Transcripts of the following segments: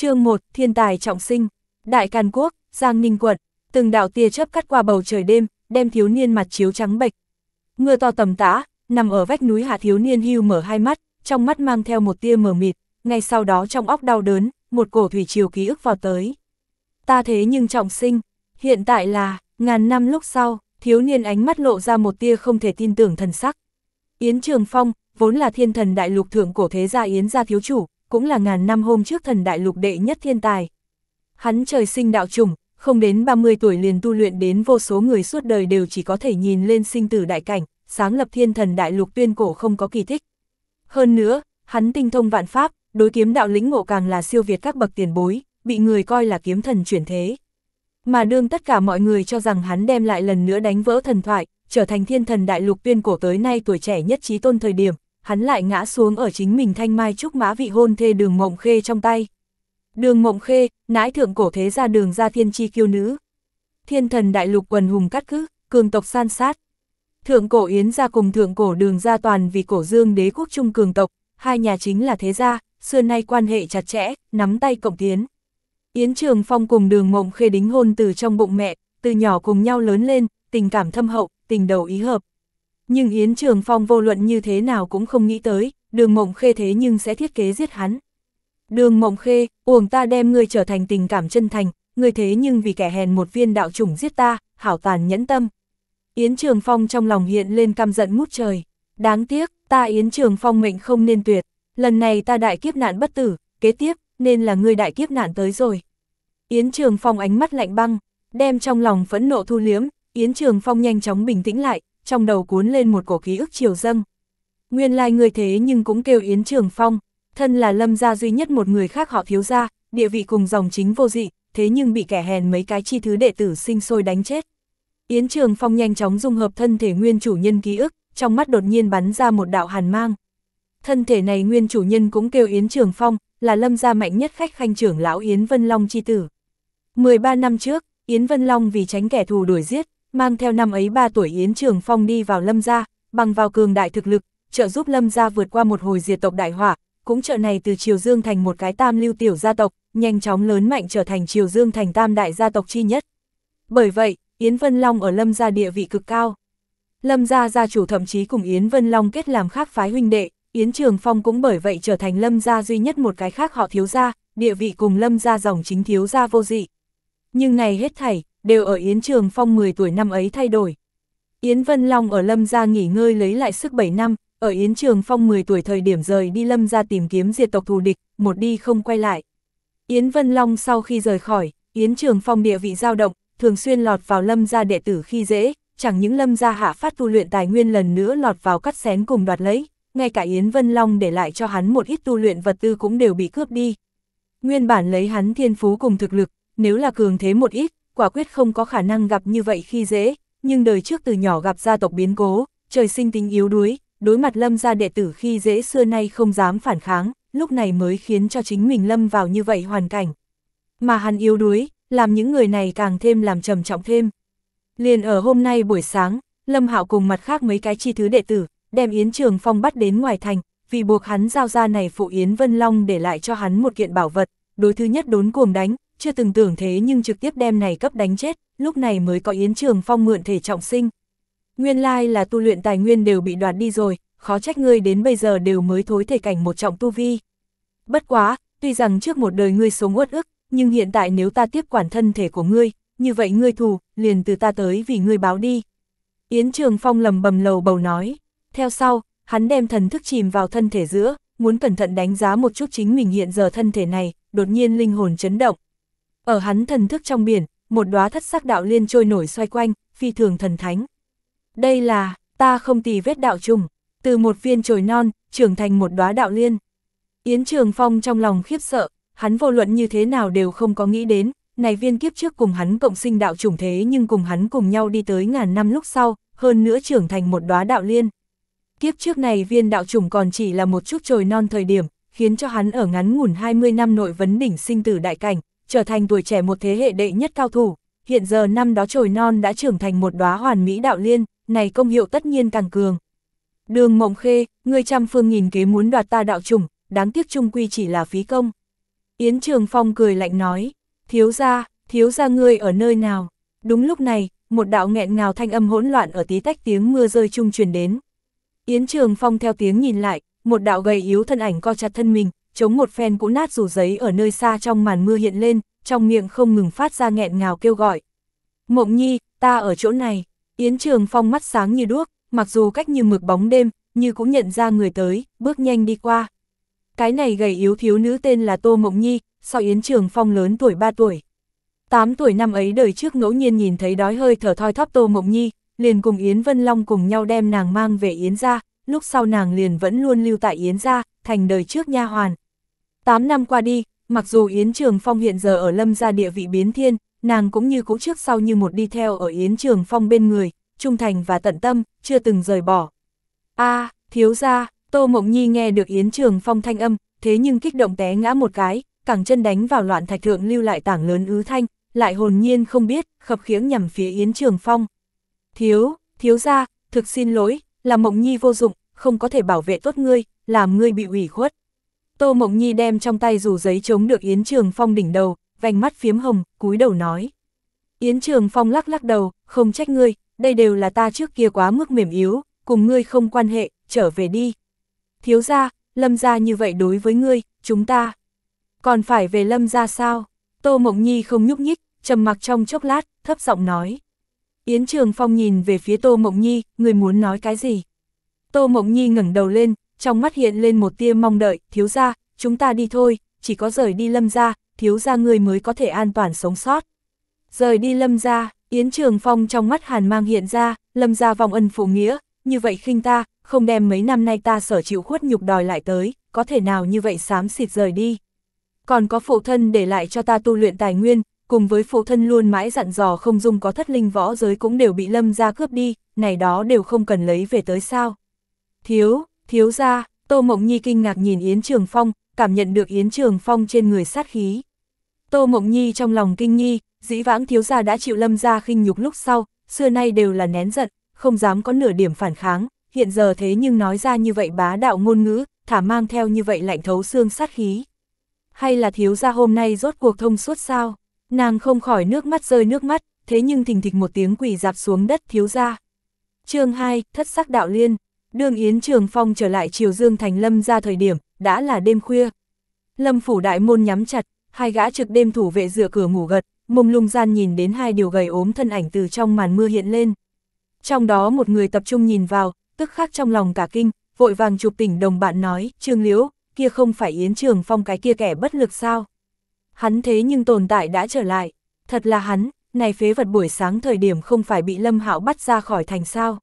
chương 1, thiên tài trọng sinh, Đại Càn Quốc, Giang Ninh Quận, từng đạo tia chớp cắt qua bầu trời đêm, đem thiếu niên mặt chiếu trắng bệch. Mưa to tầm tã, nằm ở vách núi hạ thiếu niên hưu mở hai mắt, trong mắt mang theo một tia mờ mịt, ngay sau đó trong óc đau đớn, một cổ thủy chiều ký ức vào tới. Ta thế nhưng trọng sinh, hiện tại là, ngàn năm lúc sau, thiếu niên ánh mắt lộ ra một tia không thể tin tưởng thần sắc. Yến Trường Phong, vốn là thiên thần đại lục thượng cổ thế gia Yến gia thiếu chủ, cũng là ngàn năm hôm trước thần đại lục đệ nhất thiên tài. Hắn trời sinh đạo chủng, không đến 30 tuổi liền tu luyện đến vô số người suốt đời đều chỉ có thể nhìn lên sinh tử đại cảnh, sáng lập thiên thần đại lục tuyên cổ không có kỳ thích. Hơn nữa, hắn tinh thông vạn pháp, đối kiếm đạo lĩnh ngộ càng là siêu việt các bậc tiền bối, bị người coi là kiếm thần chuyển thế. Mà đương tất cả mọi người cho rằng hắn đem lại lần nữa đánh vỡ thần thoại, trở thành thiên thần đại lục tuyên cổ tới nay tuổi trẻ nhất trí tôn thời điểm, hắn lại ngã xuống ở chính mình thanh mai trúc mã vị hôn thê đường mộng khê trong tay. Đường mộng khê, nãi thượng cổ thế ra đường ra thiên chi kiêu nữ. Thiên thần đại lục quần hùng cắt cứ, cường tộc san sát. Thượng cổ Yến ra cùng thượng cổ đường ra toàn vì cổ dương đế quốc trung cường tộc, hai nhà chính là thế gia, xưa nay quan hệ chặt chẽ, nắm tay cộng tiến. Yến Trường Phong cùng đường mộng khê đính hôn từ trong bụng mẹ, từ nhỏ cùng nhau lớn lên, tình cảm thâm hậu, tình đầu ý hợp. Nhưng Yến Trường Phong vô luận như thế nào cũng không nghĩ tới, đường mộng khê thế nhưng sẽ thiết kế giết hắn. Đường mộng khê, uổng ta đem ngươi trở thành tình cảm chân thành, ngươi thế nhưng vì kẻ hèn một viên đạo chủng giết ta, hảo tàn nhẫn tâm. Yến Trường Phong trong lòng hiện lên căm giận mút trời. Đáng tiếc, ta Yến Trường Phong mệnh không nên tuyệt, lần này ta đại kiếp nạn bất tử, kế tiếp, nên là ngươi đại kiếp nạn tới rồi. Yến Trường Phong ánh mắt lạnh băng, đem trong lòng phẫn nộ thu liếm, Yến Trường Phong nhanh chóng bình tĩnh lại, trong đầu cuốn lên một cổ ký ức chiều dâng. Nguyên lai like người thế nhưng cũng kêu Yến Trường Phong, thân là lâm gia duy nhất một người khác họ thiếu gia, địa vị cùng dòng chính vô dị, thế nhưng bị kẻ hèn mấy cái chi thứ đệ tử sinh sôi đánh chết. Yến Trường Phong nhanh chóng dung hợp thân thể nguyên chủ nhân ký ức, trong mắt đột nhiên bắn ra một đạo hàn mang. Thân thể này nguyên chủ nhân cũng kêu Yến Trường Phong, là lâm gia mạnh nhất khách khanh trưởng lão Yến Vân Long chi tử. 13 năm trước, Yến Vân Long vì tránh kẻ thù đuổi giết, mang theo năm ấy 3 tuổi Yến Trường Phong đi vào Lâm gia, bằng vào cường đại thực lực, trợ giúp Lâm gia vượt qua một hồi diệt tộc đại hỏa, cũng trợ này từ Triều Dương thành một cái tam lưu tiểu gia tộc, nhanh chóng lớn mạnh trở thành Triều Dương thành tam đại gia tộc chi nhất. Bởi vậy, Yến Vân Long ở Lâm gia địa vị cực cao. Lâm gia gia chủ thậm chí cùng Yến Vân Long kết làm khác phái huynh đệ, Yến Trường Phong cũng bởi vậy trở thành Lâm gia duy nhất một cái khác họ thiếu gia, địa vị cùng Lâm gia dòng chính thiếu gia vô dị. Nhưng này hết thảy, đều ở Yến Trường Phong 10 tuổi năm ấy thay đổi. Yến Vân Long ở Lâm Gia nghỉ ngơi lấy lại sức 7 năm, ở Yến Trường Phong 10 tuổi thời điểm rời đi Lâm Gia tìm kiếm diệt tộc thù địch, một đi không quay lại. Yến Vân Long sau khi rời khỏi, Yến Trường Phong địa vị dao động, thường xuyên lọt vào Lâm Gia đệ tử khi dễ, chẳng những Lâm Gia hạ phát tu luyện tài nguyên lần nữa lọt vào cắt xén cùng đoạt lấy, ngay cả Yến Vân Long để lại cho hắn một ít tu luyện vật tư cũng đều bị cướp đi. Nguyên bản lấy hắn thiên phú cùng thực lực, nếu là cường thế một ít, quả quyết không có khả năng gặp như vậy khi dễ, nhưng đời trước từ nhỏ gặp gia tộc biến cố, trời sinh tính yếu đuối, đối mặt lâm gia đệ tử khi dễ xưa nay không dám phản kháng, lúc này mới khiến cho chính mình lâm vào như vậy hoàn cảnh. Mà hắn yếu đuối, làm những người này càng thêm làm trầm trọng thêm. Liền ở hôm nay buổi sáng, Lâm Hạo cùng mặt khác mấy cái chi thứ đệ tử, đem Yến Trường Phong bắt đến ngoài thành, vì buộc hắn giao ra này phụ Yến Vân Long để lại cho hắn một kiện bảo vật, đối thứ nhất đốn cuồng đánh, chưa từng tưởng thế nhưng trực tiếp đem này cấp đánh chết, lúc này mới có Yến Trường Phong mượn thể trọng sinh. Nguyên lai là tu luyện tài nguyên đều bị đoạt đi rồi, khó trách ngươi đến bây giờ đều mới thối thể cảnh một trọng tu vi. Bất quá, tuy rằng trước một đời ngươi sống uất ức, nhưng hiện tại nếu ta tiếp quản thân thể của ngươi, như vậy ngươi thù, liền từ ta tới vì ngươi báo đi. Yến Trường Phong lầm bầm lầu bầu nói, theo sau, hắn đem thần thức chìm vào thân thể giữa, muốn cẩn thận đánh giá một chút chính mình hiện giờ thân thể này, đột nhiên linh hồn chấn động, ở hắn thần thức trong biển, một đóa thất sắc đạo liên trôi nổi xoay quanh, phi thường thần thánh. Đây là, ta không tì vết đạo trùng, từ một viên trồi non, trưởng thành một đóa đạo liên. Yến Trường Phong trong lòng khiếp sợ, hắn vô luận như thế nào đều không có nghĩ đến, này viên kiếp trước cùng hắn cộng sinh đạo trùng thế nhưng cùng hắn cùng nhau đi tới ngàn năm lúc sau, hơn nữa trưởng thành một đóa đạo liên. Kiếp trước này viên đạo trùng còn chỉ là một chút trồi non thời điểm, khiến cho hắn ở ngắn ngủn 20 năm nội vấn đỉnh sinh tử đại cảnh, trở thành tuổi trẻ một thế hệ đệ nhất cao thủ, hiện giờ năm đó trồi non đã trưởng thành một đóa hoàn mỹ đạo liên, này công hiệu tất nhiên càng cường. Đường Mộng Khê, người trăm phương nghìn kế muốn đoạt ta đạo chủng, đáng tiếc trung quy chỉ là phí công. Yến Trường Phong cười lạnh nói, thiếu ra, thiếu ra ngươi ở nơi nào? Đúng lúc này, một đạo nghẹn ngào thanh âm hỗn loạn ở tí tách tiếng mưa rơi chung truyền đến. Yến Trường Phong theo tiếng nhìn lại, một đạo gầy yếu thân ảnh co chặt thân mình, chống một phen cũ nát rủ giấy ở nơi xa trong màn mưa hiện lên, trong miệng không ngừng phát ra nghẹn ngào kêu gọi. Mộng nhi, ta ở chỗ này, Yến Trường Phong mắt sáng như đuốc, mặc dù cách như mực bóng đêm, như cũng nhận ra người tới, bước nhanh đi qua. Cái này gầy yếu thiếu nữ tên là Tô Mộng Nhi, so Yến Trường Phong lớn tuổi 3 tuổi. 8 tuổi năm ấy đời trước ngẫu nhiên nhìn thấy đói hơi thở thoi thóp Tô Mộng Nhi, liền cùng Yến Vân Long cùng nhau đem nàng mang về Yến gia, lúc sau nàng liền vẫn luôn lưu tại Yến gia, thành đời trước nha hoàn, 8 năm qua đi, mặc dù Yến Trường Phong hiện giờ ở lâm gia địa vị biến thiên, nàng cũng như cũ trước sau như một đi theo ở Yến Trường Phong bên người, trung thành và tận tâm, chưa từng rời bỏ. a à, thiếu gia, Tô Mộng Nhi nghe được Yến Trường Phong thanh âm, thế nhưng kích động té ngã một cái, cẳng chân đánh vào loạn thạch thượng lưu lại tảng lớn ứ thanh, lại hồn nhiên không biết, khập khiếng nhằm phía Yến Trường Phong. Thiếu, thiếu gia, thực xin lỗi, là Mộng Nhi vô dụng, không có thể bảo vệ tốt ngươi, làm ngươi bị ủy khuất. Tô Mộng Nhi đem trong tay dù giấy chống được Yến Trường Phong đỉnh đầu, vành mắt phiếm hồng, cúi đầu nói. Yến Trường Phong lắc lắc đầu, không trách ngươi, đây đều là ta trước kia quá mức mềm yếu, cùng ngươi không quan hệ, trở về đi. Thiếu ra, lâm ra như vậy đối với ngươi, chúng ta. Còn phải về lâm ra sao? Tô Mộng Nhi không nhúc nhích, trầm mặc trong chốc lát, thấp giọng nói. Yến Trường Phong nhìn về phía Tô Mộng Nhi, người muốn nói cái gì? Tô Mộng Nhi ngẩng đầu lên, trong mắt hiện lên một tia mong đợi, thiếu gia chúng ta đi thôi, chỉ có rời đi lâm gia thiếu gia người mới có thể an toàn sống sót. Rời đi lâm gia Yến Trường Phong trong mắt hàn mang hiện ra, lâm gia vòng ân phụ nghĩa, như vậy khinh ta, không đem mấy năm nay ta sở chịu khuất nhục đòi lại tới, có thể nào như vậy xám xịt rời đi. Còn có phụ thân để lại cho ta tu luyện tài nguyên, cùng với phụ thân luôn mãi dặn dò không dung có thất linh võ giới cũng đều bị lâm gia cướp đi, này đó đều không cần lấy về tới sao. Thiếu, Thiếu ra, Tô Mộng Nhi kinh ngạc nhìn Yến Trường Phong, cảm nhận được Yến Trường Phong trên người sát khí. Tô Mộng Nhi trong lòng kinh nghi, dĩ vãng thiếu gia đã chịu lâm gia khinh nhục lúc sau, xưa nay đều là nén giận, không dám có nửa điểm phản kháng, hiện giờ thế nhưng nói ra như vậy bá đạo ngôn ngữ, thả mang theo như vậy lạnh thấu xương sát khí. Hay là thiếu gia hôm nay rốt cuộc thông suốt sao? Nàng không khỏi nước mắt rơi nước mắt, thế nhưng thình thịch một tiếng quỷ dạp xuống đất thiếu gia. chương 2, thất sắc đạo liên Đường Yến Trường Phong trở lại Triều Dương Thành Lâm ra thời điểm, đã là đêm khuya. Lâm phủ đại môn nhắm chặt, hai gã trực đêm thủ vệ dựa cửa ngủ gật, mông lung gian nhìn đến hai điều gầy ốm thân ảnh từ trong màn mưa hiện lên. Trong đó một người tập trung nhìn vào, tức khắc trong lòng cả kinh, vội vàng chụp tỉnh đồng bạn nói, Trương Liễu, kia không phải Yến Trường Phong cái kia kẻ bất lực sao? Hắn thế nhưng tồn tại đã trở lại, thật là hắn, này phế vật buổi sáng thời điểm không phải bị Lâm Hạo bắt ra khỏi thành sao?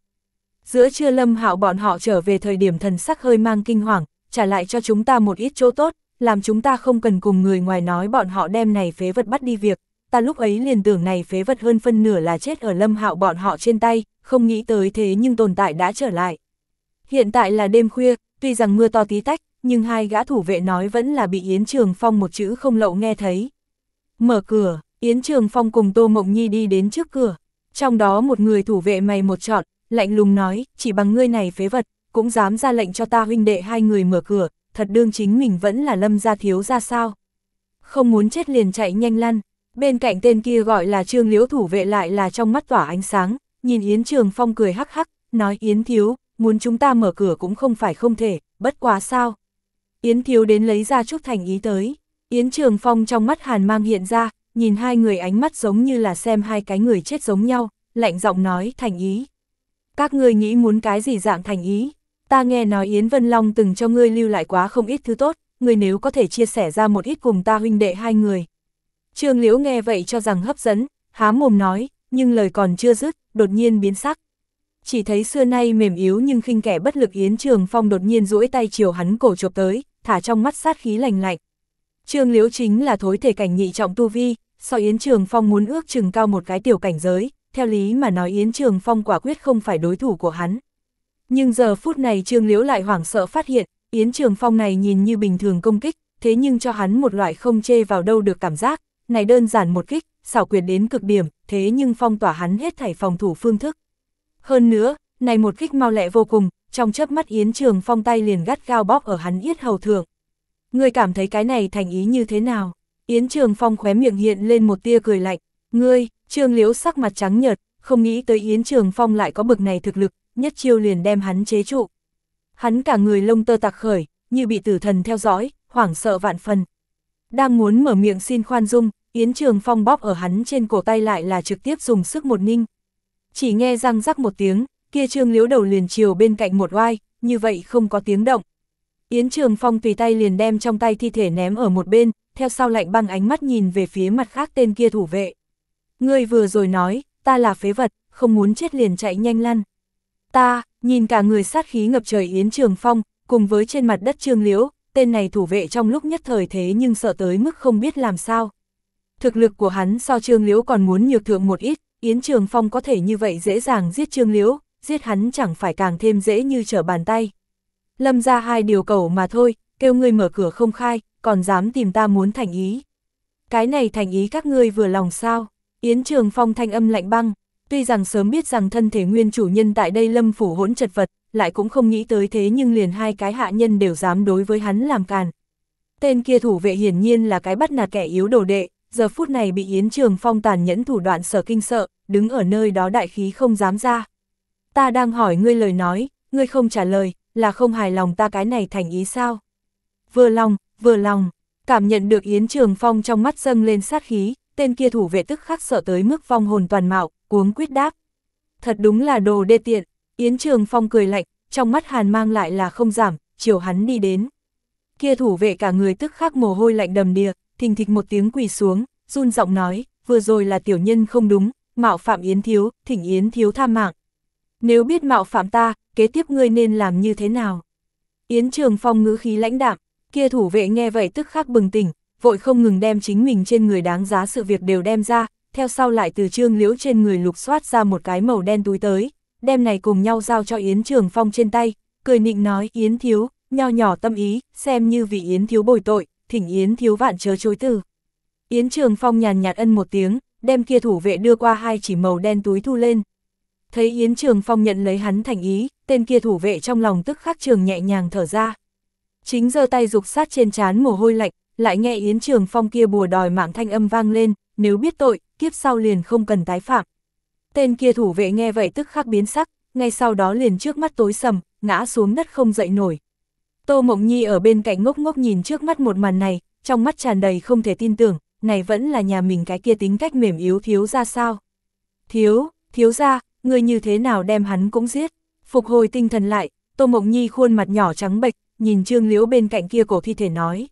Giữa trưa lâm hạo bọn họ trở về thời điểm thần sắc hơi mang kinh hoàng, trả lại cho chúng ta một ít chỗ tốt, làm chúng ta không cần cùng người ngoài nói bọn họ đem này phế vật bắt đi việc. Ta lúc ấy liền tưởng này phế vật hơn phân nửa là chết ở lâm hạo bọn họ trên tay, không nghĩ tới thế nhưng tồn tại đã trở lại. Hiện tại là đêm khuya, tuy rằng mưa to tí tách, nhưng hai gã thủ vệ nói vẫn là bị Yến Trường Phong một chữ không lậu nghe thấy. Mở cửa, Yến Trường Phong cùng Tô Mộng Nhi đi đến trước cửa. Trong đó một người thủ vệ mày một trọn, lạnh lùng nói, chỉ bằng ngươi này phế vật, cũng dám ra lệnh cho ta huynh đệ hai người mở cửa, thật đương chính mình vẫn là lâm gia thiếu ra sao. Không muốn chết liền chạy nhanh lăn, bên cạnh tên kia gọi là trương liễu thủ vệ lại là trong mắt tỏa ánh sáng, nhìn Yến Trường Phong cười hắc hắc, nói Yến Thiếu, muốn chúng ta mở cửa cũng không phải không thể, bất quá sao. Yến Thiếu đến lấy ra chút thành ý tới, Yến Trường Phong trong mắt hàn mang hiện ra, nhìn hai người ánh mắt giống như là xem hai cái người chết giống nhau, lạnh giọng nói thành ý các ngươi nghĩ muốn cái gì dạng thành ý. Ta nghe nói Yến Vân Long từng cho ngươi lưu lại quá không ít thứ tốt, ngươi nếu có thể chia sẻ ra một ít cùng ta huynh đệ hai người. Trương Liễu nghe vậy cho rằng hấp dẫn, há mồm nói, nhưng lời còn chưa dứt, đột nhiên biến sắc. Chỉ thấy xưa nay mềm yếu nhưng khinh kẻ bất lực Yến Trường Phong đột nhiên duỗi tay chiều hắn cổ chộp tới, thả trong mắt sát khí lành lạnh. Trương Liễu chính là thối thể cảnh nhị trọng tu vi, so Yến Trường Phong muốn ước chừng cao một cái tiểu cảnh giới, theo lý mà nói Yến Trường Phong quả quyết không phải đối thủ của hắn. Nhưng giờ phút này Trương Liễu lại hoảng sợ phát hiện, Yến Trường Phong này nhìn như bình thường công kích, thế nhưng cho hắn một loại không chê vào đâu được cảm giác, này đơn giản một kích, xảo quyệt đến cực điểm, thế nhưng phong tỏa hắn hết thảy phòng thủ phương thức. Hơn nữa, này một kích mau lẹ vô cùng, trong chớp mắt Yến Trường Phong tay liền gắt gao bóp ở hắn yết hầu thượng. Ngươi cảm thấy cái này thành ý như thế nào? Yến Trường Phong khóe miệng hiện lên một tia cười lạnh, ngươi, Trương Liễu sắc mặt trắng nhợt, không nghĩ tới Yến Trường Phong lại có bực này thực lực, nhất chiêu liền đem hắn chế trụ. Hắn cả người lông tơ tạc khởi, như bị tử thần theo dõi, hoảng sợ vạn phần. Đang muốn mở miệng xin khoan dung, Yến Trường Phong bóp ở hắn trên cổ tay lại là trực tiếp dùng sức một ninh. Chỉ nghe răng rắc một tiếng, kia Trương Liễu đầu liền chiều bên cạnh một oai, như vậy không có tiếng động. Yến Trường Phong tùy tay liền đem trong tay thi thể ném ở một bên, theo sau lạnh băng ánh mắt nhìn về phía mặt khác tên kia thủ vệ. Ngươi vừa rồi nói, ta là phế vật, không muốn chết liền chạy nhanh lăn. Ta, nhìn cả người sát khí ngập trời Yến Trường Phong, cùng với trên mặt đất Trương Liễu, tên này thủ vệ trong lúc nhất thời thế nhưng sợ tới mức không biết làm sao. Thực lực của hắn so Trương Liễu còn muốn nhược thượng một ít, Yến Trường Phong có thể như vậy dễ dàng giết Trương Liễu, giết hắn chẳng phải càng thêm dễ như trở bàn tay. Lâm ra hai điều cầu mà thôi, kêu ngươi mở cửa không khai, còn dám tìm ta muốn thành ý. Cái này thành ý các ngươi vừa lòng sao? Yến Trường Phong thanh âm lạnh băng, tuy rằng sớm biết rằng thân thể nguyên chủ nhân tại đây lâm phủ hỗn chật vật, lại cũng không nghĩ tới thế nhưng liền hai cái hạ nhân đều dám đối với hắn làm càn. Tên kia thủ vệ hiển nhiên là cái bắt nạt kẻ yếu đồ đệ, giờ phút này bị Yến Trường Phong tàn nhẫn thủ đoạn sở kinh sợ, đứng ở nơi đó đại khí không dám ra. Ta đang hỏi ngươi lời nói, ngươi không trả lời, là không hài lòng ta cái này thành ý sao? Vừa lòng, vừa lòng, cảm nhận được Yến Trường Phong trong mắt dâng lên sát khí, tên kia thủ vệ tức khắc sợ tới mức vong hồn toàn mạo, cuống quyết đáp. Thật đúng là đồ đê tiện, Yến Trường Phong cười lạnh, trong mắt hàn mang lại là không giảm, chiều hắn đi đến. Kia thủ vệ cả người tức khắc mồ hôi lạnh đầm đìa, thình thịch một tiếng quỳ xuống, run giọng nói, vừa rồi là tiểu nhân không đúng, mạo phạm Yến Thiếu, thỉnh Yến Thiếu tha mạng. Nếu biết mạo phạm ta, kế tiếp ngươi nên làm như thế nào? Yến Trường Phong ngữ khí lãnh đạm, kia thủ vệ nghe vậy tức khắc bừng tỉnh, vội không ngừng đem chính mình trên người đáng giá sự việc đều đem ra, theo sau lại từ trương liễu trên người lục soát ra một cái màu đen túi tới, đem này cùng nhau giao cho Yến Trường Phong trên tay, cười nịnh nói Yến Thiếu, nho nhỏ tâm ý, xem như vì Yến Thiếu bồi tội, thỉnh Yến Thiếu vạn chớ chối từ. Yến Trường Phong nhàn nhạt ân một tiếng, đem kia thủ vệ đưa qua hai chỉ màu đen túi thu lên. Thấy Yến Trường Phong nhận lấy hắn thành ý, tên kia thủ vệ trong lòng tức khắc trường nhẹ nhàng thở ra. Chính giơ tay dục sát trên trán mồ hôi lạnh, lại nghe Yến Trường Phong kia bùa đòi mạng thanh âm vang lên, nếu biết tội, kiếp sau liền không cần tái phạm. Tên kia thủ vệ nghe vậy tức khắc biến sắc, ngay sau đó liền trước mắt tối sầm, ngã xuống đất không dậy nổi. Tô Mộng Nhi ở bên cạnh ngốc ngốc nhìn trước mắt một màn này, trong mắt tràn đầy không thể tin tưởng, này vẫn là nhà mình cái kia tính cách mềm yếu thiếu ra sao. Thiếu, thiếu ra, người như thế nào đem hắn cũng giết. Phục hồi tinh thần lại, Tô Mộng Nhi khuôn mặt nhỏ trắng bệch, nhìn Trương Liễu bên cạnh kia cổ thi thể nói.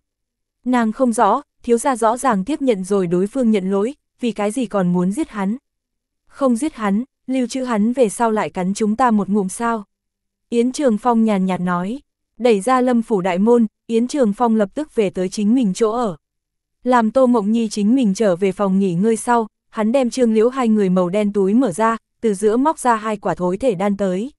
Nàng không rõ, thiếu gia rõ ràng tiếp nhận rồi đối phương nhận lỗi, vì cái gì còn muốn giết hắn. Không giết hắn, lưu trữ hắn về sau lại cắn chúng ta một ngụm sao. Yến Trường Phong nhàn nhạt nói, đẩy ra lâm phủ đại môn, Yến Trường Phong lập tức về tới chính mình chỗ ở. Làm Tô Mộng Nhi chính mình trở về phòng nghỉ ngơi sau, hắn đem trương liễu hai người màu đen túi mở ra, từ giữa móc ra hai quả thối thể đan tới.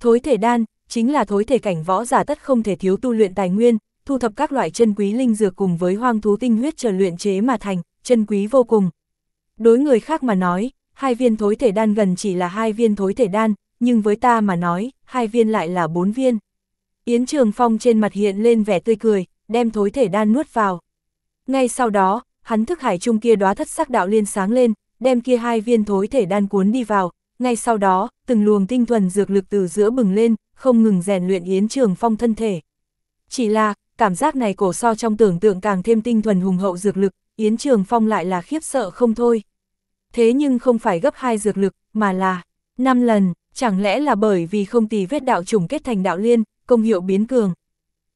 Thối thể đan, chính là thối thể cảnh võ giả tất không thể thiếu tu luyện tài nguyên, thu thập các loại chân quý linh dược cùng với hoang thú tinh huyết chờ luyện chế mà thành, chân quý vô cùng. Đối người khác mà nói, hai viên thối thể đan gần chỉ là hai viên thối thể đan, nhưng với ta mà nói, hai viên lại là bốn viên. Yến Trường Phong trên mặt hiện lên vẻ tươi cười, đem thối thể đan nuốt vào. Ngay sau đó, hắn thức hải trung kia đóa thất sắc đạo liên sáng lên, đem kia hai viên thối thể đan cuốn đi vào, ngay sau đó, từng luồng tinh thuần dược lực từ giữa bừng lên, không ngừng rèn luyện Yến Trường Phong thân thể. Chỉ là, cảm giác này cổ so trong tưởng tượng càng thêm tinh thuần hùng hậu dược lực, Yến Trường Phong lại là khiếp sợ không thôi. Thế nhưng không phải gấp hai dược lực, mà là năm lần, chẳng lẽ là bởi vì không tì vết đạo trùng kết thành đạo liên, công hiệu biến cường.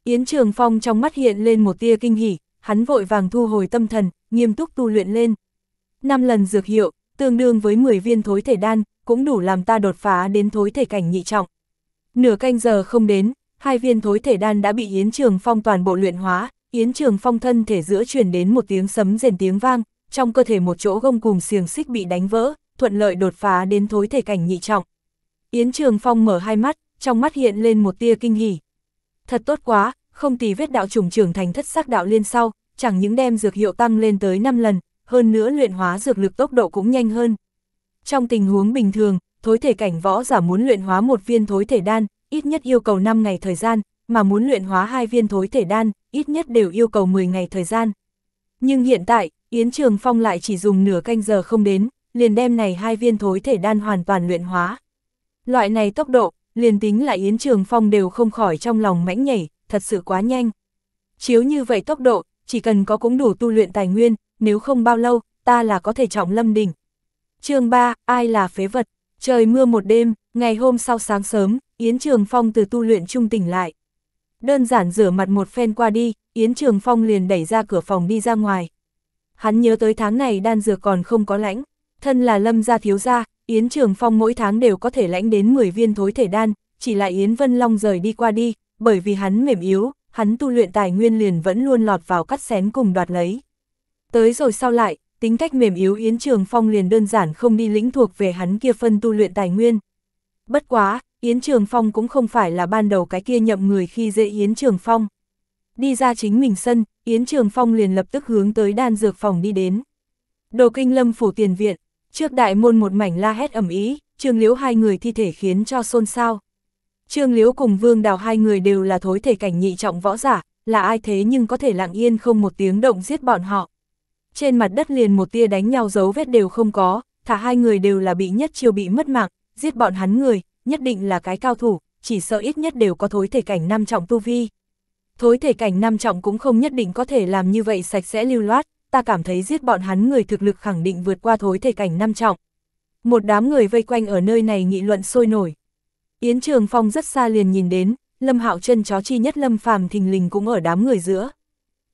Yến Trường Phong trong mắt hiện lên một tia kinh hỉ, hắn vội vàng thu hồi tâm thần, nghiêm túc tu luyện lên. năm lần dược hiệu, tương đương với 10 viên thối thể đan, cũng đủ làm ta đột phá đến thối thể cảnh nhị trọng. Nửa canh giờ không đến, hai viên thối thể đan đã bị Yến Trường Phong toàn bộ luyện hóa, Yến Trường Phong thân thể giữa truyền đến một tiếng sấm rền tiếng vang, trong cơ thể một chỗ gông cùng xiềng xích bị đánh vỡ, thuận lợi đột phá đến thối thể cảnh nhị trọng. Yến Trường Phong mở hai mắt, trong mắt hiện lên một tia kinh hỉ. Thật tốt quá, không tì vết đạo trùng trưởng thành thất sắc đạo liên sau, chẳng những đem dược hiệu tăng lên tới 5 lần, hơn nữa luyện hóa dược lực tốc độ cũng nhanh hơn. Trong tình huống bình thường, thối thể cảnh võ giả muốn luyện hóa một viên thối thể đan, ít nhất yêu cầu 5 ngày thời gian, mà muốn luyện hóa hai viên thối thể đan, ít nhất đều yêu cầu 10 ngày thời gian. Nhưng hiện tại, Yến Trường Phong lại chỉ dùng nửa canh giờ không đến, liền đem này hai viên thối thể đan hoàn toàn luyện hóa. Loại này tốc độ, liền tính là Yến Trường Phong đều không khỏi trong lòng mãnh nhảy, thật sự quá nhanh. Chiếu như vậy tốc độ, chỉ cần có cũng đủ tu luyện tài nguyên, nếu không bao lâu, ta là có thể trọng lâm đỉnh. chương 3, ai là phế vật? Trời mưa một đêm, ngày hôm sau sáng sớm, Yến Trường Phong từ tu luyện trung tỉnh lại. Đơn giản rửa mặt một phen qua đi, Yến Trường Phong liền đẩy ra cửa phòng đi ra ngoài. Hắn nhớ tới tháng này đan dược còn không có lãnh, thân là lâm gia thiếu gia, Yến Trường Phong mỗi tháng đều có thể lãnh đến 10 viên thối thể đan, chỉ là Yến Vân Long rời đi qua đi, bởi vì hắn mềm yếu, hắn tu luyện tài nguyên liền vẫn luôn lọt vào cắt xén cùng đoạt lấy. Tới rồi sau lại, tính cách mềm yếu Yến Trường Phong liền đơn giản không đi lĩnh thuộc về hắn kia phân tu luyện tài nguyên. Bất quá, Yến Trường Phong cũng không phải là ban đầu cái kia nhậm người khi dễ Yến Trường Phong. Đi ra chính mình sân, Yến Trường Phong liền lập tức hướng tới đan dược phòng đi đến. Đồ kinh lâm phủ tiền viện, trước đại môn một mảnh la hét ẩm ý, Trương Liễu hai người thi thể khiến cho xôn xao. Trương Liễu cùng Vương Đào hai người đều là thối thể cảnh nhị trọng võ giả, là ai thế nhưng có thể lặng yên không một tiếng động giết bọn họ. Trên mặt đất liền một tia đánh nhau dấu vết đều không có, thả hai người đều là bị nhất chiêu bị mất mạng, giết bọn hắn người, nhất định là cái cao thủ, chỉ sợ ít nhất đều có thối thể cảnh năm trọng tu vi. Thối thể cảnh năm trọng cũng không nhất định có thể làm như vậy sạch sẽ lưu loát, ta cảm thấy giết bọn hắn người thực lực khẳng định vượt qua thối thể cảnh năm trọng. Một đám người vây quanh ở nơi này nghị luận sôi nổi. Yến Trường Phong rất xa liền nhìn đến, Lâm Hạo chân chó chi nhất Lâm Phàm thình lình cũng ở đám người giữa.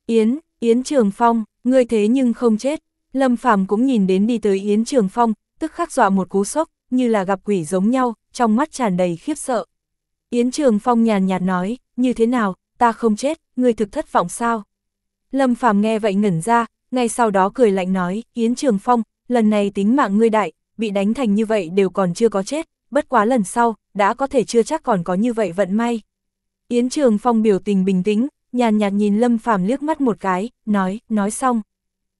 Yến, Yến Trường Phong, ngươi thế nhưng không chết. Lâm Phàm cũng nhìn đến đi tới Yến Trường Phong, tức khắc dọa một cú sốc, như là gặp quỷ giống nhau, trong mắt tràn đầy khiếp sợ. Yến Trường Phong nhàn nhạt nói, như thế nào, ta không chết, ngươi thực thất vọng sao? Lâm Phàm nghe vậy ngẩn ra, ngay sau đó cười lạnh nói, Yến Trường Phong, lần này tính mạng ngươi đại, bị đánh thành như vậy đều còn chưa có chết, bất quá lần sau, đã có thể chưa chắc còn có như vậy vận may. Yến Trường Phong biểu tình bình tĩnh, nhàn nhạt nhìn Lâm Phàm liếc mắt một cái, nói, nói xong.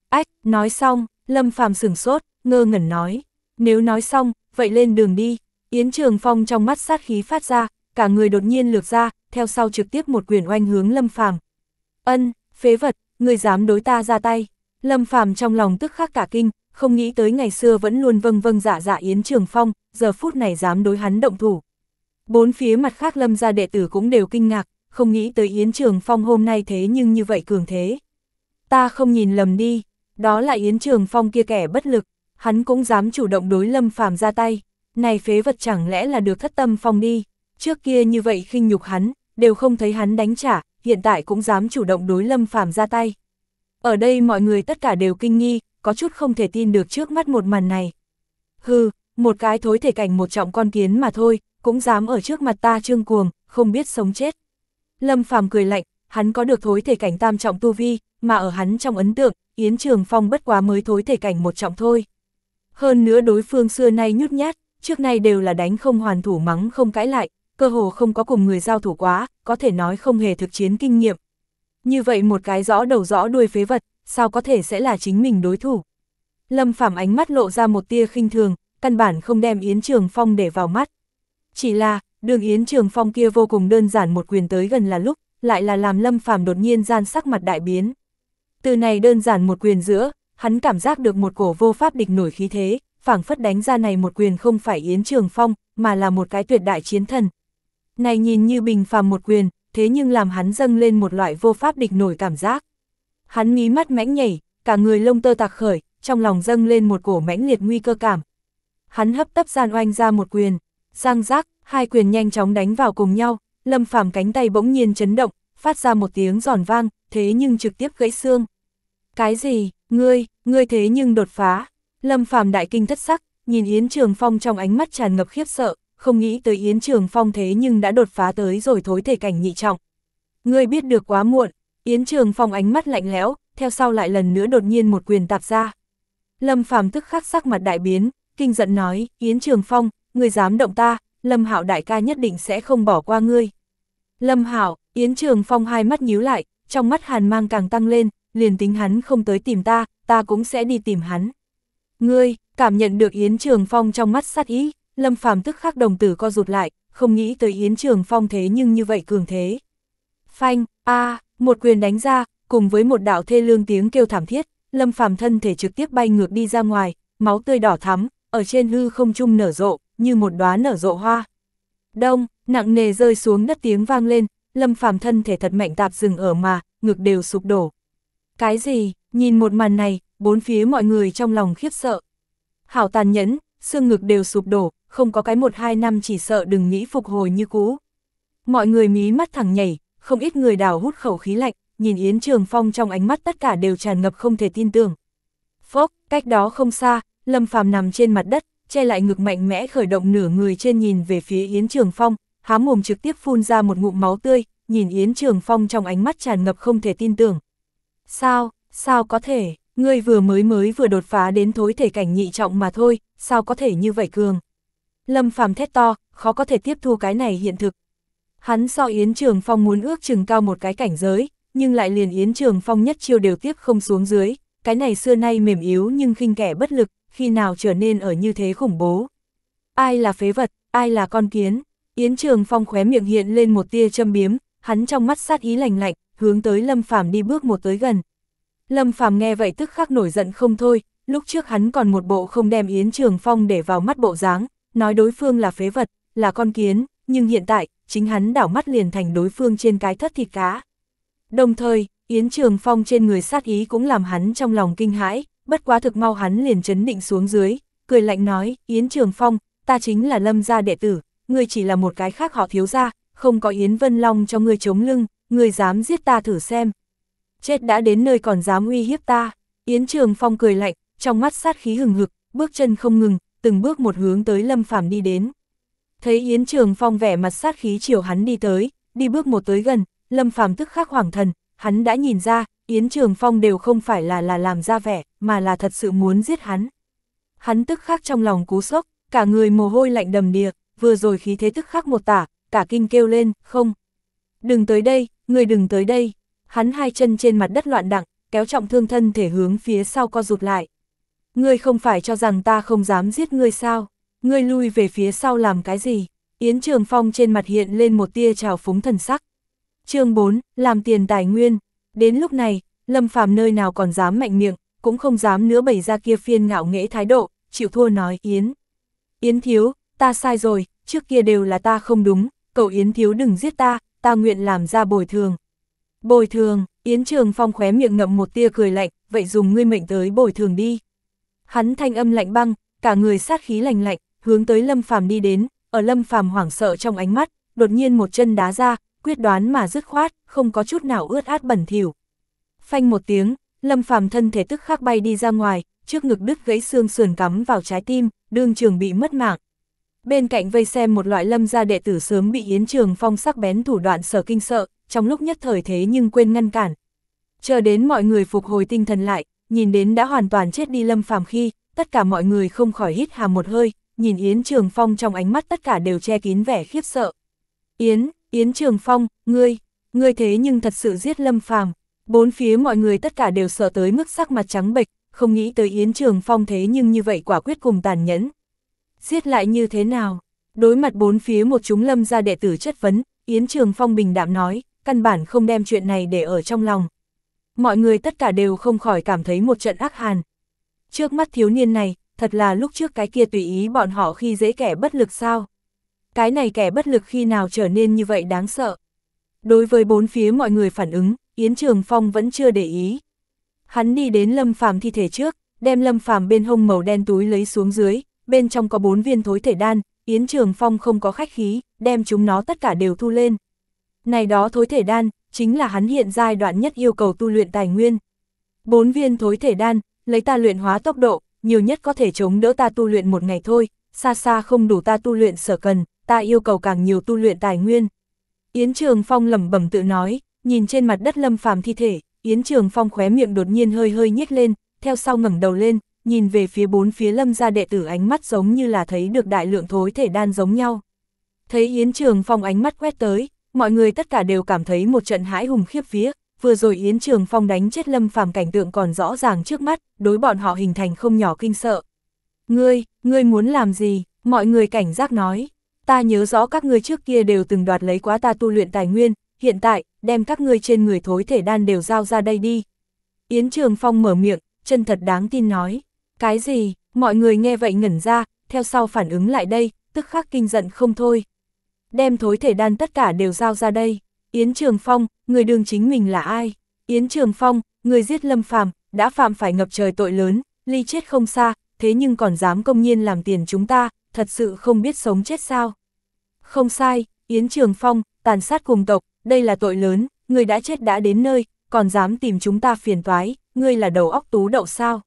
Ách, nói xong, Lâm Phàm sửng sốt, ngơ ngẩn nói, nếu nói xong, vậy lên đường đi. Yến Trường Phong trong mắt sát khí phát ra, cả người đột nhiên lược ra, theo sau trực tiếp một quyền oanh hướng Lâm Phàm. "Ân, phế vật, người dám đối ta ra tay?" Lâm Phàm trong lòng tức khắc cả kinh, không nghĩ tới ngày xưa vẫn luôn vâng vâng dạ dạ Yến Trường Phong, giờ phút này dám đối hắn động thủ. Bốn phía mặt khác Lâm gia đệ tử cũng đều kinh ngạc, không nghĩ tới Yến Trường Phong hôm nay thế nhưng như vậy cường thế. Ta không nhìn lầm đi, đó là Yến Trường Phong kia kẻ bất lực, hắn cũng dám chủ động đối Lâm Phàm ra tay này phế vật chẳng lẽ là được thất tâm phong đi, trước kia như vậy khinh nhục hắn, đều không thấy hắn đánh trả, hiện tại cũng dám chủ động đối lâm phàm ra tay. Ở đây mọi người tất cả đều kinh nghi, có chút không thể tin được trước mắt một màn này. Hừ, một cái thối thể cảnh một trọng con kiến mà thôi, cũng dám ở trước mặt ta trương cuồng, không biết sống chết. Lâm phàm cười lạnh, hắn có được thối thể cảnh tam trọng tu vi, mà ở hắn trong ấn tượng, Yến Trường Phong bất quá mới thối thể cảnh một trọng thôi. Hơn nữa đối phương xưa nay nhút nhát, trước nay đều là đánh không hoàn thủ mắng không cãi lại, cơ hồ không có cùng người giao thủ quá, có thể nói không hề thực chiến kinh nghiệm. Như vậy một cái rõ đầu rõ đuôi phế vật, sao có thể sẽ là chính mình đối thủ. Lâm phạm ánh mắt lộ ra một tia khinh thường, căn bản không đem Yến Trường Phong để vào mắt. Chỉ là, đường Yến Trường Phong kia vô cùng đơn giản một quyền tới gần là lúc, lại là làm Lâm Phàm đột nhiên gian sắc mặt đại biến. Từ này đơn giản một quyền giữa, hắn cảm giác được một cổ vô pháp địch nổi khí thế, phảng phất đánh ra này một quyền không phải Yến Trường Phong, mà là một cái tuyệt đại chiến thần. Này nhìn như bình phàm một quyền, thế nhưng làm hắn dâng lên một loại vô pháp địch nổi cảm giác. Hắn mí mắt mãnh nhảy, cả người lông tơ tạc khởi, trong lòng dâng lên một cổ mãnh liệt nguy cơ cảm. Hắn hấp tấp gian oanh ra một quyền, giang giác, hai quyền nhanh chóng đánh vào cùng nhau, lâm phàm cánh tay bỗng nhiên chấn động, phát ra một tiếng giòn vang, thế nhưng trực tiếp gãy xương. Cái gì, ngươi, ngươi thế nhưng đột phá. Lâm Phàm đại kinh thất sắc, nhìn Yến Trường Phong trong ánh mắt tràn ngập khiếp sợ, không nghĩ tới Yến Trường Phong thế nhưng đã đột phá tới rồi thối thể cảnh nhị trọng. Ngươi biết được quá muộn, Yến Trường Phong ánh mắt lạnh lẽo, theo sau lại lần nữa đột nhiên một quyền tạp ra. Lâm Phàm tức khắc sắc mặt đại biến, kinh giận nói, Yến Trường Phong, ngươi dám động ta, Lâm Hạo đại ca nhất định sẽ không bỏ qua ngươi. Lâm Hạo, Yến Trường Phong hai mắt nhíu lại, trong mắt hàn mang càng tăng lên, liền tính hắn không tới tìm ta, ta cũng sẽ đi tìm hắn. Ngươi, cảm nhận được Yến Trường Phong trong mắt sát ý, Lâm Phàm tức khắc đồng tử co rụt lại, không nghĩ tới Yến Trường Phong thế nhưng như vậy cường thế. Phanh, a, một quyền đánh ra, cùng với một đạo thê lương tiếng kêu thảm thiết, Lâm Phàm thân thể trực tiếp bay ngược đi ra ngoài, máu tươi đỏ thắm, ở trên hư không trung nở rộ, như một đóa nở rộ hoa. Đông, nặng nề rơi xuống đất tiếng vang lên, Lâm Phàm thân thể thật mạnh tạp dừng ở mà, ngực đều sụp đổ. Cái gì? Nhìn một màn này, bốn phía mọi người trong lòng khiếp sợ. Hảo tàn nhẫn, xương ngực đều sụp đổ, không có cái một hai năm chỉ sợ đừng nghĩ phục hồi như cũ. Mọi người mí mắt thẳng nhảy, không ít người đào hút khẩu khí lạnh, nhìn Yến Trường Phong trong ánh mắt tất cả đều tràn ngập không thể tin tưởng. Phốc, cách đó không xa, Lâm Phàm nằm trên mặt đất, che lại ngực mạnh mẽ khởi động nửa người trên nhìn về phía Yến Trường Phong, há mồm trực tiếp phun ra một ngụm máu tươi, nhìn Yến Trường Phong trong ánh mắt tràn ngập không thể tin tưởng. Sao, sao có thể? Ngươi vừa mới mới vừa đột phá đến thối thể cảnh nhị trọng mà thôi, sao có thể như vậy cường. Lâm phàm thét to, khó có thể tiếp thu cái này hiện thực. Hắn so Yến Trường Phong muốn ước chừng cao một cái cảnh giới, nhưng lại liền Yến Trường Phong nhất chiêu đều tiếp không xuống dưới, cái này xưa nay mềm yếu nhưng khinh kẻ bất lực, khi nào trở nên ở như thế khủng bố. Ai là phế vật, ai là con kiến, Yến Trường Phong khóe miệng hiện lên một tia châm biếm, hắn trong mắt sát ý lành lạnh, hướng tới Lâm Phàm đi bước một tới gần, Lâm Phàm nghe vậy tức khắc nổi giận không thôi, lúc trước hắn còn một bộ không đem Yến Trường Phong để vào mắt bộ dáng, nói đối phương là phế vật, là con kiến, nhưng hiện tại, chính hắn đảo mắt liền thành đối phương trên cái thất thịt cá. Đồng thời, Yến Trường Phong trên người sát ý cũng làm hắn trong lòng kinh hãi, bất quá thực mau hắn liền chấn định xuống dưới, cười lạnh nói, Yến Trường Phong, ta chính là lâm gia đệ tử, ngươi chỉ là một cái khác họ thiếu gia, không có Yến Vân Long cho ngươi chống lưng, ngươi dám giết ta thử xem, chết đã đến nơi còn dám uy hiếp ta. Yến Trường Phong cười lạnh, trong mắt sát khí hừng hực, bước chân không ngừng, từng bước một hướng tới Lâm Phàm đi đến. Thấy Yến Trường Phong vẻ mặt sát khí chiều hắn đi tới, đi bước một tới gần, Lâm Phàm tức khắc hoảng thần, hắn đã nhìn ra, Yến Trường Phong đều không phải là là làm ra vẻ, mà là thật sự muốn giết hắn. Hắn tức khắc trong lòng cú sốc, cả người mồ hôi lạnh đầm đìa, vừa rồi khí thế tức khắc một tả, cả kinh kêu lên, không. Đừng tới đây, người đừng tới đây, hắn hai chân trên mặt đất loạn đặng, kéo trọng thương thân thể hướng phía sau co rụt lại. Ngươi không phải cho rằng ta không dám giết ngươi sao? Ngươi lui về phía sau làm cái gì? Yến Trường Phong trên mặt hiện lên một tia trào phúng thần sắc. chương 4, làm tiền tài nguyên. Đến lúc này, Lâm Phàm nơi nào còn dám mạnh miệng, cũng không dám nữa bày ra kia phiên ngạo nghễ thái độ, chịu thua nói Yến. Yến Thiếu, ta sai rồi, trước kia đều là ta không đúng, cậu Yến Thiếu đừng giết ta, ta nguyện làm ra bồi thường, Bồi thường, Yến Trường Phong khóe miệng ngậm một tia cười lạnh, vậy dùng ngươi mệnh tới bồi thường đi. Hắn thanh âm lạnh băng, cả người sát khí lành lạnh, hướng tới Lâm Phàm đi đến, ở Lâm Phàm hoảng sợ trong ánh mắt, đột nhiên một chân đá ra, quyết đoán mà dứt khoát, không có chút nào ướt át bẩn thỉu. Phanh một tiếng, Lâm Phàm thân thể tức khắc bay đi ra ngoài, trước ngực đứt gãy xương sườn cắm vào trái tim, đương trường bị mất mạng. Bên cạnh vây xem một loại lâm gia đệ tử sớm bị Yến Trường Phong sắc bén thủ đoạn sở kinh sợ, trong lúc nhất thời thế nhưng quên ngăn cản. Chờ đến mọi người phục hồi tinh thần lại, nhìn đến đã hoàn toàn chết đi Lâm Phàm khi, tất cả mọi người không khỏi hít hà một hơi, nhìn Yến Trường Phong trong ánh mắt tất cả đều che kín vẻ khiếp sợ. Yến, Yến Trường Phong, ngươi, ngươi thế nhưng thật sự giết Lâm Phàm Bốn phía mọi người tất cả đều sợ tới mức sắc mặt trắng bệch, không nghĩ tới Yến Trường Phong thế nhưng như vậy quả quyết cùng tàn nhẫn. Giết lại như thế nào? Đối mặt bốn phía một chúng lâm ra đệ tử chất vấn, Yến Trường Phong bình đạm nói, căn bản không đem chuyện này để ở trong lòng. Mọi người tất cả đều không khỏi cảm thấy một trận ác hàn. Trước mắt thiếu niên này, thật là lúc trước cái kia tùy ý bọn họ khi dễ kẻ bất lực sao. Cái này kẻ bất lực khi nào trở nên như vậy đáng sợ. Đối với bốn phía mọi người phản ứng, Yến Trường Phong vẫn chưa để ý. Hắn đi đến Lâm Phàm thi thể trước, đem Lâm Phàm bên hông màu đen túi lấy xuống dưới, bên trong có bốn viên thối thể đan, Yến Trường Phong không có khách khí, đem chúng nó tất cả đều thu lên. Này đó thối thể đan, chính là hắn hiện giai đoạn nhất yêu cầu tu luyện tài nguyên. Bốn viên thối thể đan, lấy ta luyện hóa tốc độ, nhiều nhất có thể chống đỡ ta tu luyện một ngày thôi, xa xa không đủ ta tu luyện sở cần, ta yêu cầu càng nhiều tu luyện tài nguyên. Yến Trường Phong lẩm bẩm tự nói, nhìn trên mặt đất lâm phàm thi thể, Yến Trường Phong khóe miệng đột nhiên hơi hơi nhếch lên, theo sau ngẩng đầu lên, nhìn về phía bốn phía lâm gia đệ tử ánh mắt giống như là thấy được đại lượng thối thể đan giống nhau. Thấy Yến Trường Phong ánh mắt quét tới, mọi người tất cả đều cảm thấy một trận hãi hùng khiếp vía, vừa rồi Yến Trường Phong đánh chết Lâm Phàm cảnh tượng còn rõ ràng trước mắt, đối bọn họ hình thành không nhỏ kinh sợ. Ngươi, ngươi muốn làm gì? Mọi người cảnh giác nói. Ta nhớ rõ các ngươi trước kia đều từng đoạt lấy quá ta tu luyện tài nguyên, hiện tại, đem các ngươi trên người thối thể đan đều giao ra đây đi. Yến Trường Phong mở miệng, chân thật đáng tin nói. Cái gì, mọi người nghe vậy ngẩn ra, theo sau phản ứng lại đây, tức khắc kinh giận không thôi đem thối thể đan tất cả đều giao ra đây. Yến Trường Phong, người đường chính mình là ai? Yến Trường Phong, người giết Lâm Phàm, đã phạm phải ngập trời tội lớn, ly chết không xa, thế nhưng còn dám công nhiên làm tiền chúng ta, thật sự không biết sống chết sao. Không sai, Yến Trường Phong, tàn sát cùng tộc, đây là tội lớn, người đã chết đã đến nơi, còn dám tìm chúng ta phiền toái, ngươi là đầu óc tú đậu sao.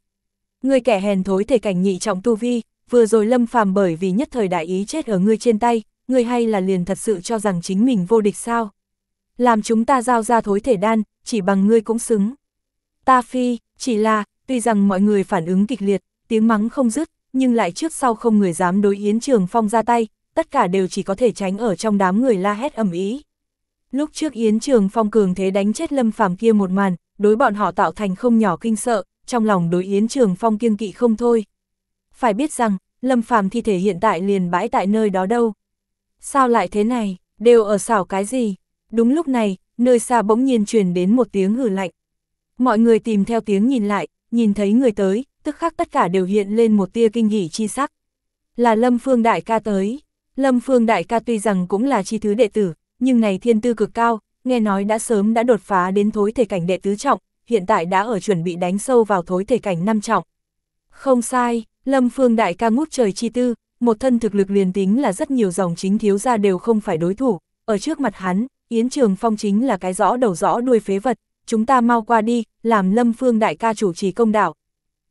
Người kẻ hèn thối thể cảnh nhị trọng tu vi, vừa rồi lâm phàm bởi vì nhất thời đại ý chết ở ngươi trên tay, ngươi hay là liền thật sự cho rằng chính mình vô địch sao? Làm chúng ta giao ra thối thể đan, chỉ bằng ngươi cũng xứng. Ta phi, chỉ là, tuy rằng mọi người phản ứng kịch liệt, tiếng mắng không dứt, nhưng lại trước sau không người dám đối Yến Trường Phong ra tay, tất cả đều chỉ có thể tránh ở trong đám người la hét ầm ĩ. Lúc trước Yến Trường Phong cường thế đánh chết Lâm Phàm kia một màn, đối bọn họ tạo thành không nhỏ kinh sợ, trong lòng đối Yến Trường Phong kiêng kỵ không thôi. Phải biết rằng, Lâm Phàm thi thể hiện tại liền bãi tại nơi đó đâu. Sao lại thế này, đều ở xảo cái gì? Đúng lúc này, nơi xa bỗng nhiên truyền đến một tiếng hử lạnh. Mọi người tìm theo tiếng nhìn lại, nhìn thấy người tới, tức khắc tất cả đều hiện lên một tia kinh hỉ chi sắc. Là Lâm Phương Đại ca tới. Lâm Phương Đại ca tuy rằng cũng là chi thứ đệ tử, nhưng này thiên tư cực cao, nghe nói đã sớm đã đột phá đến thối thể cảnh đệ tứ trọng, hiện tại đã ở chuẩn bị đánh sâu vào thối thể cảnh năm trọng. Không sai, Lâm Phương Đại ca ngút trời chi tư, một thân thực lực liền tính là rất nhiều dòng chính thiếu gia đều không phải đối thủ, ở trước mặt hắn, Yến Trường Phong chính là cái rõ đầu rõ đuôi phế vật, chúng ta mau qua đi, làm Lâm Phương đại ca chủ trì công đạo.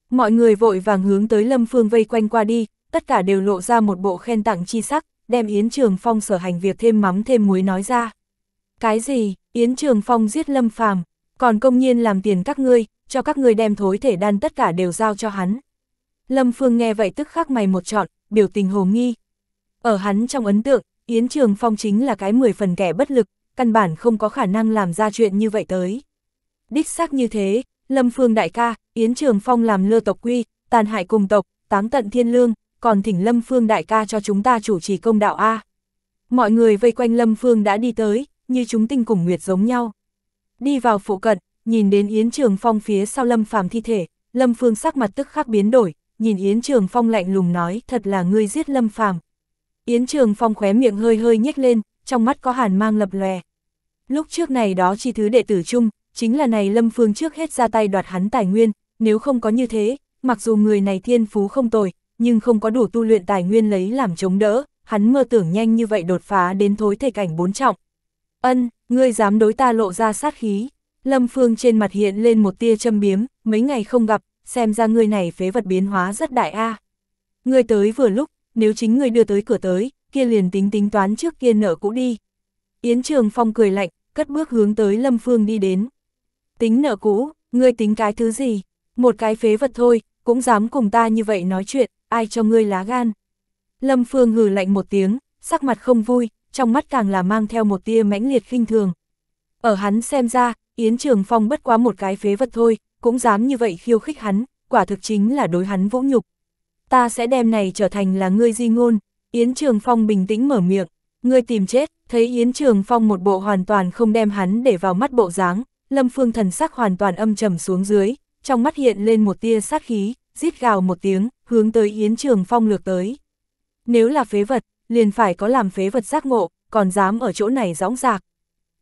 Mọi người vội vàng hướng tới Lâm Phương vây quanh qua đi, tất cả đều lộ ra một bộ khen tặng chi sắc, đem Yến Trường Phong sở hành việc thêm mắm thêm muối nói ra. Cái gì, Yến Trường Phong giết Lâm Phàm còn công nhiên làm tiền các ngươi, cho các ngươi đem thối thể đan tất cả đều giao cho hắn. Lâm Phương nghe vậy tức khắc mày một trọn, biểu tình hồ nghi. Ở hắn trong ấn tượng, Yến Trường Phong chính là cái mười phần kẻ bất lực, căn bản không có khả năng làm ra chuyện như vậy tới. Đích xác như thế, Lâm Phương đại ca, Yến Trường Phong làm lưa tộc quy, tàn hại cùng tộc, táng tận thiên lương, còn thỉnh Lâm Phương đại ca cho chúng ta chủ trì công đạo A. Mọi người vây quanh Lâm Phương đã đi tới, như chúng tinh cùng nguyệt giống nhau. Đi vào phụ cận, nhìn đến Yến Trường Phong phía sau Lâm Phàm thi thể, Lâm Phương sắc mặt tức khắc biến đổi, nhìn Yến Trường Phong lạnh lùng nói, thật là ngươi giết Lâm Phàm. Yến Trường Phong khóe miệng hơi hơi nhếch lên, trong mắt có hàn mang lập lòe. Lúc trước này đó chi thứ đệ tử chung, chính là này Lâm Phương trước hết ra tay đoạt hắn tài nguyên, nếu không có như thế, mặc dù người này thiên phú không tồi, nhưng không có đủ tu luyện tài nguyên lấy làm chống đỡ, hắn mơ tưởng nhanh như vậy đột phá đến thối thể cảnh bốn trọng. Ân, ngươi dám đối ta lộ ra sát khí. Lâm Phương trên mặt hiện lên một tia châm biếm, mấy ngày không gặp, xem ra ngươi này phế vật biến hóa rất đại a. À. Ngươi tới vừa lúc, nếu chính ngươi đưa tới cửa tới, kia liền tính tính toán trước kia nợ cũ đi. Yến Trường Phong cười lạnh, cất bước hướng tới Lâm Phương đi đến. Tính nợ cũ, ngươi tính cái thứ gì? Một cái phế vật thôi, cũng dám cùng ta như vậy nói chuyện, ai cho ngươi lá gan. Lâm Phương hừ lạnh một tiếng, sắc mặt không vui, trong mắt càng là mang theo một tia mãnh liệt khinh thường. Ở hắn xem ra, Yến Trường Phong bất quá một cái phế vật thôi, cũng dám như vậy khiêu khích hắn, quả thực chính là đối hắn vũ nhục. Ta sẽ đem này trở thành là ngươi di ngôn, Yến Trường Phong bình tĩnh mở miệng, ngươi tìm chết, thấy Yến Trường Phong một bộ hoàn toàn không đem hắn để vào mắt bộ dáng, Lâm Phương thần sắc hoàn toàn âm trầm xuống dưới, trong mắt hiện lên một tia sát khí, rít gào một tiếng, hướng tới Yến Trường Phong lược tới. Nếu là phế vật, liền phải có làm phế vật giác ngộ, còn dám ở chỗ này rõng rạc.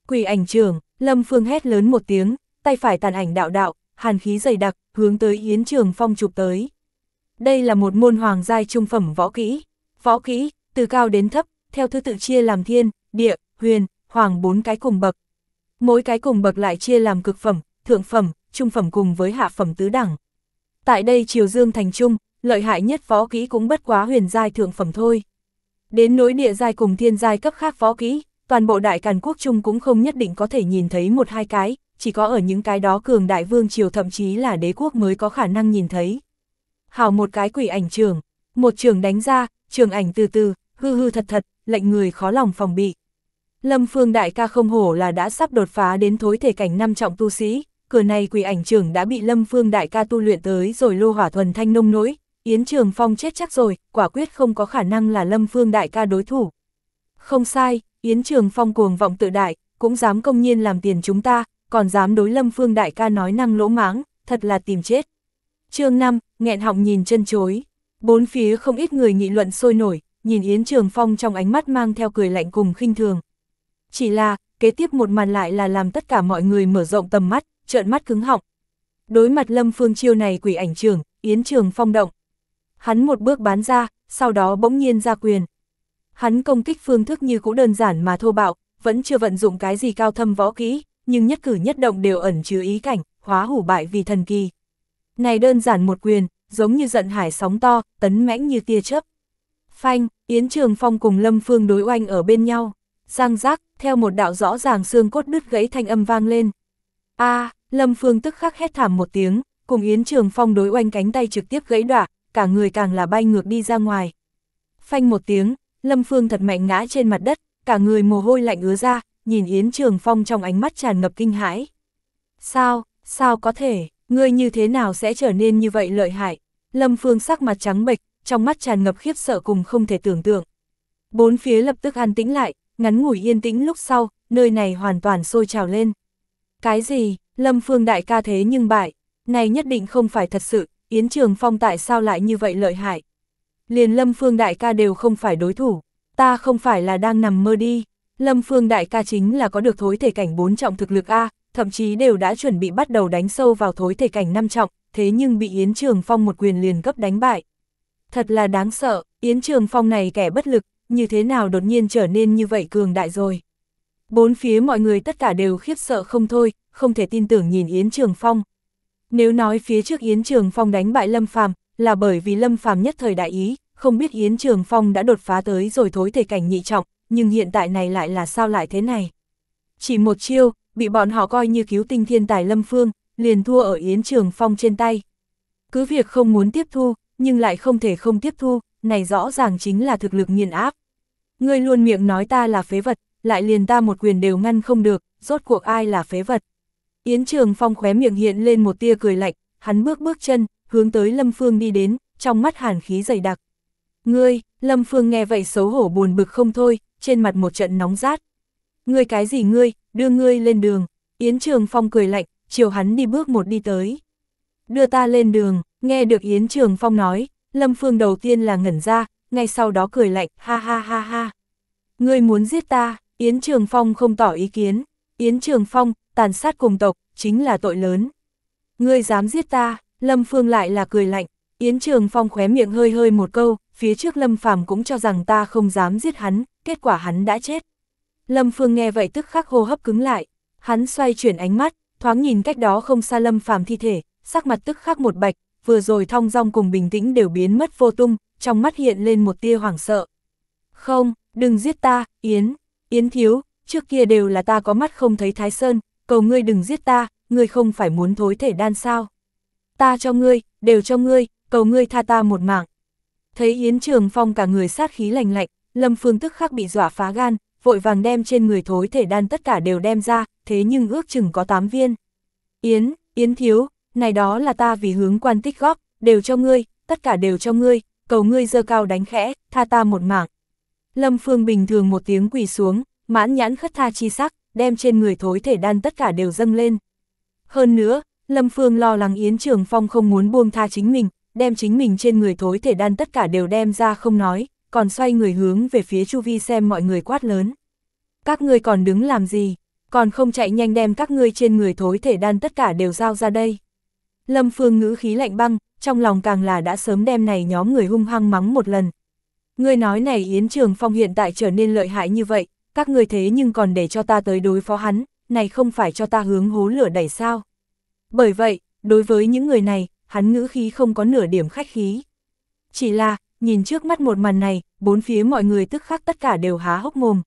Quỷ ảnh trường, Lâm Phương hét lớn một tiếng, tay phải tàn ảnh đạo đạo, hàn khí dày đặc, hướng tới Yến Trường Phong chụp tới. Đây là một môn hoàng giai trung phẩm võ kỹ. Võ kỹ, từ cao đến thấp, theo thứ tự chia làm thiên, địa, huyền, hoàng bốn cái cùng bậc. Mỗi cái cùng bậc lại chia làm cực phẩm, thượng phẩm, trung phẩm cùng với hạ phẩm tứ đẳng. Tại đây Triều Dương thành trung, lợi hại nhất võ kỹ cũng bất quá huyền giai thượng phẩm thôi. Đến nối địa giai cùng thiên giai cấp khác võ kỹ, toàn bộ đại càn quốc trung cũng không nhất định có thể nhìn thấy một hai cái, chỉ có ở những cái đó cường đại vương triều thậm chí là đế quốc mới có khả năng nhìn thấy. hào một cái quỷ ảnh trường, một trường đánh ra, trường ảnh từ từ, hư hư thật thật, lệnh người khó lòng phòng bị. Lâm Phương đại ca không hổ là đã sắp đột phá đến thối thể cảnh năm trọng tu sĩ, cửa này quỷ ảnh trường đã bị Lâm Phương đại ca tu luyện tới rồi lô hỏa thuần thanh nông nỗi, Yến Trường Phong chết chắc rồi, quả quyết không có khả năng là Lâm Phương đại ca đối thủ. Không sai, Yến Trường Phong cuồng vọng tự đại, cũng dám công nhiên làm tiền chúng ta, còn dám đối lâm phương đại ca nói năng lỗ máng, thật là tìm chết. chương 5, nghẹn họng nhìn chân chối. Bốn phía không ít người nghị luận sôi nổi, nhìn Yến Trường Phong trong ánh mắt mang theo cười lạnh cùng khinh thường. Chỉ là, kế tiếp một màn lại là làm tất cả mọi người mở rộng tầm mắt, trợn mắt cứng họng. Đối mặt Lâm Phương chiêu này quỷ ảnh trường, Yến Trường Phong động. Hắn một bước bán ra, sau đó bỗng nhiên ra quyền. Hắn công kích phương thức như cũ đơn giản mà thô bạo, vẫn chưa vận dụng cái gì cao thâm võ kỹ, nhưng nhất cử nhất động đều ẩn chứa ý cảnh, hóa hủ bại vì thần kỳ. Này đơn giản một quyền, giống như giận hải sóng to, tấn mãnh như tia chớp. Phanh, Yến Trường Phong cùng Lâm Phương đối oanh ở bên nhau. Giang rác theo một đạo rõ ràng xương cốt đứt gãy thanh âm vang lên. a Lâm Phương tức khắc hét thảm một tiếng, cùng Yến Trường Phong đối oanh cánh tay trực tiếp gãy đọa, cả người càng là bay ngược đi ra ngoài. Phanh một tiếng, Lâm Phương thật mạnh ngã trên mặt đất, cả người mồ hôi lạnh ứa ra, nhìn Yến Trường Phong trong ánh mắt tràn ngập kinh hãi. Sao, sao có thể, ngươi như thế nào sẽ trở nên như vậy lợi hại? Lâm Phương sắc mặt trắng bệch, trong mắt tràn ngập khiếp sợ cùng không thể tưởng tượng. Bốn phía lập tức an tĩnh lại, ngắn ngủi yên tĩnh lúc sau, nơi này hoàn toàn sôi trào lên. Cái gì, Lâm Phương đại ca thế nhưng bại, này nhất định không phải thật sự, Yến Trường Phong tại sao lại như vậy lợi hại? Liền Lâm Phương đại ca đều không phải đối thủ, ta không phải là đang nằm mơ đi. Lâm Phương đại ca chính là có được thối thể cảnh 4 trọng thực lực A, thậm chí đều đã chuẩn bị bắt đầu đánh sâu vào thối thể cảnh 5 trọng, thế nhưng bị Yến Trường Phong một quyền liền cấp đánh bại. Thật là đáng sợ, Yến Trường Phong này kẻ bất lực, như thế nào đột nhiên trở nên như vậy cường đại rồi. Bốn phía mọi người tất cả đều khiếp sợ không thôi, không thể tin tưởng nhìn Yến Trường Phong. Nếu nói phía trước Yến Trường Phong đánh bại Lâm Phàm là bởi vì Lâm Phàm nhất thời đại ý, không biết Yến Trường Phong đã đột phá tới rồi thối thể cảnh nhị trọng, nhưng hiện tại này lại là sao lại thế này? Chỉ một chiêu, bị bọn họ coi như cứu tinh thiên tài Lâm Phương, liền thua ở Yến Trường Phong trên tay. Cứ việc không muốn tiếp thu, nhưng lại không thể không tiếp thu, này rõ ràng chính là thực lực nghiền áp. Ngươi luôn miệng nói ta là phế vật, lại liền ta một quyền đều ngăn không được, rốt cuộc ai là phế vật. Yến Trường Phong khóe miệng hiện lên một tia cười lạnh, hắn bước bước chân, hướng tới Lâm Phương đi đến, trong mắt hàn khí dày đặc. Ngươi, Lâm Phương nghe vậy xấu hổ buồn bực không thôi, trên mặt một trận nóng rát. Ngươi cái gì ngươi, đưa ngươi lên đường, Yến Trường Phong cười lạnh, chiều hắn đi bước một đi tới. Đưa ta lên đường, nghe được Yến Trường Phong nói, Lâm Phương đầu tiên là ngẩn ra, ngay sau đó cười lạnh, ha ha ha ha. Ngươi muốn giết ta, Yến Trường Phong không tỏ ý kiến, Yến Trường Phong, tàn sát cùng tộc, chính là tội lớn. Ngươi dám giết ta, Lâm Phương lại là cười lạnh, Yến Trường Phong khóe miệng hơi hơi một câu, phía trước Lâm Phàm cũng cho rằng ta không dám giết hắn, kết quả hắn đã chết. Lâm Phương nghe vậy tức khắc hô hấp cứng lại, hắn xoay chuyển ánh mắt, thoáng nhìn cách đó không xa Lâm Phàm thi thể, sắc mặt tức khắc một bạch, vừa rồi thong dong cùng bình tĩnh đều biến mất vô tung, trong mắt hiện lên một tia hoảng sợ. Không, đừng giết ta, Yến, Yến thiếu, trước kia đều là ta có mắt không thấy Thái Sơn, cầu ngươi đừng giết ta, ngươi không phải muốn thối thể đan sao. Ta cho ngươi, đều cho ngươi, cầu ngươi tha ta một mạng. Thấy Yến Trường Phong cả người sát khí lành lạnh, Lâm Phương tức khắc bị dọa phá gan, vội vàng đem trên người thối thể đan tất cả đều đem ra, thế nhưng ước chừng có 8 viên. Yến, Yến Thiếu, này đó là ta vì hướng quan tích góp, đều cho ngươi, tất cả đều cho ngươi, cầu ngươi dơ cao đánh khẽ, tha ta một mạng. Lâm Phương bình thường một tiếng quỳ xuống, mãn nhãn khất tha chi sắc, đem trên người thối thể đan tất cả đều dâng lên. Hơn nữa, Lâm Phương lo lắng Yến Trường Phong không muốn buông tha chính mình, đem chính mình trên người thối thể đan tất cả đều đem ra không nói, còn xoay người hướng về phía chu vi xem mọi người quát lớn. Các ngươi còn đứng làm gì, còn không chạy nhanh đem các ngươi trên người thối thể đan tất cả đều giao ra đây. Lâm Phương ngữ khí lạnh băng, trong lòng càng là đã sớm đem này nhóm người hung hăng mắng một lần. Ngươi nói này Yến Trường Phong hiện tại trở nên lợi hại như vậy, các ngươi thế nhưng còn để cho ta tới đối phó hắn, này không phải cho ta hướng hố lửa đẩy sao. Bởi vậy, đối với những người này, hắn ngữ khí không có nửa điểm khách khí. Chỉ là, nhìn trước mắt một màn này, bốn phía mọi người tức khắc tất cả đều há hốc mồm.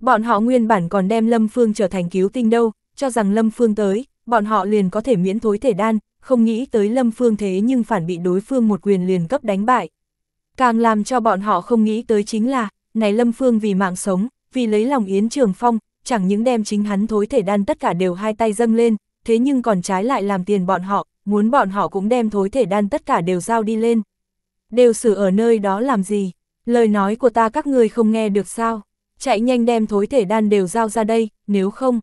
Bọn họ nguyên bản còn đem Lâm Phương trở thành cứu tinh đâu, cho rằng Lâm Phương tới, bọn họ liền có thể miễn thối thể đan, không nghĩ tới Lâm Phương thế nhưng phản bị đối phương một quyền liền cấp đánh bại. Càng làm cho bọn họ không nghĩ tới chính là, này Lâm Phương vì mạng sống, vì lấy lòng Yến Trường Phong, chẳng những đem chính hắn thối thể đan tất cả đều hai tay dâng lên, thế nhưng còn trái lại làm tiền bọn họ, muốn bọn họ cũng đem thối thể đan tất cả đều giao đi lên. Đều xử ở nơi đó làm gì? Lời nói của ta các người không nghe được sao? Chạy nhanh đem thối thể đan đều giao ra đây, nếu không.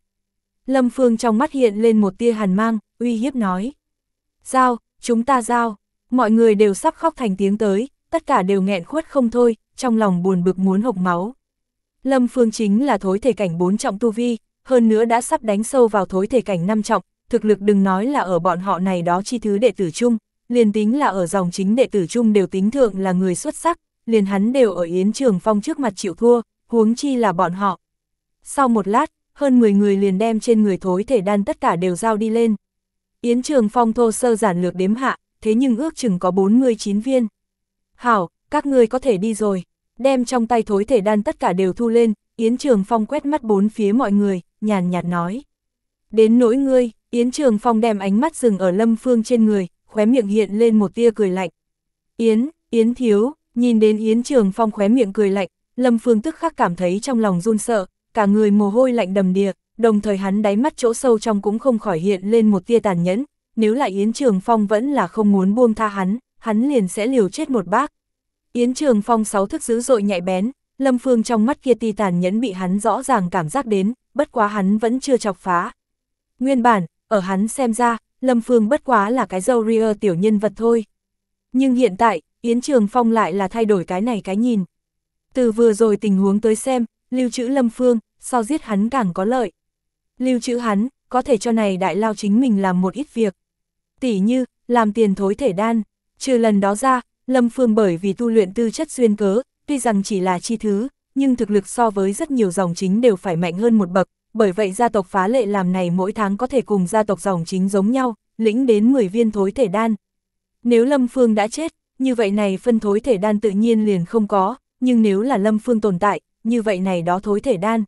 Lâm Phương trong mắt hiện lên một tia hàn mang, uy hiếp nói. Giao, chúng ta giao. Mọi người đều sắp khóc thành tiếng tới, tất cả đều nghẹn khuất không thôi, trong lòng buồn bực muốn hộc máu. Lâm Phương chính là thối thể cảnh 4 trọng tu vi, hơn nữa đã sắp đánh sâu vào thối thể cảnh 5 trọng, thực lực đừng nói là ở bọn họ này đó chi thứ đệ tử chung, liền tính là ở dòng chính đệ tử chung đều tính thượng là người xuất sắc, liền hắn đều ở Yến Trường Phong trước mặt chịu thua, huống chi là bọn họ. Sau một lát, hơn 10 người liền đem trên người thối thể đan tất cả đều giao đi lên. Yến Trường Phong thô sơ giản lược đếm hạ, thế nhưng ước chừng có 49 viên. Hảo, các ngươi có thể đi rồi, đem trong tay thối thể đan tất cả đều thu lên, Yến Trường Phong quét mắt bốn phía mọi người, nhàn nhạt nói. Đến nỗi ngươi, Yến Trường Phong đem ánh mắt dừng ở Lâm Phương trên người, khóe miệng hiện lên một tia cười lạnh. Yến, Yến Thiếu, nhìn đến Yến Trường Phong khóe miệng cười lạnh, Lâm Phương tức khắc cảm thấy trong lòng run sợ, cả người mồ hôi lạnh đầm đìa, đồng thời hắn đáy mắt chỗ sâu trong cũng không khỏi hiện lên một tia tàn nhẫn, nếu là Yến Trường Phong vẫn là không muốn buông tha hắn, hắn liền sẽ liều chết một bác. Yến Trường Phong sáu thức dữ dội nhạy bén, Lâm Phương trong mắt kia ti tàn nhẫn bị hắn rõ ràng cảm giác đến, bất quá hắn vẫn chưa chọc phá. Nguyên bản, ở hắn xem ra, Lâm Phương bất quá là cái dâu ria tiểu nhân vật thôi. Nhưng hiện tại, Yến Trường Phong lại là thay đổi cái này cái nhìn. Từ vừa rồi tình huống tới xem, lưu trữ Lâm Phương, so giết hắn càng có lợi. Lưu trữ hắn, có thể cho này đại lao chính mình làm một ít việc. tỷ như, làm tiền thối thể đan. Trừ lần đó ra, Lâm Phương bởi vì tu luyện tư chất xuyên cớ, tuy rằng chỉ là chi thứ, nhưng thực lực so với rất nhiều dòng chính đều phải mạnh hơn một bậc, bởi vậy gia tộc phá lệ làm này mỗi tháng có thể cùng gia tộc dòng chính giống nhau, lĩnh đến 10 viên thối thể đan. Nếu Lâm Phương đã chết, như vậy này phân thối thể đan tự nhiên liền không có, nhưng nếu là Lâm Phương tồn tại, như vậy này đó thối thể đan.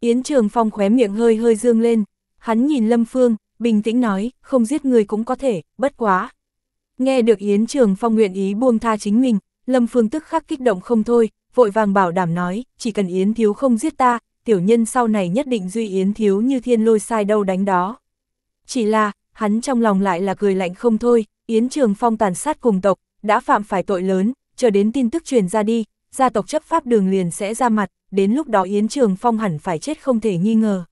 Yến Trường Phong khóe miệng hơi hơi dương lên, hắn nhìn Lâm Phương, bình tĩnh nói, không giết người cũng có thể, bất quá. Nghe được Yến Trường Phong nguyện ý buông tha chính mình, Lâm Phương tức khắc kích động không thôi, vội vàng bảo đảm nói, chỉ cần Yến thiếu không giết ta, tiểu nhân sau này nhất định Duy Yến thiếu như thiên lôi sai đâu đánh đó. Chỉ là, hắn trong lòng lại là cười lạnh không thôi, Yến Trường Phong tàn sát cùng tộc, đã phạm phải tội lớn, chờ đến tin tức truyền ra đi, gia tộc chấp pháp đường liền sẽ ra mặt, đến lúc đó Yến Trường Phong hẳn phải chết không thể nghi ngờ.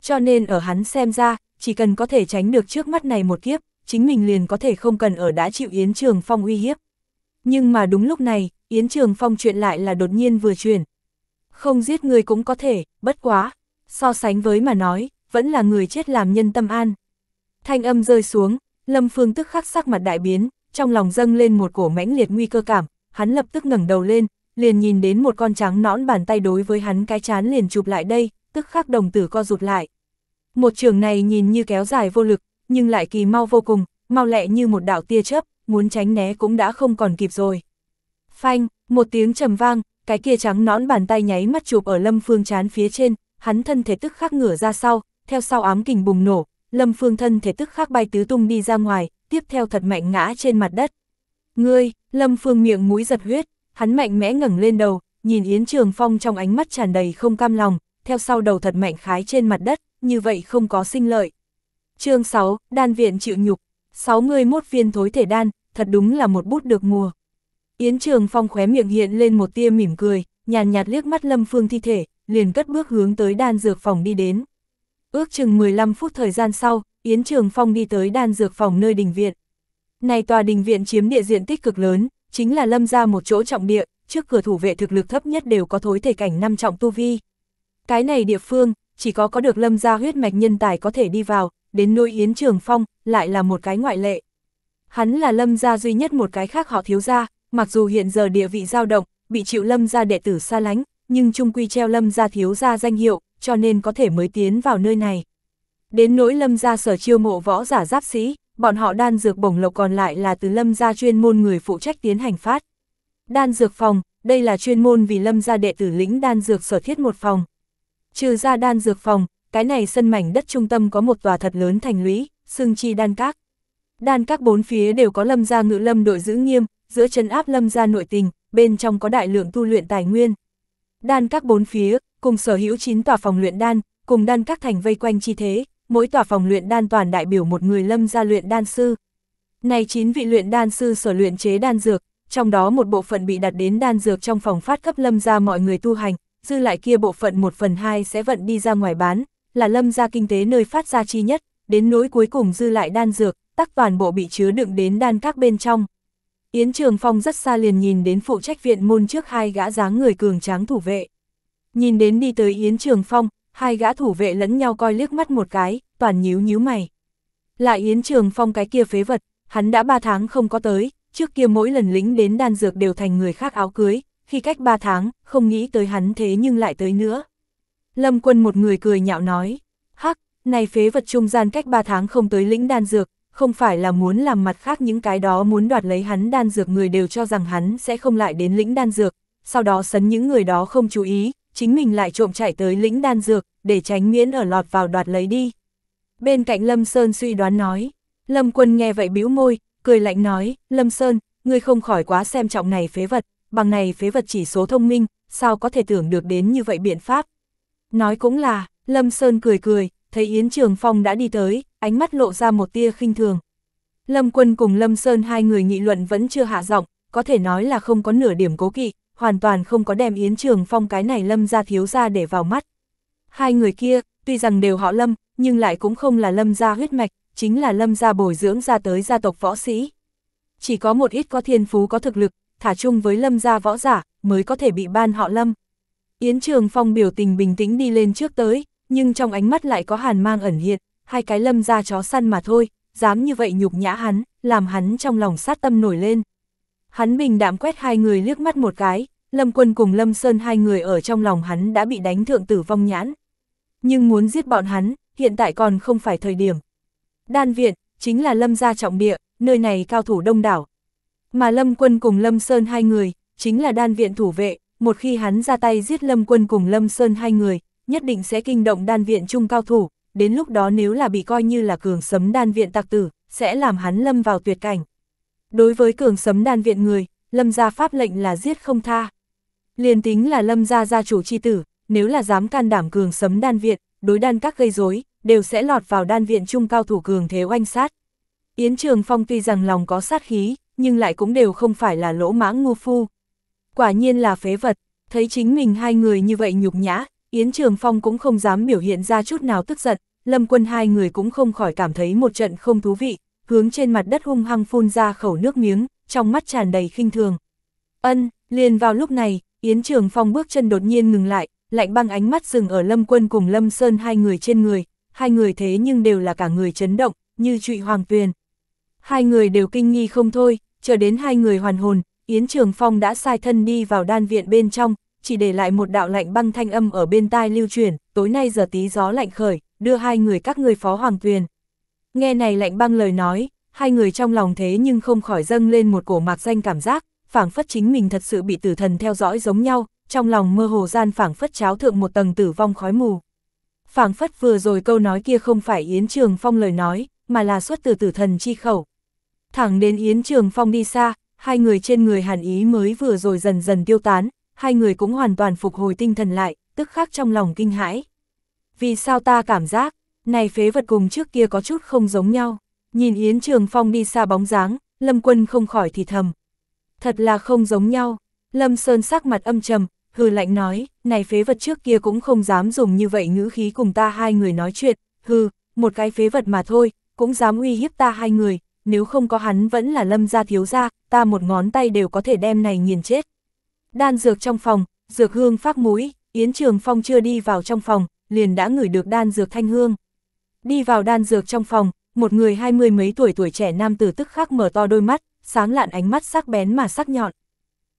Cho nên ở hắn xem ra, chỉ cần có thể tránh được trước mắt này một kiếp, chính mình liền có thể không cần ở đã chịu Yến Trường Phong uy hiếp. Nhưng mà đúng lúc này, Yến Trường Phong chuyện lại là đột nhiên vừa chuyển, không giết người cũng có thể, bất quá, so sánh với mà nói, vẫn là người chết làm nhân tâm an. Thanh âm rơi xuống, Lâm Phương tức khắc sắc mặt đại biến, trong lòng dâng lên một cổ mãnh liệt nguy cơ cảm, hắn lập tức ngẩng đầu lên, liền nhìn đến một con trắng nõn bàn tay đối với hắn cái chán liền chụp lại đây, tức khắc đồng tử co rụt lại. Một trường này nhìn như kéo dài vô lực, nhưng lại kỳ mau vô cùng, mau lẹ như một đạo tia chớp, muốn tránh né cũng đã không còn kịp rồi. Phanh, một tiếng trầm vang, cái kia trắng nõn bàn tay nháy mắt chụp ở Lâm Phương chán phía trên, hắn thân thể tức khắc ngửa ra sau, theo sau ám kình bùng nổ, Lâm Phương thân thể tức khắc bay tứ tung đi ra ngoài, tiếp theo thật mạnh ngã trên mặt đất. Ngươi, Lâm Phương miệng mũi giật huyết, hắn mạnh mẽ ngẩng lên đầu, nhìn Yến Trường Phong trong ánh mắt tràn đầy không cam lòng, theo sau đầu thật mạnh khái trên mặt đất, như vậy không có sinh lợi. chương 6, đan viện chịu nhục, 61 viên thối thể đan, thật đúng là một bút được mùa. Yến Trường Phong khóe miệng hiện lên một tia mỉm cười, nhàn nhạt, liếc mắt Lâm Phương thi thể, liền cất bước hướng tới đan dược phòng đi đến. Ước chừng 15 phút thời gian sau, Yến Trường Phong đi tới đan dược phòng nơi đình viện. Này tòa đình viện chiếm địa diện tích cực lớn, chính là lâm ra một chỗ trọng địa, trước cửa thủ vệ thực lực thấp nhất đều có thối thể cảnh năm trọng tu vi. Cái này địa phương, chỉ có có được lâm ra huyết mạch nhân tài có thể đi vào, đến nỗi Yến Trường Phong, lại là một cái ngoại lệ. Hắn là lâm gia duy nhất một cái khác họ thiếu gia, mặc dù hiện giờ địa vị dao động, bị chịu lâm ra đệ tử xa lánh, nhưng trung quy treo lâm ra thiếu ra danh hiệu, cho nên có thể mới tiến vào nơi này. Đến nỗi lâm ra sở chiêu mộ võ giả giáp sĩ, bọn họ đan dược bổng lộc còn lại là từ lâm ra chuyên môn người phụ trách tiến hành phát. Đan dược phòng, đây là chuyên môn vì lâm ra đệ tử lĩnh đan dược sở thiết một phòng. Trừ ra đan dược phòng, cái này sân mảnh đất trung tâm có một tòa thật lớn thành lũy, xương chi đan các. Đan các bốn phía đều có lâm gia ngự lâm đội giữ nghiêm, giữa chân áp lâm gia nội tình, bên trong có đại lượng tu luyện tài nguyên. Đan các bốn phía, cùng sở hữu 9 tòa phòng luyện đan, cùng đan các thành vây quanh chi thế, mỗi tòa phòng luyện đan toàn đại biểu một người lâm gia luyện đan sư. Này 9 vị luyện đan sư sở luyện chế đan dược, trong đó một bộ phận bị đặt đến đan dược trong phòng phát cấp lâm gia mọi người tu hành, dư lại kia bộ phận 1 phần 2 sẽ vận đi ra ngoài bán, là lâm gia kinh tế nơi phát ra chi nhất, đến nỗi cuối cùng dư lại đan dược, tắc toàn bộ bị chứa đựng đến đan các bên trong. Yến Trường Phong rất xa liền nhìn đến phụ trách viện môn trước hai gã dáng người cường tráng thủ vệ. Nhìn đến đi tới Yến Trường Phong, hai gã thủ vệ lẫn nhau coi liếc mắt một cái, toàn nhíu nhíu mày. Lại Yến Trường Phong cái kia phế vật, hắn đã ba tháng không có tới, trước kia mỗi lần lính đến đan dược đều thành người khác áo cưới, khi cách ba tháng, không nghĩ tới hắn thế nhưng lại tới nữa. Lâm quân một người cười nhạo nói, hắc, này phế vật trung gian cách ba tháng không tới lĩnh đan dược, không phải là muốn làm mặt khác những cái đó muốn đoạt lấy hắn đan dược người đều cho rằng hắn sẽ không lại đến lĩnh đan dược, sau đó sấn những người đó không chú ý, chính mình lại trộm chạy tới lĩnh đan dược, để tránh miễn ở lọt vào đoạt lấy đi. Bên cạnh Lâm Sơn suy đoán nói, Lâm Quân nghe vậy bĩu môi, cười lạnh nói, Lâm Sơn, ngươi không khỏi quá xem trọng này phế vật, bằng này phế vật chỉ số thông minh, sao có thể tưởng được đến như vậy biện pháp. Nói cũng là, Lâm Sơn cười cười, thấy Yến Trường Phong đã đi tới, ánh mắt lộ ra một tia khinh thường. Lâm Quân cùng Lâm Sơn hai người nghị luận vẫn chưa hạ giọng, có thể nói là không có nửa điểm cố kỵ, hoàn toàn không có đem Yến Trường Phong cái này Lâm ra thiếu ra để vào mắt. Hai người kia, tuy rằng đều họ Lâm, nhưng lại cũng không là Lâm ra huyết mạch, chính là Lâm ra bồi dưỡng ra tới gia tộc võ sĩ. Chỉ có một ít có thiên phú có thực lực, thả chung với Lâm ra võ giả, mới có thể bị ban họ Lâm. Yến Trường Phong biểu tình bình tĩnh đi lên trước tới, nhưng trong ánh mắt lại có hàn mang ẩn hiện, hai cái lâm ra chó săn mà thôi, dám như vậy nhục nhã hắn, làm hắn trong lòng sát tâm nổi lên. Hắn bình đạm quét hai người liếc mắt một cái, Lâm Quân cùng Lâm Sơn hai người ở trong lòng hắn đã bị đánh thượng tử vong nhãn. Nhưng muốn giết bọn hắn, hiện tại còn không phải thời điểm. Đan viện, chính là Lâm gia trọng địa, nơi này cao thủ đông đảo. Mà Lâm Quân cùng Lâm Sơn hai người, chính là đan viện thủ vệ, một khi hắn ra tay giết Lâm Quân cùng Lâm Sơn hai người, nhất định sẽ kinh động đan viện chung cao thủ, đến lúc đó nếu là bị coi như là cường sấm đan viện tạc tử, sẽ làm hắn lâm vào tuyệt cảnh. Đối với cường sấm đan viện người, lâm gia pháp lệnh là giết không tha. Liền tính là lâm gia gia chủ chi tử, nếu là dám can đảm cường sấm đan viện, đối đan các gây rối đều sẽ lọt vào đan viện trung cao thủ cường thế oanh sát. Yến Trường Phong tuy rằng lòng có sát khí, nhưng lại cũng đều không phải là lỗ mãng ngu phu. Quả nhiên là phế vật, thấy chính mình hai người như vậy nhục nhã, Yến Trường Phong cũng không dám biểu hiện ra chút nào tức giận, Lâm Quân hai người cũng không khỏi cảm thấy một trận không thú vị, hướng trên mặt đất hung hăng phun ra khẩu nước miếng, trong mắt tràn đầy khinh thường. Ân, liền vào lúc này, Yến Trường Phong bước chân đột nhiên ngừng lại, lạnh băng ánh mắt dừng ở Lâm Quân cùng Lâm Sơn hai người trên người, hai người thế nhưng đều là cả người chấn động, như trụy hoàng tuyền. Hai người đều kinh nghi không thôi, chờ đến hai người hoàn hồn, Yến Trường Phong đã sai thân đi vào đan viện bên trong, chỉ để lại một đạo lạnh băng thanh âm ở bên tai lưu truyền, tối nay giờ tí gió lạnh khởi, đưa hai người các người phó hoàng tuyền. Nghe này lạnh băng lời nói, hai người trong lòng thế nhưng không khỏi dâng lên một cổ mạc danh cảm giác, phảng phất chính mình thật sự bị tử thần theo dõi giống nhau, trong lòng mơ hồ gian phảng phất cháo thượng một tầng tử vong khói mù. Phảng phất vừa rồi câu nói kia không phải Yến Trường Phong lời nói, mà là xuất từ tử thần chi khẩu. Thẳng đến Yến Trường Phong đi xa, hai người trên người hàn ý mới vừa rồi dần dần tiêu tán, hai người cũng hoàn toàn phục hồi tinh thần lại, tức khắc trong lòng kinh hãi vì sao ta cảm giác, này phế vật cùng trước kia có chút không giống nhau, nhìn Yến Trường Phong đi xa bóng dáng, Lâm Quân không khỏi thì thầm. Thật là không giống nhau, Lâm Sơn sắc mặt âm trầm, hừ lạnh nói, này phế vật trước kia cũng không dám dùng như vậy ngữ khí cùng ta hai người nói chuyện, hừ, một cái phế vật mà thôi, cũng dám uy hiếp ta hai người, nếu không có hắn vẫn là lâm gia thiếu gia, ta một ngón tay đều có thể đem này nghiền chết. Đan dược trong phòng, dược hương phát mũi, Yến Trường Phong chưa đi vào trong phòng, liền đã ngửi được đan dược thanh hương. Đi vào đan dược trong phòng, một người hai mươi mấy tuổi tuổi trẻ nam tử tức khắc mở to đôi mắt, sáng lạn ánh mắt sắc bén mà sắc nhọn.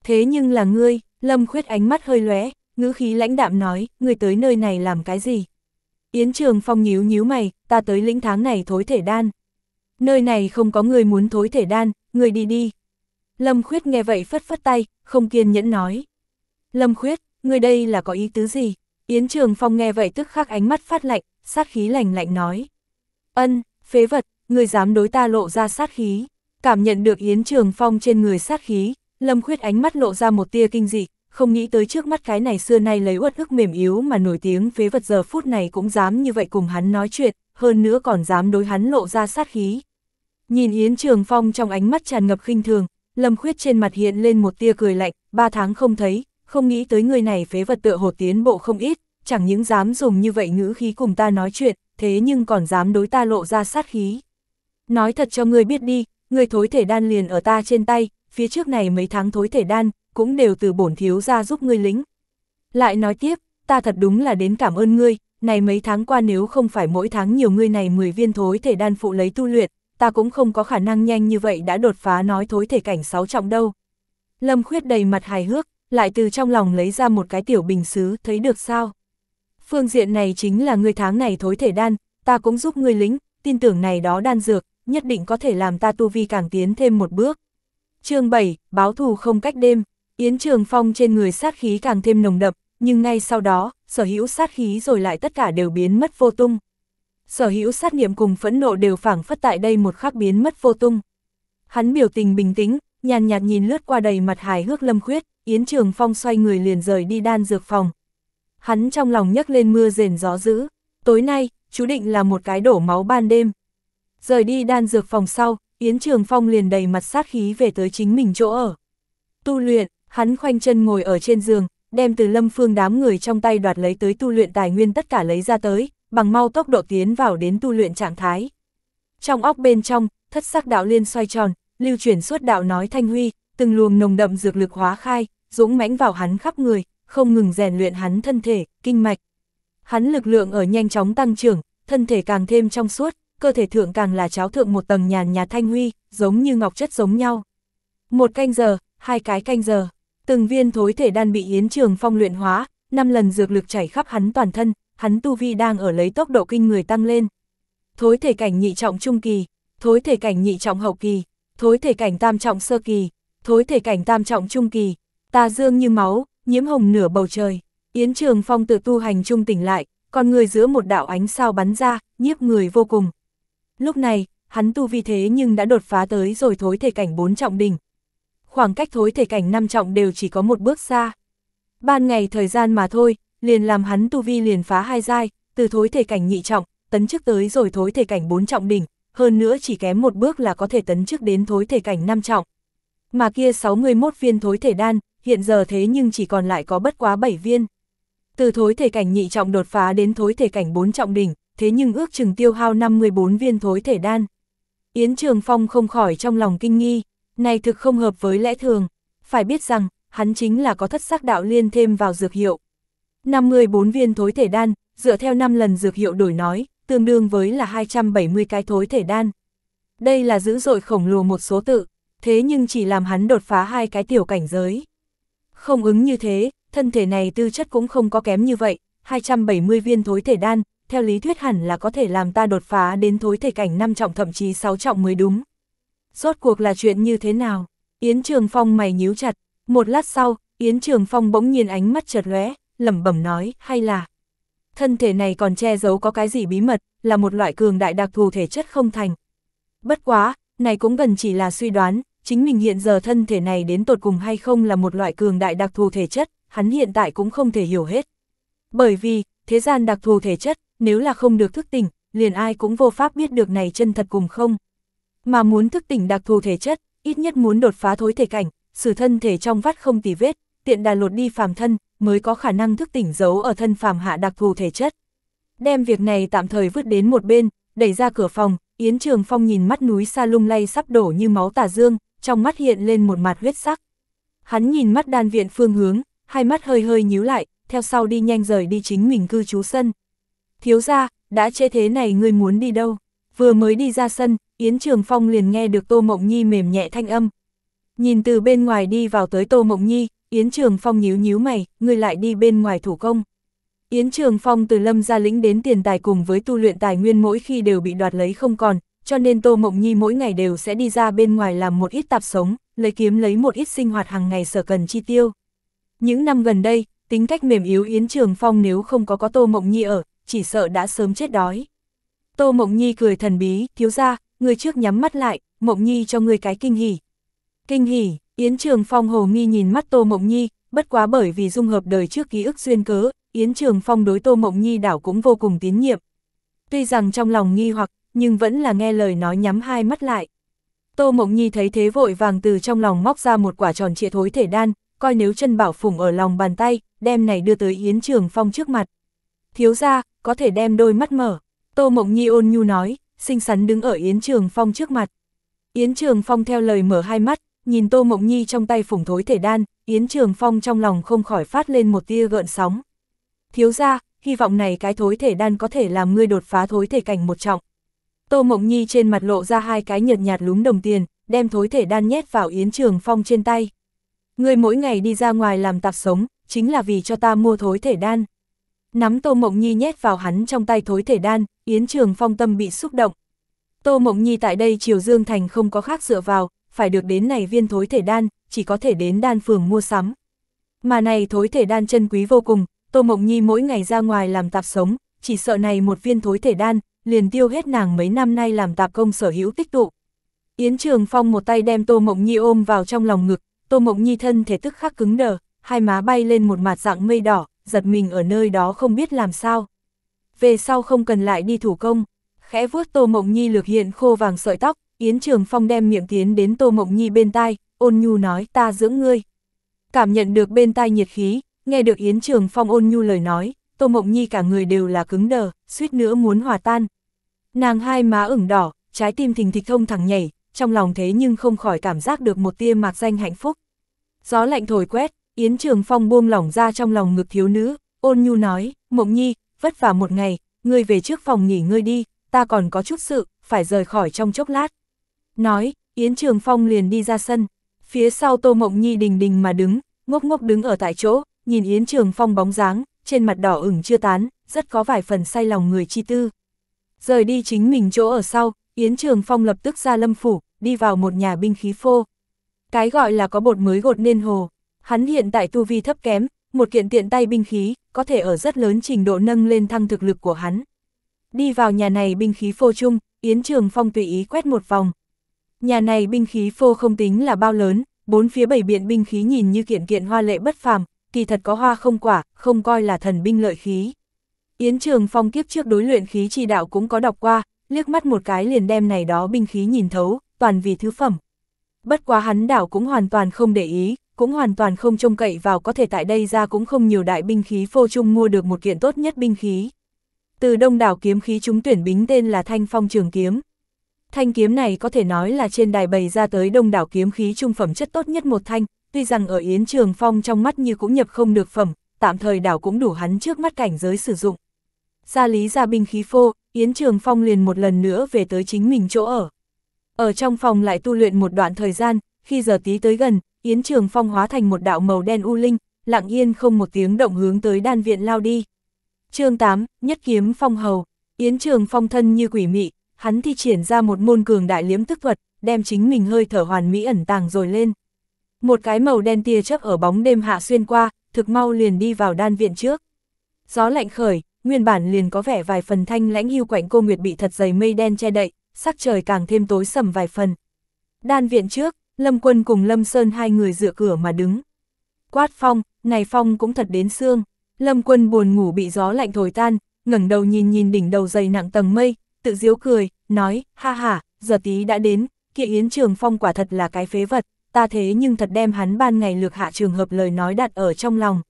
Thế nhưng là ngươi, Lâm Khuyết ánh mắt hơi lóe, ngữ khí lãnh đạm nói, ngươi tới nơi này làm cái gì? Yến Trường Phong nhíu nhíu mày, ta tới lĩnh tháng này thối thể đan. Nơi này không có người muốn thối thể đan, người đi đi. Lâm Khuyết nghe vậy phất phất tay, không kiên nhẫn nói. Lâm Khuyết, người đây là có ý tứ gì? Yến Trường Phong nghe vậy tức khắc ánh mắt phát lạnh, sát khí lạnh lạnh nói. Ân, phế vật, người dám đối ta lộ ra sát khí. Cảm nhận được Yến Trường Phong trên người sát khí, Lâm Khuyết ánh mắt lộ ra một tia kinh dị, không nghĩ tới trước mắt cái này xưa nay lấy uất ức mềm yếu mà nổi tiếng phế vật giờ phút này cũng dám như vậy cùng hắn nói chuyện, hơn nữa còn dám đối hắn lộ ra sát khí. Nhìn Yến Trường Phong trong ánh mắt tràn ngập khinh thường, Lâm Khuyết trên mặt hiện lên một tia cười lạnh, ba tháng không thấy, không nghĩ tới người này phế vật tựa hồ tiến bộ không ít, chẳng những dám dùng như vậy ngữ khí cùng ta nói chuyện, thế nhưng còn dám đối ta lộ ra sát khí. Nói thật cho ngươi biết đi, ngươi thối thể đan liền ở ta trên tay, phía trước này mấy tháng thối thể đan, cũng đều từ bổn thiếu ra giúp ngươi lính. Lại nói tiếp, ta thật đúng là đến cảm ơn ngươi, này mấy tháng qua nếu không phải mỗi tháng nhiều ngươi này 10 viên thối thể đan phụ lấy tu luyện, ta cũng không có khả năng nhanh như vậy đã đột phá nói thối thể cảnh 6 trọng đâu. Lâm Khuyết đầy mặt hài hước, lại từ trong lòng lấy ra một cái tiểu bình xứ, thấy được sao? Phương diện này chính là người tháng này thối thể đan, ta cũng giúp người lính, tin tưởng này đó đan dược, nhất định có thể làm ta tu vi càng tiến thêm một bước. chương 7, báo thù không cách đêm, Yến Trường Phong trên người sát khí càng thêm nồng đậm, nhưng ngay sau đó, sở hữu sát khí rồi lại tất cả đều biến mất vô tung. Sở hữu sát niệm cùng phẫn nộ đều phảng phất tại đây một khắc biến mất vô tung. Hắn biểu tình bình tĩnh, nhàn nhạt nhìn lướt qua đầy mặt hài hước lâm khuyết, Yến Trường Phong xoay người liền rời đi đan dược phòng. Hắn trong lòng nhấc lên mưa rền gió dữ, tối nay, chú định là một cái đổ máu ban đêm. Rời đi đan dược phòng sau, Yến Trường Phong liền đầy mặt sát khí về tới chính mình chỗ ở. Tu luyện, hắn khoanh chân ngồi ở trên giường, đem từ lâm phương đám người trong tay đoạt lấy tới tu luyện tài nguyên tất cả lấy ra tới, bằng mau tốc độ tiến vào đến tu luyện trạng thái. Trong óc bên trong, thất sắc đạo liên xoay tròn, lưu chuyển suốt đạo nói thanh huy, từng luồng nồng đậm dược lực hóa khai, dũng mãnh vào hắn khắp người, không ngừng rèn luyện hắn thân thể, kinh mạch. Hắn lực lượng ở nhanh chóng tăng trưởng, thân thể càng thêm trong suốt, cơ thể thượng càng là cháo thượng một tầng nhàn nhà thanh huy, giống như ngọc chất giống nhau. Một canh giờ, hai cái canh giờ, từng viên thối thể đan bị Yến Trường Phong luyện hóa, năm lần dược lực chảy khắp hắn toàn thân, hắn tu vi đang ở lấy tốc độ kinh người tăng lên. Thối thể cảnh nhị trọng trung kỳ, thối thể cảnh nhị trọng hậu kỳ, thối thể cảnh tam trọng sơ kỳ, thối thể cảnh tam trọng trung kỳ, ta dương như máu, nhiễm hồng nửa bầu trời. Yến Trường Phong tự tu hành trung tỉnh lại, còn người giữa một đạo ánh sao bắn ra, nhiếp người vô cùng. Lúc này, hắn tu vi thế nhưng đã đột phá tới rồi thối thể cảnh bốn trọng đỉnh. Khoảng cách thối thể cảnh năm trọng đều chỉ có một bước xa. Ban ngày thời gian mà thôi, liền làm hắn tu vi liền phá hai giai, từ thối thể cảnh nhị trọng, tấn trước tới rồi thối thể cảnh bốn trọng đỉnh, hơn nữa chỉ kém một bước là có thể tấn trước đến thối thể cảnh năm trọng mà kia 61 viên thối thể đan, hiện giờ thế nhưng chỉ còn lại có bất quá 7 viên. Từ thối thể cảnh nhị trọng đột phá đến thối thể cảnh 4 trọng đỉnh, thế nhưng ước chừng tiêu hao 54 viên thối thể đan. Yến Trường Phong không khỏi trong lòng kinh nghi, này thực không hợp với lẽ thường, phải biết rằng, hắn chính là có thất sắc đạo liên thêm vào dược hiệu. 54 viên thối thể đan, dựa theo 5 lần dược hiệu đổi nói, tương đương với là 270 cái thối thể đan. Đây là dữ dội khổng lồ một số tự, thế nhưng chỉ làm hắn đột phá hai cái tiểu cảnh giới. Không ứng như thế, thân thể này tư chất cũng không có kém như vậy, 270 viên thối thể đan, theo lý thuyết hẳn là có thể làm ta đột phá đến thối thể cảnh 5 trọng thậm chí 6 trọng mới đúng. Rốt cuộc là chuyện như thế nào? Yến Trường Phong mày nhíu chặt, một lát sau, Yến Trường Phong bỗng nhiên ánh mắt chợt lóe, lẩm bẩm nói, hay là thân thể này còn che giấu có cái gì bí mật, là một loại cường đại đặc thù thể chất không thành. Bất quá, này cũng gần chỉ là suy đoán, chính mình hiện giờ thân thể này đến tột cùng hay không là một loại cường đại đặc thù thể chất, hắn hiện tại cũng không thể hiểu hết. Bởi vì, thế gian đặc thù thể chất, nếu là không được thức tỉnh, liền ai cũng vô pháp biết được này chân thật cùng không. Mà muốn thức tỉnh đặc thù thể chất, ít nhất muốn đột phá thối thể cảnh, sử thân thể trong vắt không tì vết, tiện đà lột đi phàm thân, mới có khả năng thức tỉnh giấu ở thân phàm hạ đặc thù thể chất. Đem việc này tạm thời vứt đến một bên, đẩy ra cửa phòng, Yến Trường Phong nhìn mắt núi xa lung lay sắp đổ như máu tà dương, trong mắt hiện lên một mặt huyết sắc. Hắn nhìn mắt đan viện phương hướng, hai mắt hơi hơi nhíu lại, theo sau đi nhanh rời đi chính mình cư trú sân. Thiếu ra, đã chế thế này ngươi muốn đi đâu? Vừa mới đi ra sân, Yến Trường Phong liền nghe được Tô Mộng Nhi mềm nhẹ thanh âm. Nhìn từ bên ngoài đi vào tới Tô Mộng Nhi, Yến Trường Phong nhíu nhíu mày, ngươi lại đi bên ngoài thủ công. Yến Trường Phong từ lâm gia lĩnh đến tiền tài cùng với tu luyện tài nguyên mỗi khi đều bị đoạt lấy không còn, cho nên Tô Mộng Nhi mỗi ngày đều sẽ đi ra bên ngoài làm một ít tạp sống, lấy kiếm lấy một ít sinh hoạt hàng ngày sở cần chi tiêu. Những năm gần đây, tính cách mềm yếu Yến Trường Phong nếu không có có Tô Mộng Nhi ở, chỉ sợ đã sớm chết đói. Tô Mộng Nhi cười thần bí, thiếu ra, người trước nhắm mắt lại, Mộng Nhi cho người cái kinh hỉ. Kinh hỉ, Yến Trường Phong hồ nghi nhìn mắt Tô Mộng Nhi, bất quá bởi vì dung hợp đời trước ký ức duyên cớ, Yến Trường Phong đối Tô Mộng Nhi đảo cũng vô cùng tín nhiệm. Tuy rằng trong lòng nghi hoặc nhưng vẫn là nghe lời nói nhắm hai mắt lại. Tô Mộng Nhi thấy thế vội vàng từ trong lòng móc ra một quả tròn trịa thối thể đan, coi nếu chân bảo phủng ở lòng bàn tay, đem này đưa tới Yến Trường Phong trước mặt. Thiếu ra, có thể đem đôi mắt mở. Tô Mộng Nhi ôn nhu nói, xinh xắn đứng ở Yến Trường Phong trước mặt. Yến Trường Phong theo lời mở hai mắt, nhìn Tô Mộng Nhi trong tay phủng thối thể đan, Yến Trường Phong trong lòng không khỏi phát lên một tia gợn sóng. Thiếu ra, hy vọng này cái thối thể đan có thể làm ngươi đột phá thối thể cảnh một trọng. Tô Mộng Nhi trên mặt lộ ra hai cái nhợt nhạt lúm đồng tiền, đem thối thể đan nhét vào Yến Trường Phong trên tay. Người mỗi ngày đi ra ngoài làm tạp sống, chính là vì cho ta mua thối thể đan. Nắm Tô Mộng Nhi nhét vào hắn trong tay thối thể đan, Yến Trường Phong tâm bị xúc động. Tô Mộng Nhi tại đây Triều Dương Thành không có khác dựa vào, phải được đến này viên thối thể đan, chỉ có thể đến đan phường mua sắm. Mà này thối thể đan chân quý vô cùng, Tô Mộng Nhi mỗi ngày ra ngoài làm tạp sống, chỉ sợ này một viên thối thể đan, liền tiêu hết nàng mấy năm nay làm tạp công sở hữu tích tụ. Yến Trường Phong một tay đem Tô Mộng Nhi ôm vào trong lòng ngực, Tô Mộng Nhi thân thể tức khắc cứng đờ, hai má bay lên một mặt dạng mây đỏ, giật mình ở nơi đó không biết làm sao. Về sau không cần lại đi thủ công, khẽ vuốt Tô Mộng Nhi lược hiện khô vàng sợi tóc, Yến Trường Phong đem miệng tiến đến Tô Mộng Nhi bên tai, ôn nhu nói ta dưỡng ngươi. Cảm nhận được bên tai nhiệt khí, nghe được Yến Trường Phong ôn nhu lời nói, Tô Mộng Nhi cả người đều là cứng đờ, suýt nữa muốn hòa tan. Nàng hai má ửng đỏ, trái tim thình thịch thông thẳng nhảy, trong lòng thế nhưng không khỏi cảm giác được một tia mạc danh hạnh phúc. Gió lạnh thổi quét, Yến Trường Phong buông lỏng ra trong lòng ngực thiếu nữ, ôn nhu nói, Mộng Nhi, vất vả một ngày, ngươi về trước phòng nghỉ ngơi đi, ta còn có chút sự, phải rời khỏi trong chốc lát. Nói, Yến Trường Phong liền đi ra sân, phía sau Tô Mộng Nhi đình đình mà đứng, ngốc ngốc đứng ở tại chỗ, nhìn Yến Trường Phong bóng dáng, trên mặt đỏ ửng chưa tán, rất có vài phần say lòng người chi tư. Rời đi chính mình chỗ ở sau, Yến Trường Phong lập tức ra lâm phủ, đi vào một nhà binh khí phô. Cái gọi là có bột mới gột nên hồ, hắn hiện tại tu vi thấp kém, một kiện tiện tay binh khí, có thể ở rất lớn trình độ nâng lên thăng thực lực của hắn. Đi vào nhà này binh khí phô chung, Yến Trường Phong tùy ý quét một vòng. Nhà này binh khí phô không tính là bao lớn, bốn phía bảy biện binh khí nhìn như kiện kiện hoa lệ bất phàm, kỳ thật có hoa không quả, không coi là thần binh lợi khí. Yến Trường Phong kiếp trước đối luyện khí chỉ đạo cũng có đọc qua, liếc mắt một cái liền đem này đó binh khí nhìn thấu, toàn vì thứ phẩm. Bất quá hắn đảo cũng hoàn toàn không để ý, cũng hoàn toàn không trông cậy vào có thể tại đây ra cũng không nhiều đại binh khí phô chung mua được một kiện tốt nhất binh khí. Từ đông đảo kiếm khí chúng tuyển bính tên là Thanh Phong Trường Kiếm. Thanh kiếm này có thể nói là trên đài bày ra tới đông đảo kiếm khí trung phẩm chất tốt nhất một thanh, tuy rằng ở Yến Trường Phong trong mắt như cũng nhập không được phẩm, tạm thời đảo cũng đủ hắn trước mắt cảnh giới sử dụng. Gia lý ra binh khí phô, Yến Trường Phong liền một lần nữa về tới chính mình chỗ ở. Ở trong phòng lại tu luyện một đoạn thời gian, khi giờ tí tới gần, Yến Trường Phong hóa thành một đạo màu đen u linh, lặng yên không một tiếng động hướng tới đan viện lao đi. chương 8, Nhất Kiếm Phong Hầu, Yến Trường Phong thân như quỷ mị, hắn thi triển ra một môn cường đại liếm tức thuật, đem chính mình hơi thở hoàn mỹ ẩn tàng rồi lên. Một cái màu đen tia chớp ở bóng đêm hạ xuyên qua, thực mau liền đi vào đan viện trước. Gió lạnh khởi, nguyên bản liền có vẻ vài phần thanh lãnh hưu quạnh cô Nguyệt bị thật dày mây đen che đậy, sắc trời càng thêm tối sầm vài phần. Đan viện trước, Lâm Quân cùng Lâm Sơn hai người dựa cửa mà đứng. Quát phong, này phong cũng thật đến xương. Lâm Quân buồn ngủ bị gió lạnh thổi tan, ngẩng đầu nhìn nhìn đỉnh đầu dày nặng tầng mây, tự diếu cười, nói, ha ha, giờ tí đã đến, kia Yến Trường Phong quả thật là cái phế vật, ta thế nhưng thật đem hắn ban ngày lược hạ trường hợp lời nói đặt ở trong lòng.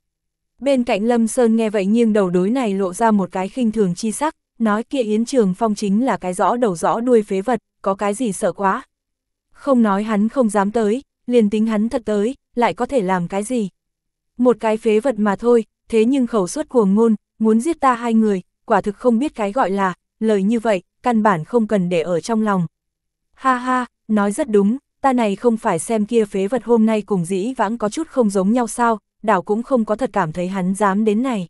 Bên cạnh Lâm Sơn nghe vậy nghiêng đầu đối này lộ ra một cái khinh thường chi sắc, nói kia Yến Trường Phong chính là cái rõ đầu rõ đuôi phế vật, có cái gì sợ quá. Không nói hắn không dám tới, liền tính hắn thật tới, lại có thể làm cái gì. Một cái phế vật mà thôi, thế nhưng khẩu suất cuồng ngôn, muốn giết ta hai người, quả thực không biết cái gọi là, lời như vậy, căn bản không cần để ở trong lòng. Ha ha, nói rất đúng, ta này không phải xem kia phế vật hôm nay cùng dĩ vãng có chút không giống nhau sao, đảo cũng không có thật cảm thấy hắn dám đến này.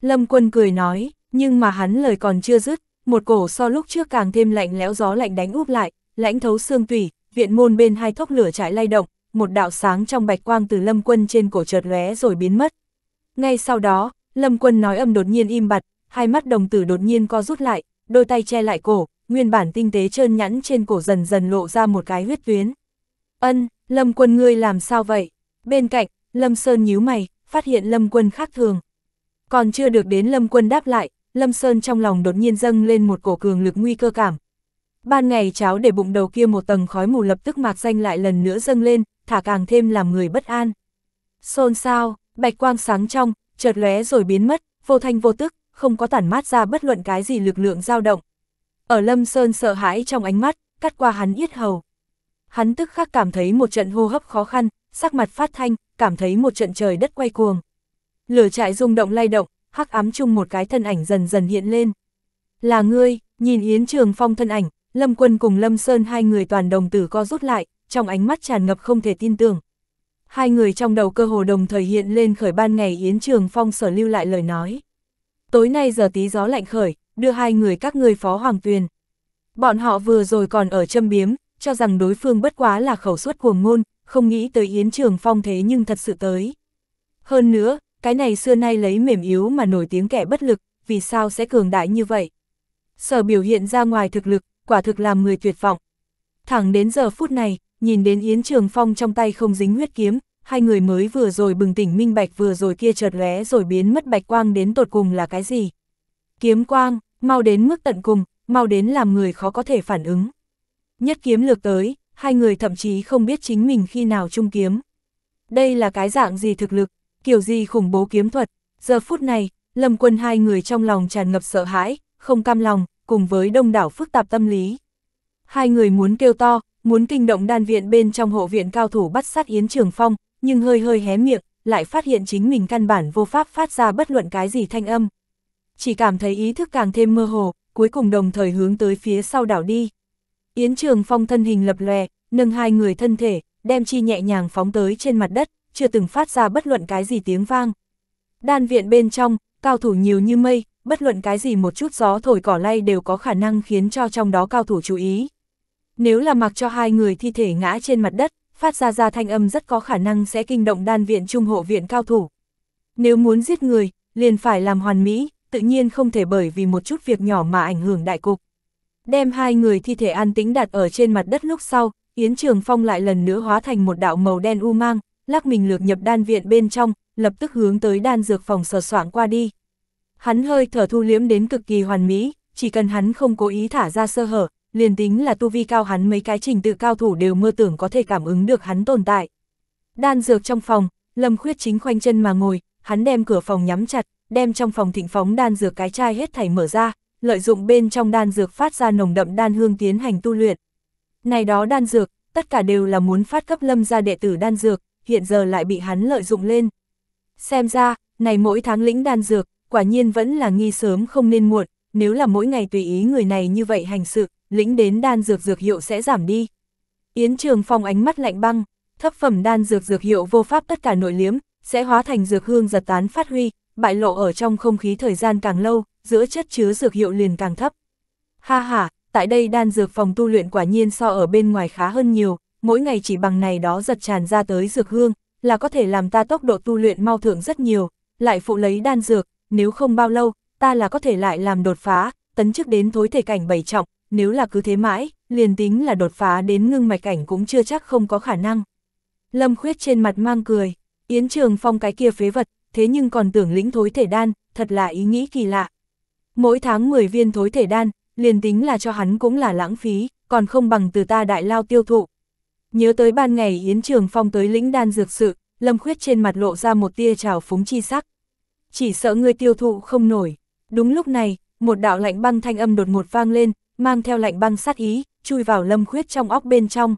Lâm quân cười nói, nhưng mà hắn lời còn chưa dứt, một cổ so lúc trước càng thêm lạnh lẽo gió lạnh đánh úp lại, lãnh thấu xương tủy, viện môn bên hai thốc lửa trải lay động, một đạo sáng trong bạch quang từ lâm quân trên cổ chợt lóe rồi biến mất. Ngay sau đó, lâm quân nói âm đột nhiên im bặt, hai mắt đồng tử đột nhiên co rút lại, đôi tay che lại cổ, nguyên bản tinh tế trơn nhẵn trên cổ dần dần lộ ra một cái huyết tuyến. Ân, Lâm Quân ngươi làm sao vậy? Bên cạnh, Lâm Sơn nhíu mày, phát hiện Lâm Quân khác thường. Còn chưa được đến Lâm Quân đáp lại, Lâm Sơn trong lòng đột nhiên dâng lên một cổ cường lực nguy cơ cảm. Ban ngày cháo để bụng đầu kia một tầng khói mù lập tức mạc danh lại lần nữa dâng lên, thả càng thêm làm người bất an. Xôn xao, bạch quang sáng trong, chợt lóe rồi biến mất, vô thanh vô tức, không có tản mát ra bất luận cái gì lực lượng dao động, ở Lâm Sơn sợ hãi trong ánh mắt, cắt qua hắn yết hầu. Hắn tức khắc cảm thấy một trận hô hấp khó khăn, sắc mặt phát thanh, cảm thấy một trận trời đất quay cuồng. Lửa trại rung động lay động, hắc ám chung một cái thân ảnh dần dần hiện lên. Là ngươi, nhìn Yến Trường Phong thân ảnh, Lâm Quân cùng Lâm Sơn hai người toàn đồng tử co rút lại, trong ánh mắt tràn ngập không thể tin tưởng. Hai người trong đầu cơ hồ đồng thời hiện lên khởi ban ngày Yến Trường Phong sở lưu lại lời nói. Tối nay giờ tí gió lạnh khởi, đưa hai người các ngươi phó hoàng tuyền. Bọn họ vừa rồi còn ở châm biếm, cho rằng đối phương bất quá là khẩu suất cuồng ngôn, không nghĩ tới Yến Trường Phong thế nhưng thật sự tới. Hơn nữa, cái này xưa nay lấy mềm yếu mà nổi tiếng kẻ bất lực, vì sao sẽ cường đại như vậy? Sở biểu hiện ra ngoài thực lực, quả thực làm người tuyệt vọng. Thẳng đến giờ phút này, nhìn đến Yến Trường Phong trong tay không dính huyết kiếm, hai người mới vừa rồi bừng tỉnh minh bạch vừa rồi kia chợt lé rồi biến mất bạch quang đến tột cùng là cái gì? Kiếm quang, mau đến mức tận cùng, mau đến làm người khó có thể phản ứng. Nhất kiếm lược tới, hai người thậm chí không biết chính mình khi nào chung kiếm. Đây là cái dạng gì thực lực, kiểu gì khủng bố kiếm thuật, giờ phút này, lâm quân hai người trong lòng tràn ngập sợ hãi, không cam lòng, cùng với đông đảo phức tạp tâm lý. Hai người muốn kêu to, muốn kinh động đan viện bên trong hộ viện cao thủ bắt sát Yến Trường Phong, nhưng hơi hơi hé miệng, lại phát hiện chính mình căn bản vô pháp phát ra bất luận cái gì thanh âm, chỉ cảm thấy ý thức càng thêm mơ hồ, cuối cùng đồng thời hướng tới phía sau đảo đi. Yến Trường Phong thân hình lập lòe, nâng hai người thân thể, đem chi nhẹ nhàng phóng tới trên mặt đất, chưa từng phát ra bất luận cái gì tiếng vang. Đan viện bên trong, cao thủ nhiều như mây, bất luận cái gì một chút gió thổi cỏ lay đều có khả năng khiến cho trong đó cao thủ chú ý. Nếu là mặc cho hai người thi thể ngã trên mặt đất, phát ra ra thanh âm rất có khả năng sẽ kinh động đan viện trung hộ viện cao thủ. Nếu muốn giết người, liền phải làm hoàn mỹ, tự nhiên không thể bởi vì một chút việc nhỏ mà ảnh hưởng đại cục. Đem hai người thi thể an tĩnh đặt ở trên mặt đất lúc sau, Yến Trường Phong lại lần nữa hóa thành một đạo màu đen u mang, lắc mình lược nhập đan viện bên trong, lập tức hướng tới đan dược phòng sờ soạn qua đi. Hắn hơi thở thu liếm đến cực kỳ hoàn mỹ, chỉ cần hắn không cố ý thả ra sơ hở, liền tính là tu vi cao hắn mấy cái trình tự cao thủ đều mơ tưởng có thể cảm ứng được hắn tồn tại. Đan dược trong phòng, Lâm Khuyết chính khoanh chân mà ngồi, hắn đem cửa phòng nhắm chặt, đem trong phòng thịnh phóng đan dược cái chai hết thảy mở ra, lợi dụng bên trong đan dược phát ra nồng đậm đan hương tiến hành tu luyện. Này đó đan dược, tất cả đều là muốn phát cấp lâm ra đệ tử đan dược, hiện giờ lại bị hắn lợi dụng lên. Xem ra, này mỗi tháng lĩnh đan dược, quả nhiên vẫn là nghi sớm không nên muộn, nếu là mỗi ngày tùy ý người này như vậy hành sự, lĩnh đến đan dược dược hiệu sẽ giảm đi. Yến Trường Phong ánh mắt lạnh băng, thấp phẩm đan dược dược hiệu vô pháp tất cả nội liếm, sẽ hóa thành dược hương giật tán phát huy, bại lộ ở trong không khí thời gian càng lâu, giữa chất chứa dược hiệu liền càng thấp. Ha ha, tại đây đan dược phòng tu luyện quả nhiên so ở bên ngoài khá hơn nhiều, mỗi ngày chỉ bằng này đó giật tràn ra tới dược hương, là có thể làm ta tốc độ tu luyện mau thượng rất nhiều, lại phụ lấy đan dược, nếu không bao lâu, ta là có thể lại làm đột phá, tấn chức đến thối thể cảnh bảy trọng, nếu là cứ thế mãi, liền tính là đột phá đến ngưng mạch cảnh cũng chưa chắc không có khả năng. Lâm Khuyết trên mặt mang cười, Yến Trường Phong cái kia phế vật, thế nhưng còn tưởng lĩnh thối thể đan, thật là ý nghĩ kỳ lạ. Mỗi tháng 10 viên thối thể đan, liền tính là cho hắn cũng là lãng phí, còn không bằng từ ta đại lao tiêu thụ. Nhớ tới ban ngày Yến Trường Phong tới lĩnh đan dược sự, Lâm Khuyết trên mặt lộ ra một tia trào phúng chi sắc. Chỉ sợ người tiêu thụ không nổi. Đúng lúc này, một đạo lạnh băng thanh âm đột ngột vang lên, mang theo lạnh băng sát ý, chui vào Lâm Khuyết trong óc bên trong.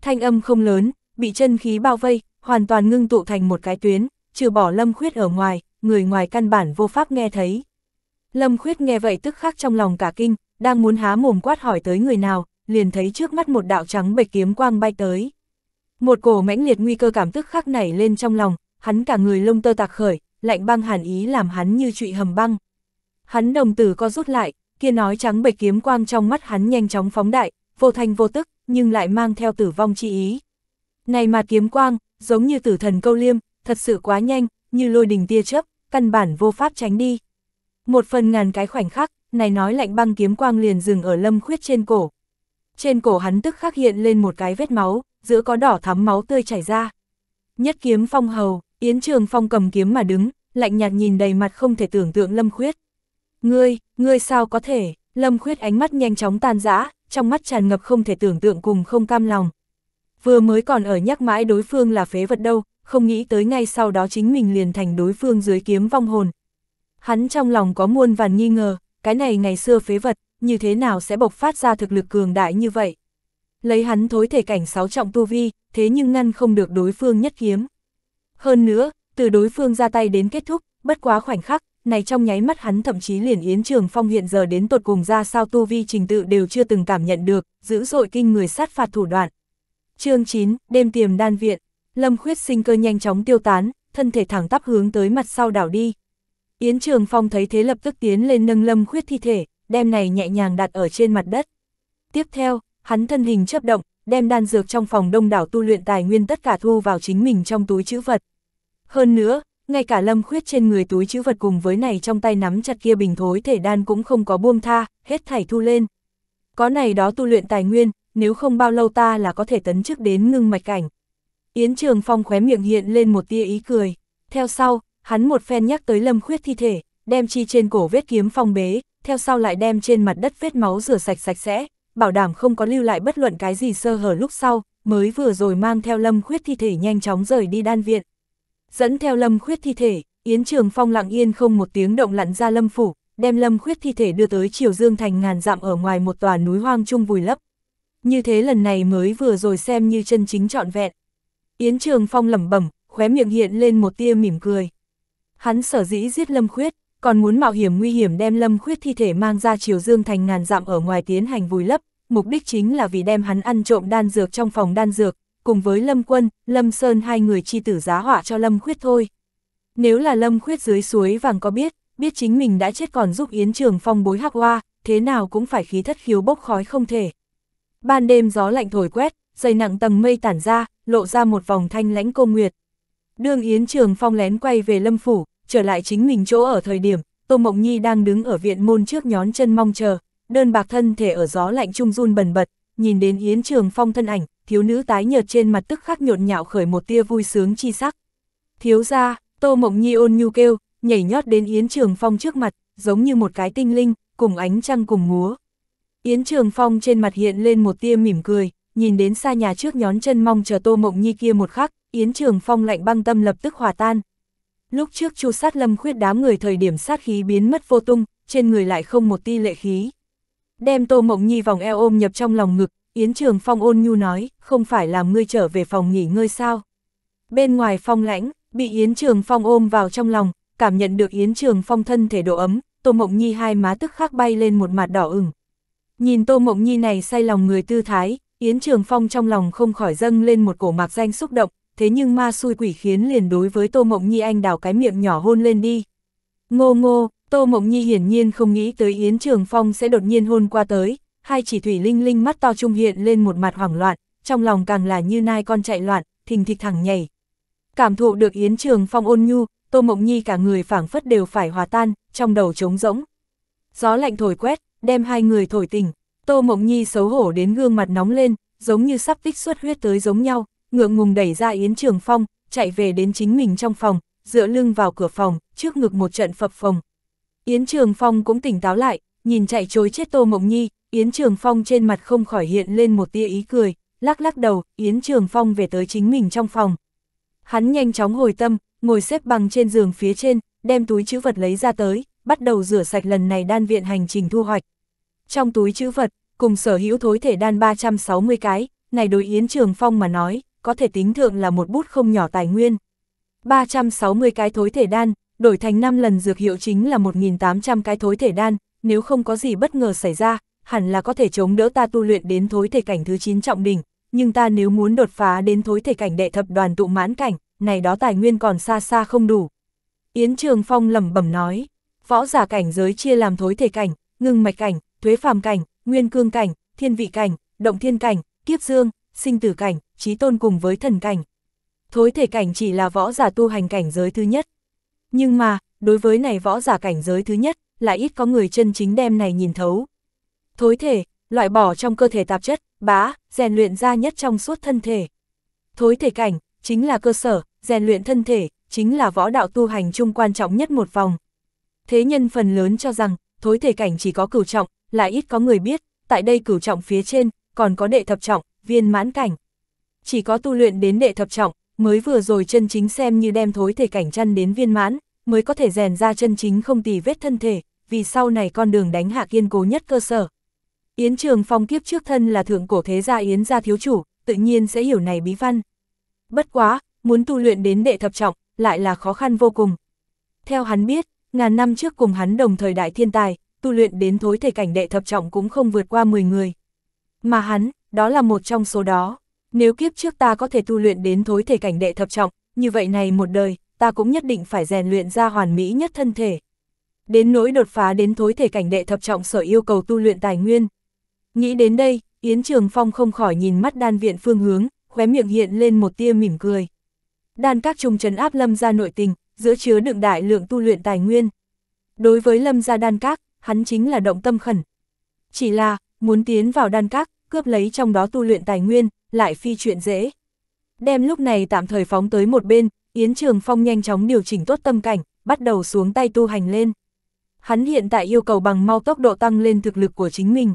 Thanh âm không lớn, bị chân khí bao vây, hoàn toàn ngưng tụ thành một cái tuyến, trừ bỏ Lâm Khuyết ở ngoài, người ngoài căn bản vô pháp nghe thấy. Lâm Khuyết nghe vậy tức khắc trong lòng cả kinh, đang muốn há mồm quát hỏi tới người nào, liền thấy trước mắt một đạo trắng bệch kiếm quang bay tới. Một cổ mãnh liệt nguy cơ cảm tức khắc nảy lên trong lòng, hắn cả người lông tơ tạc khởi, lạnh băng hàn ý làm hắn như trụy hầm băng. Hắn đồng tử co rút lại, kia nói trắng bệch kiếm quang trong mắt hắn nhanh chóng phóng đại, vô thanh vô tức, nhưng lại mang theo tử vong chi ý. Này mà kiếm quang, giống như tử thần câu liêm, thật sự quá nhanh, như lôi đình tia chớp, căn bản vô pháp tránh đi. Một phần ngàn cái khoảnh khắc, này nói lạnh băng kiếm quang liền dừng ở lâm khuyết trên cổ. Trên cổ hắn tức khắc hiện lên một cái vết máu, giữa có đỏ thắm máu tươi chảy ra. Nhất kiếm phong hầu, Yến Trường Phong cầm kiếm mà đứng, lạnh nhạt nhìn đầy mặt không thể tưởng tượng Lâm Khuyết. Ngươi, ngươi sao có thể, Lâm Khuyết ánh mắt nhanh chóng tan rã, trong mắt tràn ngập không thể tưởng tượng cùng không cam lòng. Vừa mới còn ở nhắc mãi đối phương là phế vật đâu, không nghĩ tới ngay sau đó chính mình liền thành đối phương dưới kiếm vong hồn. Hắn trong lòng có muôn vàn nghi ngờ, cái này ngày xưa phế vật, như thế nào sẽ bộc phát ra thực lực cường đại như vậy. Lấy hắn thối thể cảnh sáu trọng tu vi, thế nhưng ngăn không được đối phương nhất kiếm. Hơn nữa, từ đối phương ra tay đến kết thúc, bất quá khoảnh khắc, này trong nháy mắt hắn thậm chí liền Yến Trường Phong hiện giờ đến tột cùng ra sao tu vi trình tự đều chưa từng cảm nhận được, dữ dội kinh người sát phạt thủ đoạn. Chương 9, đêm tiềm đan viện Lâm Khuyết sinh cơ nhanh chóng tiêu tán, thân thể thẳng tắp hướng tới mặt sau đảo đi. Yến Trường Phong thấy thế lập tức tiến lên nâng Lâm Khuyết thi thể, đem này nhẹ nhàng đặt ở trên mặt đất. Tiếp theo, hắn thân hình chấp động, đem đan dược trong phòng đông đảo tu luyện tài nguyên tất cả thu vào chính mình trong túi chữ vật. Hơn nữa, ngay cả Lâm Khuyết trên người túi chữ vật cùng với này trong tay nắm chặt kia bình thối thể đan cũng không có buông tha, hết thảy thu lên. Có này đó tu luyện tài nguyên, nếu không bao lâu ta là có thể tấn chức đến ngưng mạch cảnh. Yến Trường Phong khóe miệng hiện lên một tia ý cười. Theo sau, hắn một phen nhắc tới lâm khuyết thi thể, đem chi trên cổ vết kiếm phong bế, theo sau lại đem trên mặt đất vết máu rửa sạch sạch sẽ, bảo đảm không có lưu lại bất luận cái gì sơ hở lúc sau, mới vừa rồi mang theo lâm khuyết thi thể nhanh chóng rời đi đan viện. Dẫn theo lâm khuyết thi thể, Yến Trường Phong lặng yên không một tiếng động lặn ra lâm phủ, đem lâm khuyết thi thể đưa tới Triều Dương thành ngàn dặm ở ngoài một tòa núi hoang trung vùi lấp. Như thế lần này mới vừa rồi xem như chân chính trọn vẹn. Yến Trường Phong lẩm bẩm, khóe miệng hiện lên một tia mỉm cười. Hắn sở dĩ giết Lâm Khuyết, còn muốn mạo hiểm nguy hiểm đem Lâm Khuyết thi thể mang ra Triều Dương thành ngàn dặm ở ngoài tiến hành vùi lấp, mục đích chính là vì đem hắn ăn trộm đan dược trong phòng đan dược, cùng với Lâm Quân, Lâm Sơn hai người chi tử giá họa cho Lâm Khuyết thôi. Nếu là Lâm Khuyết dưới suối vàng có biết, biết chính mình đã chết còn giúp Yến Trường Phong bối hắc hoa, thế nào cũng phải khí thất khiếu bốc khói không thể. Ban đêm gió lạnh thổi quét, dày nặng tầng mây tản ra, lộ ra một vòng thanh lãnh cô nguyệt. Đương Yến Trường Phong lén quay về Lâm Phủ, trở lại chính mình chỗ ở thời điểm, Tô Mộng Nhi đang đứng ở viện môn trước nhón chân mong chờ, đơn bạc thân thể ở gió lạnh trung run bần bật, nhìn đến Yến Trường Phong thân ảnh, thiếu nữ tái nhợt trên mặt tức khắc nhộn nhạo khởi một tia vui sướng chi sắc. Thiếu ra, Tô Mộng Nhi ôn nhu kêu, nhảy nhót đến Yến Trường Phong trước mặt, giống như một cái tinh linh, cùng ánh trăng cùng múa. Yến Trường Phong trên mặt hiện lên một tia mỉm cười, nhìn đến xa nhà trước nhón chân mong chờ Tô Mộng Nhi kia một khắc, Yến Trường Phong lạnh băng tâm lập tức hòa tan. Lúc trước Chu Sát Lâm khuyết đám người thời điểm sát khí biến mất vô tung, trên người lại không một ti lệ khí. Đem Tô Mộng Nhi vòng eo ôm nhập trong lòng ngực, Yến Trường Phong ôn nhu nói, không phải làm ngươi trở về phòng nghỉ ngơi sao. Bên ngoài phong lãnh, bị Yến Trường Phong ôm vào trong lòng, cảm nhận được Yến Trường Phong thân thể độ ấm, Tô Mộng Nhi hai má tức khắc bay lên một mặt đỏ ửng. Nhìn Tô Mộng Nhi này say lòng người tư thái, Yến Trường Phong trong lòng không khỏi dâng lên một cổ mạc danh xúc động, thế nhưng ma xui quỷ khiến liền đối với Tô Mộng Nhi anh đào cái miệng nhỏ hôn lên đi. Ngô ngô, Tô Mộng Nhi hiển nhiên không nghĩ tới Yến Trường Phong sẽ đột nhiên hôn qua tới, hai chỉ thủy linh linh mắt to trung hiện lên một mặt hoảng loạn, trong lòng càng là như nai con chạy loạn, thình thịch thẳng nhảy. Cảm thụ được Yến Trường Phong ôn nhu, Tô Mộng Nhi cả người phảng phất đều phải hòa tan, trong đầu trống rỗng. Gió lạnh thổi quét, đem hai người thổi tỉnh, Tô Mộng Nhi xấu hổ đến gương mặt nóng lên, giống như sắp tích xuất huyết tới giống nhau, ngượng ngùng đẩy ra Yến Trường Phong, chạy về đến chính mình trong phòng, dựa lưng vào cửa phòng, trước ngực một trận phập phòng. Yến Trường Phong cũng tỉnh táo lại, nhìn chạy trối chết Tô Mộng Nhi, Yến Trường Phong trên mặt không khỏi hiện lên một tia ý cười, lắc lắc đầu, Yến Trường Phong về tới chính mình trong phòng. Hắn nhanh chóng hồi tâm, ngồi xếp bằng trên giường phía trên, đem túi chữ vật lấy ra tới, bắt đầu rửa sạch lần này đan viện hành trình thu hoạch. Trong túi chữ vật, cùng sở hữu thối thể đan 360 cái, này đối Yến Trường Phong mà nói, có thể tính thượng là một bút không nhỏ tài nguyên. 360 cái thối thể đan, đổi thành 5 lần dược hiệu chính là 1.800 cái thối thể đan, nếu không có gì bất ngờ xảy ra, hẳn là có thể chống đỡ ta tu luyện đến thối thể cảnh thứ 9 trọng đỉnh, nhưng ta nếu muốn đột phá đến thối thể cảnh đệ thập đoàn tụ mãn cảnh, này đó tài nguyên còn xa xa không đủ. Yến Trường Phong lẩm bẩm nói, võ giả cảnh giới chia làm thối thể cảnh, ngưng mạch cảnh, thuế phàm cảnh, nguyên cương cảnh, thiên vị cảnh, động thiên cảnh, kiếp dương, sinh tử cảnh, trí tôn cùng với thần cảnh. Thối thể cảnh chỉ là võ giả tu hành cảnh giới thứ nhất. Nhưng mà, đối với này võ giả cảnh giới thứ nhất, lại ít có người chân chính đem này nhìn thấu. Thối thể, loại bỏ trong cơ thể tạp chất, bá, rèn luyện ra nhất trong suốt thân thể. Thối thể cảnh, chính là cơ sở, rèn luyện thân thể, chính là võ đạo tu hành chung quan trọng nhất một vòng. Thế nhân phần lớn cho rằng, thối thể cảnh chỉ có cửu trọng, lại ít có người biết, tại đây cửu trọng phía trên, còn có đệ thập trọng, viên mãn cảnh. Chỉ có tu luyện đến đệ thập trọng, mới vừa rồi chân chính xem như đem thối thể cảnh chăn đến viên mãn, mới có thể rèn ra chân chính không tì vết thân thể, vì sau này con đường đánh hạ kiên cố nhất cơ sở. Yến Trường Phong kiếp trước thân là thượng cổ thế gia Yến gia thiếu chủ, tự nhiên sẽ hiểu này bí văn. Bất quá, muốn tu luyện đến đệ thập trọng, lại là khó khăn vô cùng. Theo hắn biết, ngàn năm trước cùng hắn đồng thời đại thiên tài, tu luyện đến thối thể cảnh đệ thập trọng cũng không vượt qua 10 người. Mà hắn, đó là một trong số đó. Nếu kiếp trước ta có thể tu luyện đến thối thể cảnh đệ thập trọng, như vậy này một đời, ta cũng nhất định phải rèn luyện ra hoàn mỹ nhất thân thể. Đến nỗi đột phá đến thối thể cảnh đệ thập trọng sở yêu cầu tu luyện tài nguyên. Nghĩ đến đây, Yến Trường Phong không khỏi nhìn mắt đan viện phương hướng, khóe miệng hiện lên một tia mỉm cười. Đan các trung trấn áp lâm ra nội tình, giữa chứa đựng đại lượng tu luyện tài nguyên. Đối với lâm gia đan các, hắn chính là động tâm khẩn. Chỉ là, muốn tiến vào đan các, cướp lấy trong đó tu luyện tài nguyên, lại phi chuyện dễ. Đem lúc này tạm thời phóng tới một bên, Yến Trường Phong nhanh chóng điều chỉnh tốt tâm cảnh, bắt đầu xuống tay tu hành lên. Hắn hiện tại yêu cầu bằng mau tốc độ tăng lên thực lực của chính mình.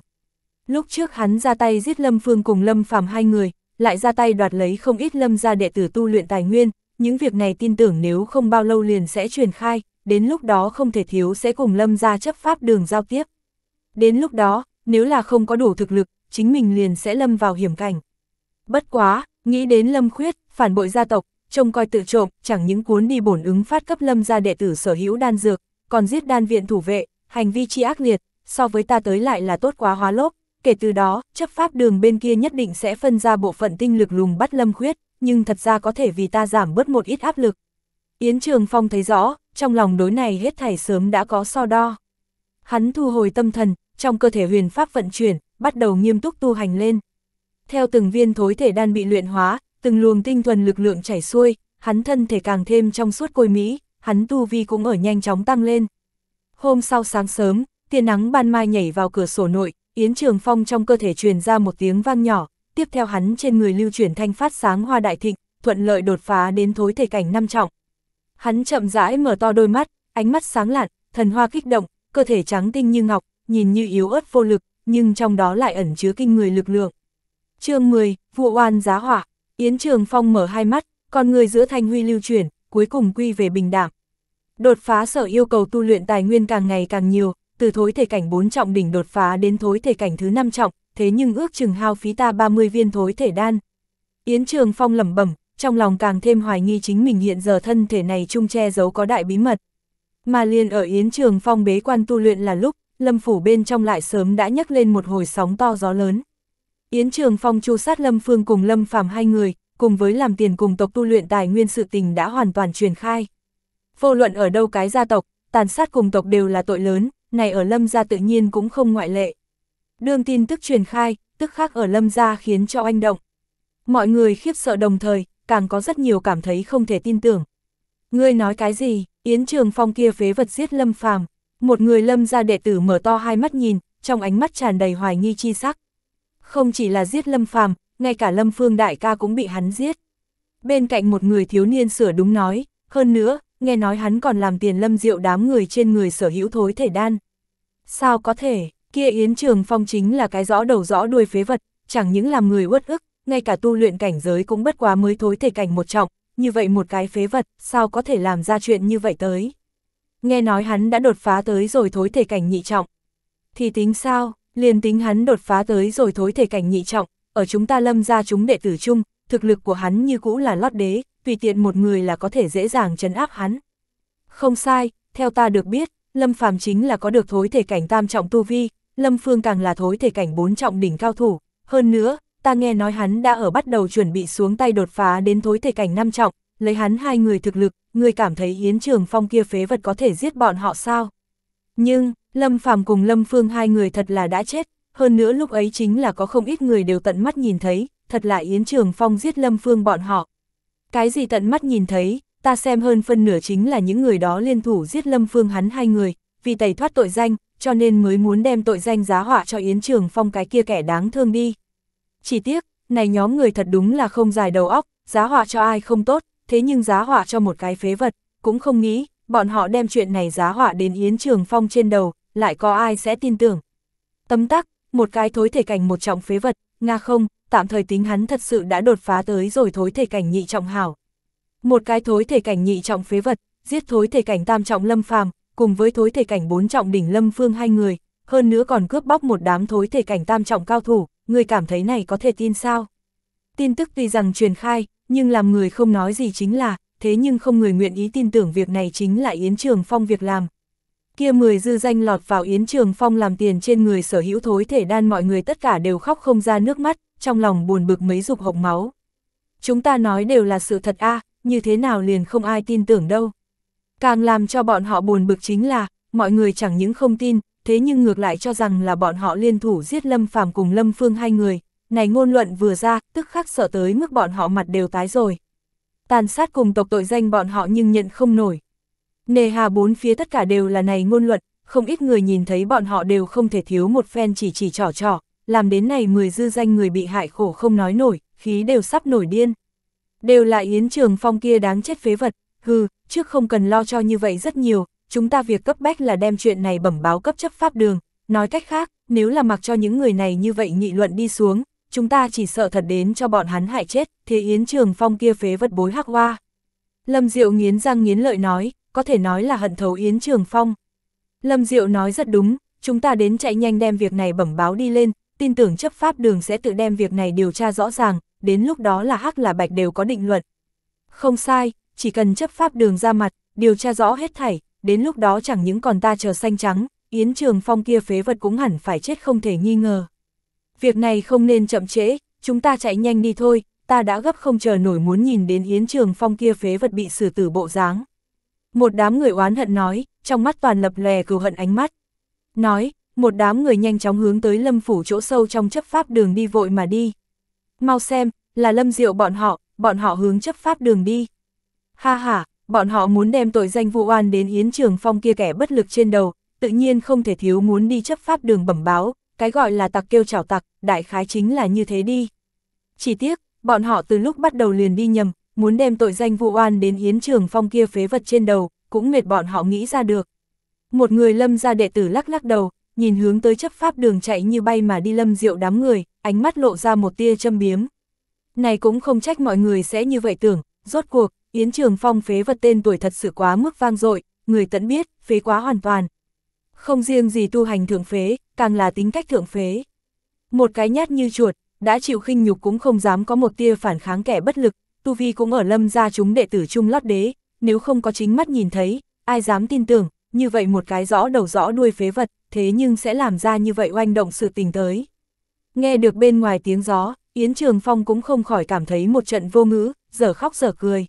Lúc trước hắn ra tay giết Lâm Phương cùng Lâm Phàm hai người, lại ra tay đoạt lấy không ít Lâm gia đệ tử tu luyện tài nguyên, những việc này tin tưởng nếu không bao lâu liền sẽ truyền khai, đến lúc đó không thể thiếu sẽ cùng lâm ra chấp pháp đường giao tiếp. Đến lúc đó, nếu là không có đủ thực lực, chính mình liền sẽ lâm vào hiểm cảnh. Bất quá, nghĩ đến lâm khuyết, phản bội gia tộc, trông coi tự trộm, chẳng những cuốn đi bổn ứng phát cấp lâm ra đệ tử sở hữu đan dược, còn giết đan viện thủ vệ, hành vi chi ác liệt, so với ta tới lại là tốt quá hóa lốp. Kể từ đó, chấp pháp đường bên kia nhất định sẽ phân ra bộ phận tinh lực lùng bắt lâm khuyết, nhưng thật ra có thể vì ta giảm bớt một ít áp lực. Yến Trường Phong thấy rõ, trong lòng đối này hết thảy sớm đã có so đo. Hắn thu hồi tâm thần, trong cơ thể huyền pháp vận chuyển, bắt đầu nghiêm túc tu hành lên. Theo từng viên thối thể đan bị luyện hóa, từng luồng tinh thuần lực lượng chảy xuôi, hắn thân thể càng thêm trong suốt côi mỹ, hắn tu vi cũng ở nhanh chóng tăng lên. Hôm sau sáng sớm, tia nắng ban mai nhảy vào cửa sổ nội, Yến Trường Phong trong cơ thể truyền ra một tiếng vang nhỏ, tiếp theo hắn trên người lưu chuyển thanh phát sáng hoa đại thịnh, thuận lợi đột phá đến thối thể cảnh năm trọng, Hắn chậm rãi mở to đôi mắt, ánh mắt sáng lạn, thần hoa kích động, cơ thể trắng tinh như ngọc, nhìn như yếu ớt vô lực, nhưng trong đó lại ẩn chứa kinh người lực lượng. chương 10, vụ oan giá hỏa, Yến Trường Phong mở hai mắt, con người giữa thanh huy lưu chuyển, cuối cùng quy về bình đẳng. Đột phá sở yêu cầu tu luyện tài nguyên càng ngày càng nhiều, từ thối thể cảnh 4 trọng đỉnh đột phá đến thối thể cảnh thứ 5 trọng, thế nhưng ước chừng hao phí ta 30 viên thối thể đan. Yến Trường Phong lẩm bẩm, trong lòng càng thêm hoài nghi chính mình hiện giờ thân thể này chung che giấu có đại bí mật. Mà liền ở Yến Trường Phong bế quan tu luyện là lúc, Lâm Phủ bên trong lại sớm đã nhấc lên một hồi sóng to gió lớn. Yến Trường Phong chu sát Lâm Phương cùng Lâm Phàm hai người, cùng với làm tiền cùng tộc tu luyện tài nguyên sự tình đã hoàn toàn truyền khai. Vô luận ở đâu cái gia tộc, tàn sát cùng tộc đều là tội lớn, này ở Lâm gia tự nhiên cũng không ngoại lệ. Đương tin tức truyền khai, tức khác ở Lâm gia khiến cho anh động. Mọi người khiếp sợ đồng thời, càng có rất nhiều cảm thấy không thể tin tưởng. Ngươi nói cái gì, Yến Trường Phong kia phế vật giết Lâm Phàm một người Lâm ra đệ tử mở to hai mắt nhìn, trong ánh mắt tràn đầy hoài nghi chi sắc. Không chỉ là giết Lâm Phàm ngay cả Lâm Phương Đại ca cũng bị hắn giết. Bên cạnh một người thiếu niên sửa đúng nói, hơn nữa, nghe nói hắn còn làm tiền Lâm Diệu đám người trên người sở hữu thối thể đan. Sao có thể, kia Yến Trường Phong chính là cái rõ đầu rõ đuôi phế vật, chẳng những làm người uất ức, ngay cả tu luyện cảnh giới cũng bất quá mới thối thể cảnh một trọng, như vậy một cái phế vật, sao có thể làm ra chuyện như vậy tới. Nghe nói hắn đã đột phá tới rồi thối thể cảnh nhị trọng. Thì tính sao, liền tính hắn đột phá tới rồi thối thể cảnh nhị trọng, ở chúng ta lâm ra chúng đệ tử chung, thực lực của hắn như cũ là lót đế, tùy tiện một người là có thể dễ dàng chấn áp hắn. Không sai, theo ta được biết, Lâm Phàm chính là có được thối thể cảnh tam trọng tu vi, Lâm Phương càng là thối thể cảnh bốn trọng đỉnh cao thủ, hơn nữa, ta nghe nói hắn đã ở bắt đầu chuẩn bị xuống tay đột phá đến thối thể cảnh năm trọng, lấy hắn hai người thực lực, người cảm thấy Yến Trường Phong kia phế vật có thể giết bọn họ sao? Nhưng, Lâm Phàm cùng Lâm Phương hai người thật là đã chết, hơn nữa lúc ấy chính là có không ít người đều tận mắt nhìn thấy, thật là Yến Trường Phong giết Lâm Phương bọn họ. Cái gì tận mắt nhìn thấy, ta xem hơn phân nửa chính là những người đó liên thủ giết Lâm Phương hắn hai người, vì tẩy thoát tội danh, cho nên mới muốn đem tội danh giá họa cho Yến Trường Phong cái kia kẻ đáng thương đi. Chỉ tiếc, này nhóm người thật đúng là không dài đầu óc, giá họa cho ai không tốt, thế nhưng giá họa cho một cái phế vật, cũng không nghĩ, bọn họ đem chuyện này giá họa đến Yến Trường Phong trên đầu, lại có ai sẽ tin tưởng. Tấm tắc, một cái thối thể cảnh một trọng phế vật, Nga không, tạm thời tính hắn thật sự đã đột phá tới rồi thối thể cảnh nhị trọng hảo. Một cái thối thể cảnh nhị trọng phế vật, giết thối thể cảnh tam trọng lâm phàm, cùng với thối thể cảnh bốn trọng đỉnh lâm phương hai người, hơn nữa còn cướp bóc một đám thối thể cảnh tam trọng cao thủ, người cảm thấy này có thể tin sao? Tin tức tuy rằng truyền khai, nhưng làm người không nói gì chính là, thế nhưng không người nguyện ý tin tưởng việc này chính là Yến Trường Phong việc làm. Kia 10 dư danh lọt vào Yến Trường Phong làm tiền trên người sở hữu thối thể đan mọi người tất cả đều khóc không ra nước mắt, trong lòng buồn bực mấy dục hồng máu. Chúng ta nói đều là sự thật a như thế nào liền không ai tin tưởng đâu. Càng làm cho bọn họ buồn bực chính là, mọi người chẳng những không tin, thế nhưng ngược lại cho rằng là bọn họ liên thủ giết Lâm Phàm cùng Lâm Phương hai người, này ngôn luận vừa ra, tức khắc sợ tới mức bọn họ mặt đều tái rồi. Tàn sát cùng tộc tội danh bọn họ nhưng nhận không nổi. Nề hà bốn phía tất cả đều là này ngôn luận, không ít người nhìn thấy bọn họ đều không thể thiếu một phen chỉ chỉ trỏ trỏ, làm đến này mười dư danh người bị hại khổ không nói nổi, khí đều sắp nổi điên. Đều là Yến Trường Phong kia đáng chết phế vật, hừ, trước không cần lo cho như vậy rất nhiều, chúng ta việc cấp bách là đem chuyện này bẩm báo cấp chấp pháp đường, nói cách khác, nếu là mặc cho những người này như vậy nghị luận đi xuống, chúng ta chỉ sợ thật đến cho bọn hắn hại chết, thế Yến Trường Phong kia phế vật bối hắc hoa. Lâm Diệu nghiến răng nghiến lợi nói, có thể nói là hận thấu Yến Trường Phong. Lâm Diệu nói rất đúng, chúng ta đến chạy nhanh đem việc này bẩm báo đi lên, tin tưởng chấp pháp đường sẽ tự đem việc này điều tra rõ ràng, đến lúc đó là hắc là bạch đều có định luận. Không sai, chỉ cần chấp pháp đường ra mặt, điều tra rõ hết thảy, đến lúc đó chẳng những còn ta chờ xanh trắng, Yến Trường Phong kia phế vật cũng hẳn phải chết không thể nghi ngờ. Việc này không nên chậm trễ, chúng ta chạy nhanh đi thôi, ta đã gấp không chờ nổi muốn nhìn đến Yến Trường Phong kia phế vật bị xử tử bộ dáng. Một đám người oán hận nói, trong mắt toàn lập lè cừu hận ánh mắt. Nói, một đám người nhanh chóng hướng tới lâm phủ chỗ sâu trong chấp pháp đường đi vội mà đi. Mau xem, là lâm diệu bọn họ, bọn họ hướng chấp pháp đường đi. Ha ha, Bọn họ muốn đem tội danh vụ oan đến Yến Trường Phong kia kẻ bất lực trên đầu, tự nhiên không thể thiếu muốn đi chấp pháp đường bẩm báo, cái gọi là tặc kêu chảo tặc, đại khái chính là như thế đi. Chỉ tiếc, bọn họ từ lúc bắt đầu liền đi nhầm, muốn đem tội danh vụ oan đến Yến Trường Phong kia phế vật trên đầu, cũng mệt bọn họ nghĩ ra được. Một người lâm ra đệ tử lắc lắc đầu, nhìn hướng tới chấp pháp đường chạy như bay mà đi lâm rượu đám người, ánh mắt lộ ra một tia châm biếm. Này cũng không trách mọi người sẽ như vậy tưởng, rốt cuộc, Yến Trường Phong phế vật tên tuổi thật sự quá mức vang dội, người tận biết, phế quá hoàn toàn. Không riêng gì tu hành thượng phế, càng là tính cách thượng phế. Một cái nhát như chuột, đã chịu khinh nhục cũng không dám có một tia phản kháng kẻ bất lực, tu vi cũng ở lâm gia chúng đệ tử chung lót đế, nếu không có chính mắt nhìn thấy, ai dám tin tưởng, như vậy một cái rõ đầu rõ đuôi phế vật, thế nhưng sẽ làm ra như vậy oanh động sự tình tới. Nghe được bên ngoài tiếng gió, Yến Trường Phong cũng không khỏi cảm thấy một trận vô ngữ, giờ khóc giờ cười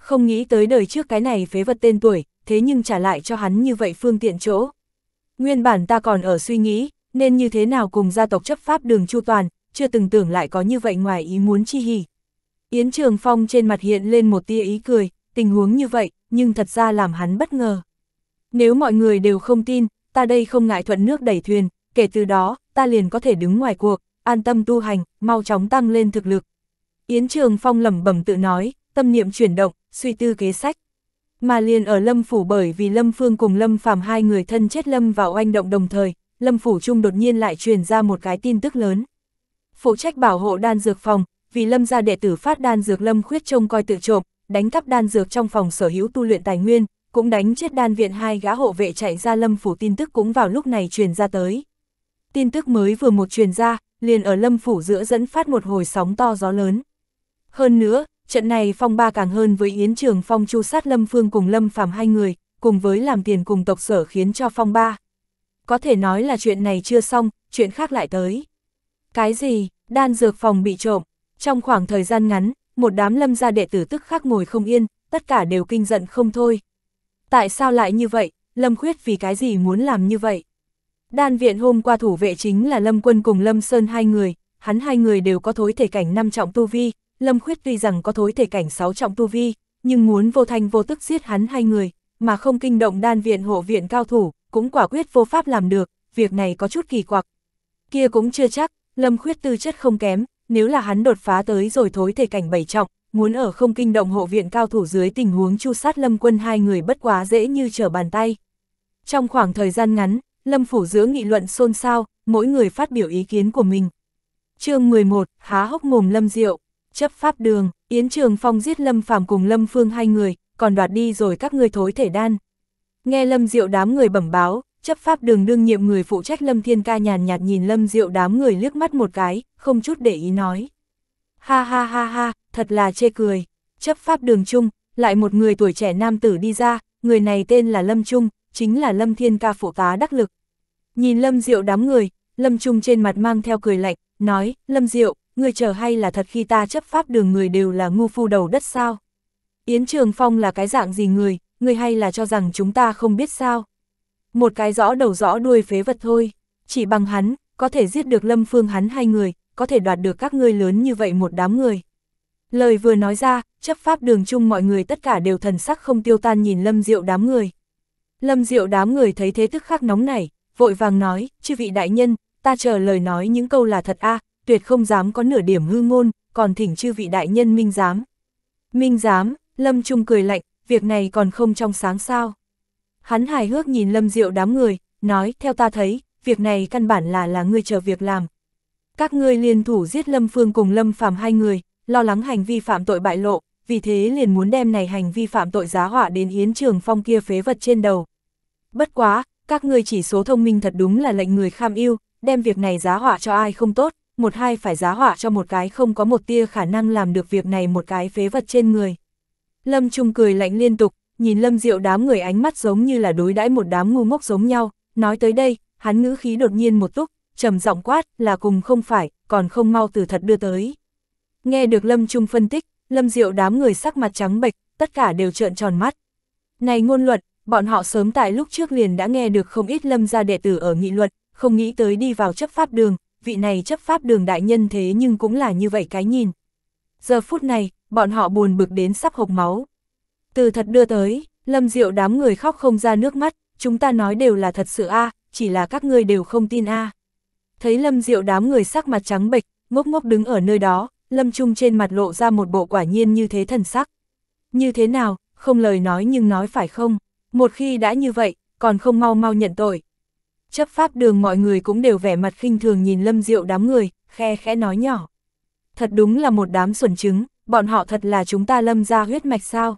không nghĩ tới đời trước cái này phế vật tên tuổi, thế nhưng trả lại cho hắn như vậy phương tiện chỗ. Nguyên bản ta còn ở suy nghĩ, nên như thế nào cùng gia tộc chấp pháp đường chu toàn, chưa từng tưởng lại có như vậy ngoài ý muốn chi hỉ. Yến Trường Phong trên mặt hiện lên một tia ý cười, tình huống như vậy, nhưng thật ra làm hắn bất ngờ. Nếu mọi người đều không tin, ta đây không ngại thuận nước đẩy thuyền, kể từ đó, ta liền có thể đứng ngoài cuộc, an tâm tu hành, mau chóng tăng lên thực lực. Yến Trường Phong lẩm bẩm tự nói, tâm niệm chuyển động, suy tư kế sách. Mà liền ở Lâm Phủ bởi vì Lâm Phương cùng Lâm Phàm hai người thân chết Lâm vào oanh động đồng thời, Lâm Phủ Trung đột nhiên lại truyền ra một cái tin tức lớn. Phụ trách bảo hộ đan dược phòng, vì Lâm gia đệ tử phát đan dược Lâm Khuyết trông coi tự trộm, đánh cắp đan dược trong phòng sở hữu tu luyện tài nguyên, cũng đánh chết đan viện hai gã hộ vệ chạy ra Lâm Phủ tin tức cũng vào lúc này truyền ra tới. Tin tức mới vừa một truyền ra, liền ở Lâm Phủ giữa dẫn phát một hồi sóng to gió lớn. Hơn nữa, Trận này phong ba càng hơn với Yến Trường Phong chu sát Lâm Phương cùng Lâm Phàm hai người, cùng với làm tiền cùng tộc sở khiến cho phong ba. Có thể nói là chuyện này chưa xong, chuyện khác lại tới. Cái gì, đan dược phòng bị trộm, trong khoảng thời gian ngắn, một đám lâm gia đệ tử tức khắc ngồi không yên, tất cả đều kinh giận không thôi. Tại sao lại như vậy, lâm khuyết vì cái gì muốn làm như vậy? Đan viện hôm qua thủ vệ chính là lâm quân cùng lâm sơn hai người, hắn hai người đều có thối thể cảnh năm trọng tu vi, Lâm Khuyết tuy rằng có thối thể cảnh sáu trọng tu vi, nhưng muốn vô thanh vô tức giết hắn hai người, mà không kinh động đan viện hộ viện cao thủ, cũng quả quyết vô pháp làm được, việc này có chút kỳ quặc. Kia cũng chưa chắc, Lâm Khuyết tư chất không kém, nếu là hắn đột phá tới rồi thối thể cảnh bảy trọng, muốn ở không kinh động hộ viện cao thủ dưới tình huống chu sát Lâm Quân hai người bất quá dễ như trở bàn tay. Trong khoảng thời gian ngắn, Lâm Phủ giữa nghị luận xôn xao, mỗi người phát biểu ý kiến của mình. chương 11, há hốc mồm Lâm Diệu Chấp pháp đường, Yến Trường Phong giết Lâm Phàm cùng Lâm Phương hai người, còn đoạt đi rồi các ngươi thối thể đan. Nghe Lâm Diệu đám người bẩm báo, chấp pháp đường đương nhiệm người phụ trách Lâm Thiên Ca nhàn nhạt nhìn Lâm Diệu đám người liếc mắt một cái, không chút để ý nói. Ha ha ha ha, thật là chê cười. Chấp pháp đường Trung, lại một người tuổi trẻ nam tử đi ra, người này tên là Lâm Trung, chính là Lâm Thiên Ca phụ tá đắc lực. Nhìn Lâm Diệu đám người, Lâm Trung trên mặt mang theo cười lạnh, nói, Lâm Diệu, người chờ hay là thật khi ta chấp pháp đường người đều là ngu phu đầu đất sao? Yến Trường Phong là cái dạng gì người, người hay là cho rằng chúng ta không biết sao? Một cái rõ đầu rõ đuôi phế vật thôi, chỉ bằng hắn, có thể giết được lâm phương hắn hai người, có thể đoạt được các ngươi lớn như vậy một đám người. Lời vừa nói ra, chấp pháp đường chung mọi người tất cả đều thần sắc không tiêu tan nhìn lâm diệu đám người. Lâm diệu đám người thấy thế tức khắc nóng nảy, vội vàng nói, chư vị đại nhân, ta chờ lời nói những câu là thật a tuyệt không dám có nửa điểm hư ngôn, còn thỉnh chư vị đại nhân minh giám. Minh giám, Lâm Trung cười lạnh, việc này còn không trong sáng sao. Hắn hài hước nhìn Lâm Diệu đám người, nói, theo ta thấy, việc này căn bản là là ngươi chờ việc làm. Các ngươi liên thủ giết Lâm Phương cùng Lâm Phàm hai người, lo lắng hành vi phạm tội bại lộ, vì thế liền muốn đem này hành vi phạm tội giá họa đến Yến Trường Phong kia phế vật trên đầu. Bất quá, các ngươi chỉ số thông minh thật đúng là lệnh người kham yêu, đem việc này giá họa cho ai không tốt, một hai phải giá họa cho một cái không có một tia khả năng làm được việc này một cái phế vật trên người. Lâm Trung cười lạnh liên tục, nhìn Lâm Diệu đám người ánh mắt giống như là đối đãi một đám ngu ngốc giống nhau, nói tới đây, hắn ngữ khí đột nhiên một túc, trầm giọng quát, là cùng không phải, còn không mau từ thật đưa tới. Nghe được Lâm Trung phân tích, Lâm Diệu đám người sắc mặt trắng bệch, tất cả đều trợn tròn mắt. Này ngôn luật, bọn họ sớm tại lúc trước liền đã nghe được không ít Lâm gia đệ tử ở nghị luật, không nghĩ tới đi vào chấp pháp đường, vị này chấp pháp đường đại nhân thế nhưng cũng là như vậy cái nhìn. Giờ phút này, bọn họ buồn bực đến sắp hộc máu. Từ thật đưa tới, Lâm Diệu đám người khóc không ra nước mắt, chúng ta nói đều là thật sự a à, chỉ là các ngươi đều không tin a Thấy Lâm Diệu đám người sắc mặt trắng bệch, ngốc ngốc đứng ở nơi đó, Lâm Trung trên mặt lộ ra một bộ quả nhiên như thế thần sắc. Như thế nào, không lời nói nhưng nói phải không? Một khi đã như vậy, còn không mau mau nhận tội, chấp pháp đường mọi người cũng đều vẻ mặt khinh thường nhìn Lâm Diệu đám người, khe khẽ nói nhỏ. Thật đúng là một đám xuẩn chứng bọn họ thật là chúng ta lâm ra huyết mạch sao.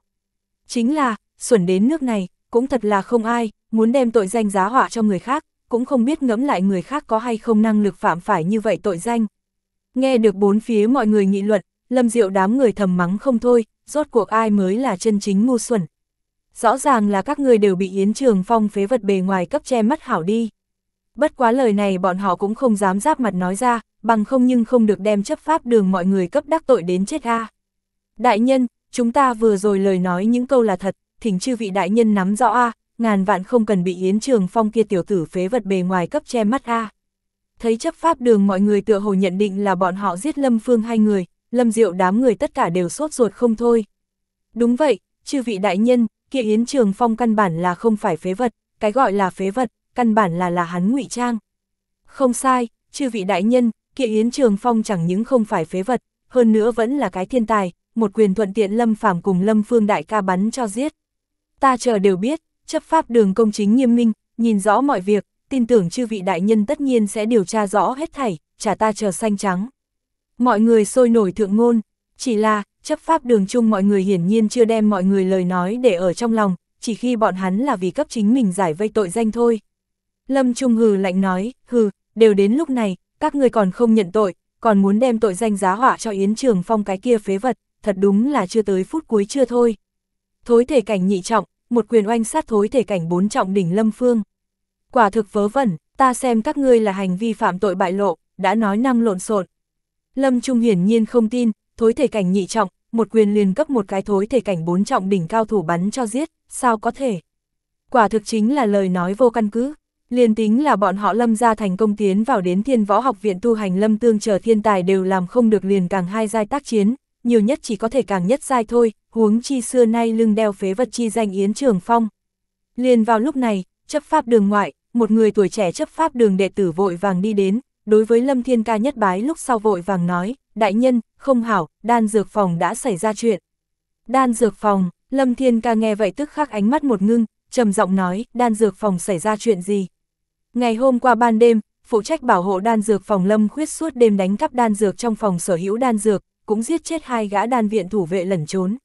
Chính là, xuẩn đến nước này, cũng thật là không ai, muốn đem tội danh giá họa cho người khác, cũng không biết ngẫm lại người khác có hay không năng lực phạm phải như vậy tội danh. Nghe được bốn phía mọi người nghị luận, lâm diệu đám người thầm mắng không thôi, rốt cuộc ai mới là chân chính ngu xuẩn. Rõ ràng là các người đều bị Yến Trường Phong phế vật bề ngoài cấp che mắt hảo đi. Bất quá lời này bọn họ cũng không dám giáp mặt nói ra, bằng không nhưng không được đem chấp pháp đường mọi người cấp đắc tội đến chết a. Đại nhân, chúng ta vừa rồi lời nói những câu là thật, thỉnh chư vị đại nhân nắm rõ a, ngàn vạn không cần bị Yến Trường Phong kia tiểu tử phế vật bề ngoài cấp che mắt a. Thấy chấp pháp đường mọi người tựa hồ nhận định là bọn họ giết Lâm Phương hai người, Lâm Diệu đám người tất cả đều sốt ruột không thôi. Đúng vậy, chư vị đại nhân, kia Yến Trường Phong căn bản là không phải phế vật, cái gọi là phế vật căn bản là là hắn ngụy trang. Không sai, chư vị đại nhân, kia Yến Trường Phong chẳng những không phải phế vật, hơn nữa vẫn là cái thiên tài, một quyền thuận tiện Lâm phạm cùng Lâm Phương đại ca bắn cho giết. Ta chờ đều biết, chấp pháp đường công chính nghiêm minh, nhìn rõ mọi việc, tin tưởng chư vị đại nhân tất nhiên sẽ điều tra rõ hết thảy, trả ta chờ xanh trắng. Mọi người sôi nổi thượng ngôn, chỉ là, chấp pháp đường chung mọi người hiển nhiên chưa đem mọi người lời nói để ở trong lòng, chỉ khi bọn hắn là vì cấp chính mình giải vây tội danh thôi. Lâm Trung hừ lạnh nói, hừ, đều đến lúc này, các người còn không nhận tội, còn muốn đem tội danh giá họa cho Yến Trường Phong cái kia phế vật, thật đúng là chưa tới phút cuối chưa thôi. Thối thể cảnh nhị trọng, một quyền oanh sát thối thể cảnh bốn trọng đỉnh Lâm Phương. Quả thực vớ vẩn, ta xem các ngươi là hành vi phạm tội bại lộ, đã nói năng lộn xộn. Lâm Trung hiển nhiên không tin, thối thể cảnh nhị trọng, một quyền liền cấp một cái thối thể cảnh bốn trọng đỉnh cao thủ bắn cho giết, sao có thể? Quả thực chính là lời nói vô căn cứ liền tính là bọn họ lâm gia thành công tiến vào đến thiên võ học viện tu hành lâm tương trở thiên tài đều làm không được liền càng hai giai tác chiến, nhiều nhất chỉ có thể càng nhất giai thôi, huống chi xưa nay lưng đeo phế vật chi danh Yến Trường Phong. Liền vào lúc này, chấp pháp đường ngoại, một người tuổi trẻ chấp pháp đường đệ tử vội vàng đi đến, đối với Lâm Thiên Ca nhất bái lúc sau vội vàng nói, đại nhân, không hảo, đan dược phòng đã xảy ra chuyện. Đan dược phòng, Lâm Thiên Ca nghe vậy tức khắc ánh mắt một ngưng, trầm giọng nói, đan dược phòng xảy ra chuyện gì, Ngày hôm qua ban đêm, phụ trách bảo hộ đan dược phòng Lâm Khuyết suốt đêm đánh cắp đan dược trong phòng sở hữu đan dược, cũng giết chết hai gã đan viện thủ vệ lẩn trốn.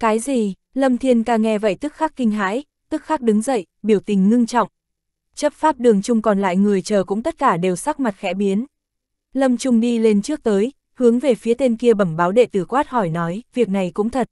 Cái gì? Lâm Thiên ca nghe vậy tức khắc kinh hãi, tức khắc đứng dậy, biểu tình ngưng trọng. Chấp pháp đường chung còn lại người chờ cũng tất cả đều sắc mặt khẽ biến. Lâm Trung đi lên trước tới, hướng về phía tên kia bẩm báo đệ tử quát hỏi nói, việc này cũng thật.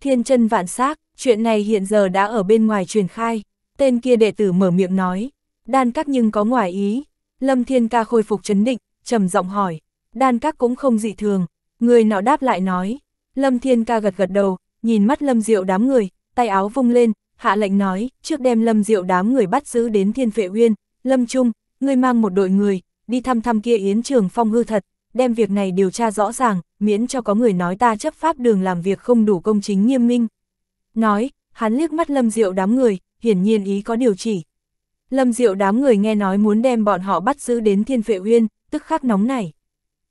Thiên chân vạn xác chuyện này hiện giờ đã ở bên ngoài truyền khai. Tên kia đệ tử mở miệng nói, Đan các nhưng có ngoài ý, Lâm Thiên Ca khôi phục chấn định, trầm giọng hỏi, đan các cũng không dị thường, người nọ đáp lại nói, Lâm Thiên Ca gật gật đầu, nhìn mắt Lâm Diệu đám người, tay áo vung lên, hạ lệnh nói, trước đem Lâm Diệu đám người bắt giữ đến Thiên Phệ Uyên, Lâm Trung, ngươi mang một đội người, đi thăm thăm kia Yến Trường Phong hư thật, đem việc này điều tra rõ ràng, miễn cho có người nói ta chấp pháp đường làm việc không đủ công chính nghiêm minh. Nói, hắn liếc mắt Lâm Diệu đám người, hiển nhiên ý có điều chỉ, Lâm Diệu đám người nghe nói muốn đem bọn họ bắt giữ đến Thiên Phệ Huyên, tức khắc nóng này.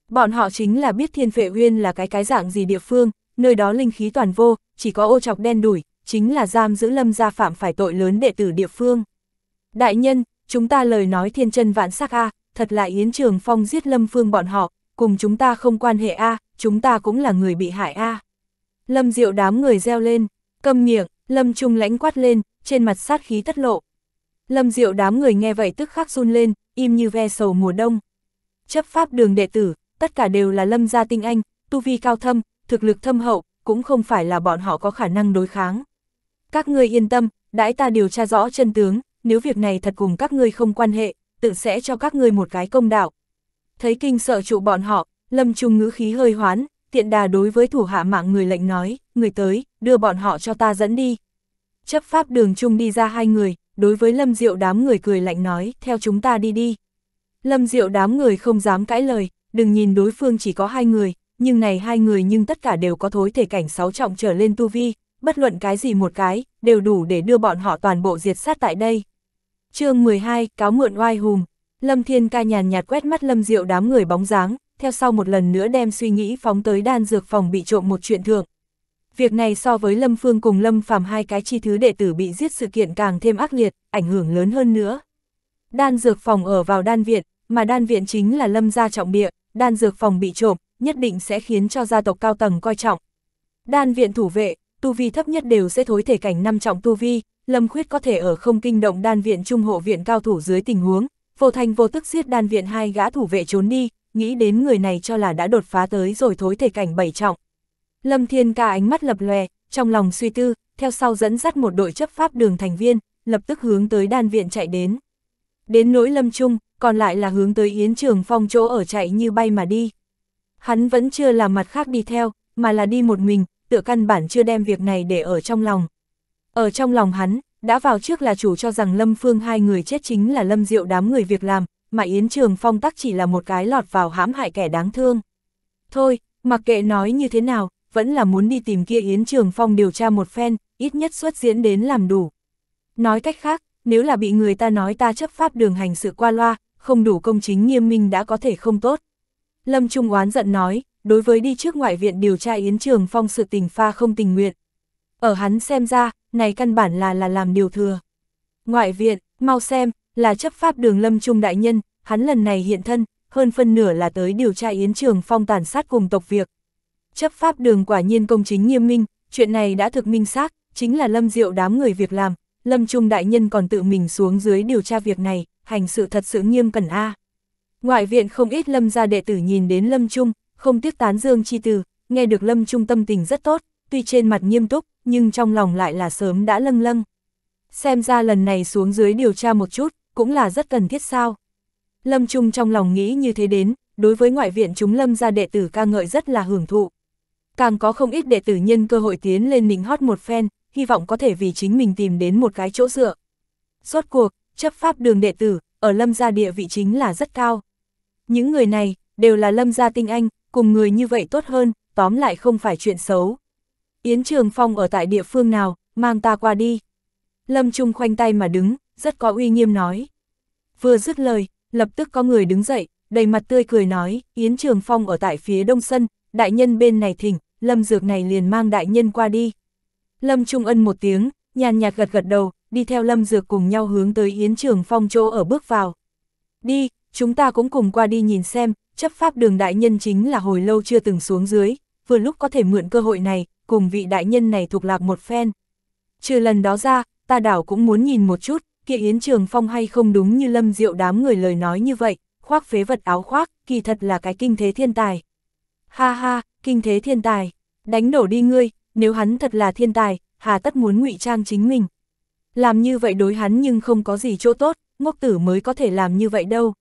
Bọn họ chính là biết Thiên Phệ Huyên là cái cái dạng gì địa phương, nơi đó linh khí toàn vô, chỉ có ô chọc đen đuổi, chính là giam giữ Lâm gia phạm phải tội lớn đệ tử địa phương. Đại nhân, chúng ta lời nói thiên chân vạn sắc a, thật là Yến Trường Phong giết Lâm Phương bọn họ, cùng chúng ta không quan hệ a, chúng ta cũng là người bị hại a. Lâm Diệu đám người reo lên, câm miệng, Lâm Trung lãnh quát lên, trên mặt sát khí tất lộ, Lâm Diệu đám người nghe vậy tức khắc run lên, im như ve sầu mùa đông. Chấp pháp đường đệ tử, tất cả đều là Lâm gia tinh anh, tu vi cao thâm, thực lực thâm hậu, cũng không phải là bọn họ có khả năng đối kháng. Các ngươi yên tâm, đãi ta điều tra rõ chân tướng, nếu việc này thật cùng các ngươi không quan hệ, tự sẽ cho các ngươi một cái công đạo. Thấy kinh sợ trụ bọn họ, Lâm Trung ngữ khí hơi hoán, tiện đà đối với thủ hạ mạng người lệnh nói, người tới, đưa bọn họ cho ta dẫn đi. Chấp pháp đường Trung đi ra hai người, đối với Lâm Diệu đám người cười lạnh nói, theo chúng ta đi đi. Lâm Diệu đám người không dám cãi lời, đừng nhìn đối phương chỉ có hai người, nhưng này hai người nhưng tất cả đều có thối thể cảnh sáu trọng trở lên tu vi, bất luận cái gì một cái, đều đủ để đưa bọn họ toàn bộ diệt sát tại đây. chương 12, cáo mượn oai hùng, Lâm Thiên ca nhàn nhạt quét mắt Lâm Diệu đám người bóng dáng, theo sau một lần nữa đem suy nghĩ phóng tới đan dược phòng bị trộm một chuyện thường, Việc này so với Lâm Phương cùng Lâm Phàm hai cái chi thứ đệ tử bị giết sự kiện càng thêm ác liệt, ảnh hưởng lớn hơn nữa. Đan dược phòng ở vào đan viện, mà đan viện chính là Lâm gia trọng địa, đan dược phòng bị trộm, nhất định sẽ khiến cho gia tộc cao tầng coi trọng. Đan viện thủ vệ, tu vi thấp nhất đều sẽ thối thể cảnh năm trọng tu vi, Lâm Khuyết có thể ở không kinh động đan viện trung hộ viện cao thủ dưới tình huống, vô thành vô tức giết đan viện hai gã thủ vệ trốn đi, nghĩ đến người này cho là đã đột phá tới rồi thối thể cảnh bảy trọng. Lâm Thiên Ca ánh mắt lập lòe, trong lòng suy tư, theo sau dẫn dắt một đội chấp pháp đường thành viên, lập tức hướng tới đan viện chạy đến. Đến nỗi Lâm Trung, còn lại là hướng tới Yến Trường Phong chỗ ở chạy như bay mà đi. Hắn vẫn chưa làm mặt khác đi theo, mà là đi một mình, tựa căn bản chưa đem việc này để ở trong lòng. Ở trong lòng hắn, đã vào trước là chủ cho rằng Lâm Phương hai người chết chính là Lâm Diệu đám người việc làm, mà Yến Trường Phong tắc chỉ là một cái lọt vào hãm hại kẻ đáng thương. Thôi, mặc kệ nói như thế nào, vẫn là muốn đi tìm kia Yến Trường Phong điều tra một phen, ít nhất xuất diễn đến làm đủ. Nói cách khác, nếu là bị người ta nói ta chấp pháp đường hành sự qua loa, không đủ công chính nghiêm minh đã có thể không tốt. Lâm Trung oán giận nói, đối với đi trước ngoại viện điều tra Yến Trường Phong sự tình pha không tình nguyện. Ở hắn xem ra, này căn bản là là làm điều thừa. Ngoại viện, mau xem, là chấp pháp đường Lâm Trung Đại Nhân, hắn lần này hiện thân, hơn phân nửa là tới điều tra Yến Trường Phong tàn sát cùng tộc việc, Chấp pháp đường quả nhiên công chính nghiêm minh, chuyện này đã thực minh xác, chính là Lâm Diệu đám người việc làm, Lâm Trung đại nhân còn tự mình xuống dưới điều tra việc này, hành sự thật sự nghiêm cẩn a. Ngoại viện không ít Lâm gia đệ tử nhìn đến Lâm Trung, không tiếc tán dương chi từ, nghe được Lâm Trung tâm tình rất tốt, tuy trên mặt nghiêm túc, nhưng trong lòng lại là sớm đã lâng lâng. Xem ra lần này xuống dưới điều tra một chút, cũng là rất cần thiết sao. Lâm Trung trong lòng nghĩ như thế đến, đối với ngoại viện chúng Lâm gia đệ tử ca ngợi rất là hưởng thụ càng có không ít đệ tử nhân cơ hội tiến lên mình hót một phen, hy vọng có thể vì chính mình tìm đến một cái chỗ dựa. Rốt cuộc, chấp pháp đường đệ tử, ở lâm gia địa vị chính là rất cao. Những người này, đều là lâm gia tinh anh, cùng người như vậy tốt hơn, tóm lại không phải chuyện xấu. Yến Trường Phong ở tại địa phương nào, mang ta qua đi. Lâm Trung khoanh tay mà đứng, rất có uy nghiêm nói. Vừa dứt lời, lập tức có người đứng dậy, đầy mặt tươi cười nói, Yến Trường Phong ở tại phía đông sân, đại nhân bên này thỉnh, Lâm Dược này liền mang đại nhân qua đi. Lâm Trung Ân một tiếng, nhàn nhạt gật gật đầu, đi theo Lâm Dược cùng nhau hướng tới Yến Trường Phong chỗ ở bước vào. Đi, chúng ta cũng cùng qua đi nhìn xem, chấp pháp đường đại nhân chính là hồi lâu chưa từng xuống dưới, vừa lúc có thể mượn cơ hội này, cùng vị đại nhân này thuộc lạc một phen. Trừ lần đó ra, ta đảo cũng muốn nhìn một chút, kia Yến Trường Phong hay không đúng như Lâm Diệu đám người lời nói như vậy, khoác phế vật áo khoác, kỳ thật là cái kinh thế thiên tài. Ha ha, kinh thế thiên tài, đánh đổ đi ngươi, nếu hắn thật là thiên tài, hà tất muốn ngụy trang chính mình. Làm như vậy đối hắn nhưng không có gì chỗ tốt, ngốc tử mới có thể làm như vậy đâu.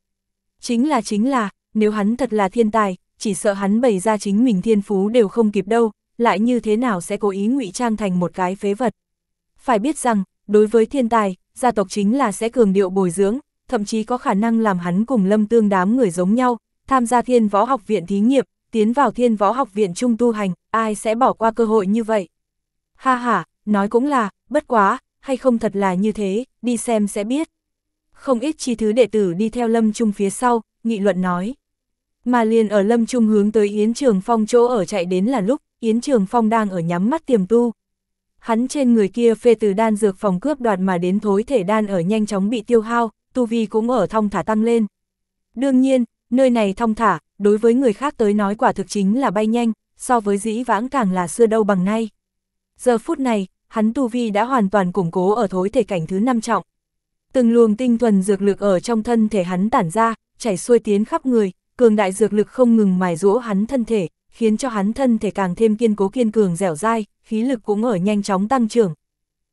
Chính là chính là, nếu hắn thật là thiên tài, chỉ sợ hắn bày ra chính mình thiên phú đều không kịp đâu, lại như thế nào sẽ cố ý ngụy trang thành một cái phế vật. Phải biết rằng, đối với thiên tài, gia tộc chính là sẽ cường điệu bồi dưỡng, thậm chí có khả năng làm hắn cùng lâm tương đám người giống nhau, tham gia thiên võ học viện thí nghiệm, tiến vào thiên võ học viện trung tu hành, ai sẽ bỏ qua cơ hội như vậy? Ha ha, nói cũng là, bất quá, hay không thật là như thế, đi xem sẽ biết. Không ít chi thứ đệ tử đi theo Lâm Trung phía sau, nghị luận nói. Mà liền ở Lâm Trung hướng tới Yến Trường Phong chỗ ở chạy đến là lúc, Yến Trường Phong đang ở nhắm mắt tiềm tu. Hắn trên người kia phê từ đan dược phòng cướp đoạt mà đến thối thể đan ở nhanh chóng bị tiêu hao, tu vi cũng ở thong thả tăng lên. Đương nhiên, Nơi này thong thả, đối với người khác tới nói quả thực chính là bay nhanh, so với dĩ vãng càng là xưa đâu bằng nay. Giờ phút này, hắn tu vi đã hoàn toàn củng cố ở thối thể cảnh thứ năm trọng. Từng luồng tinh thuần dược lực ở trong thân thể hắn tản ra, chảy xuôi tiến khắp người, cường đại dược lực không ngừng mài rũa hắn thân thể, khiến cho hắn thân thể càng thêm kiên cố kiên cường dẻo dai, khí lực cũng ở nhanh chóng tăng trưởng.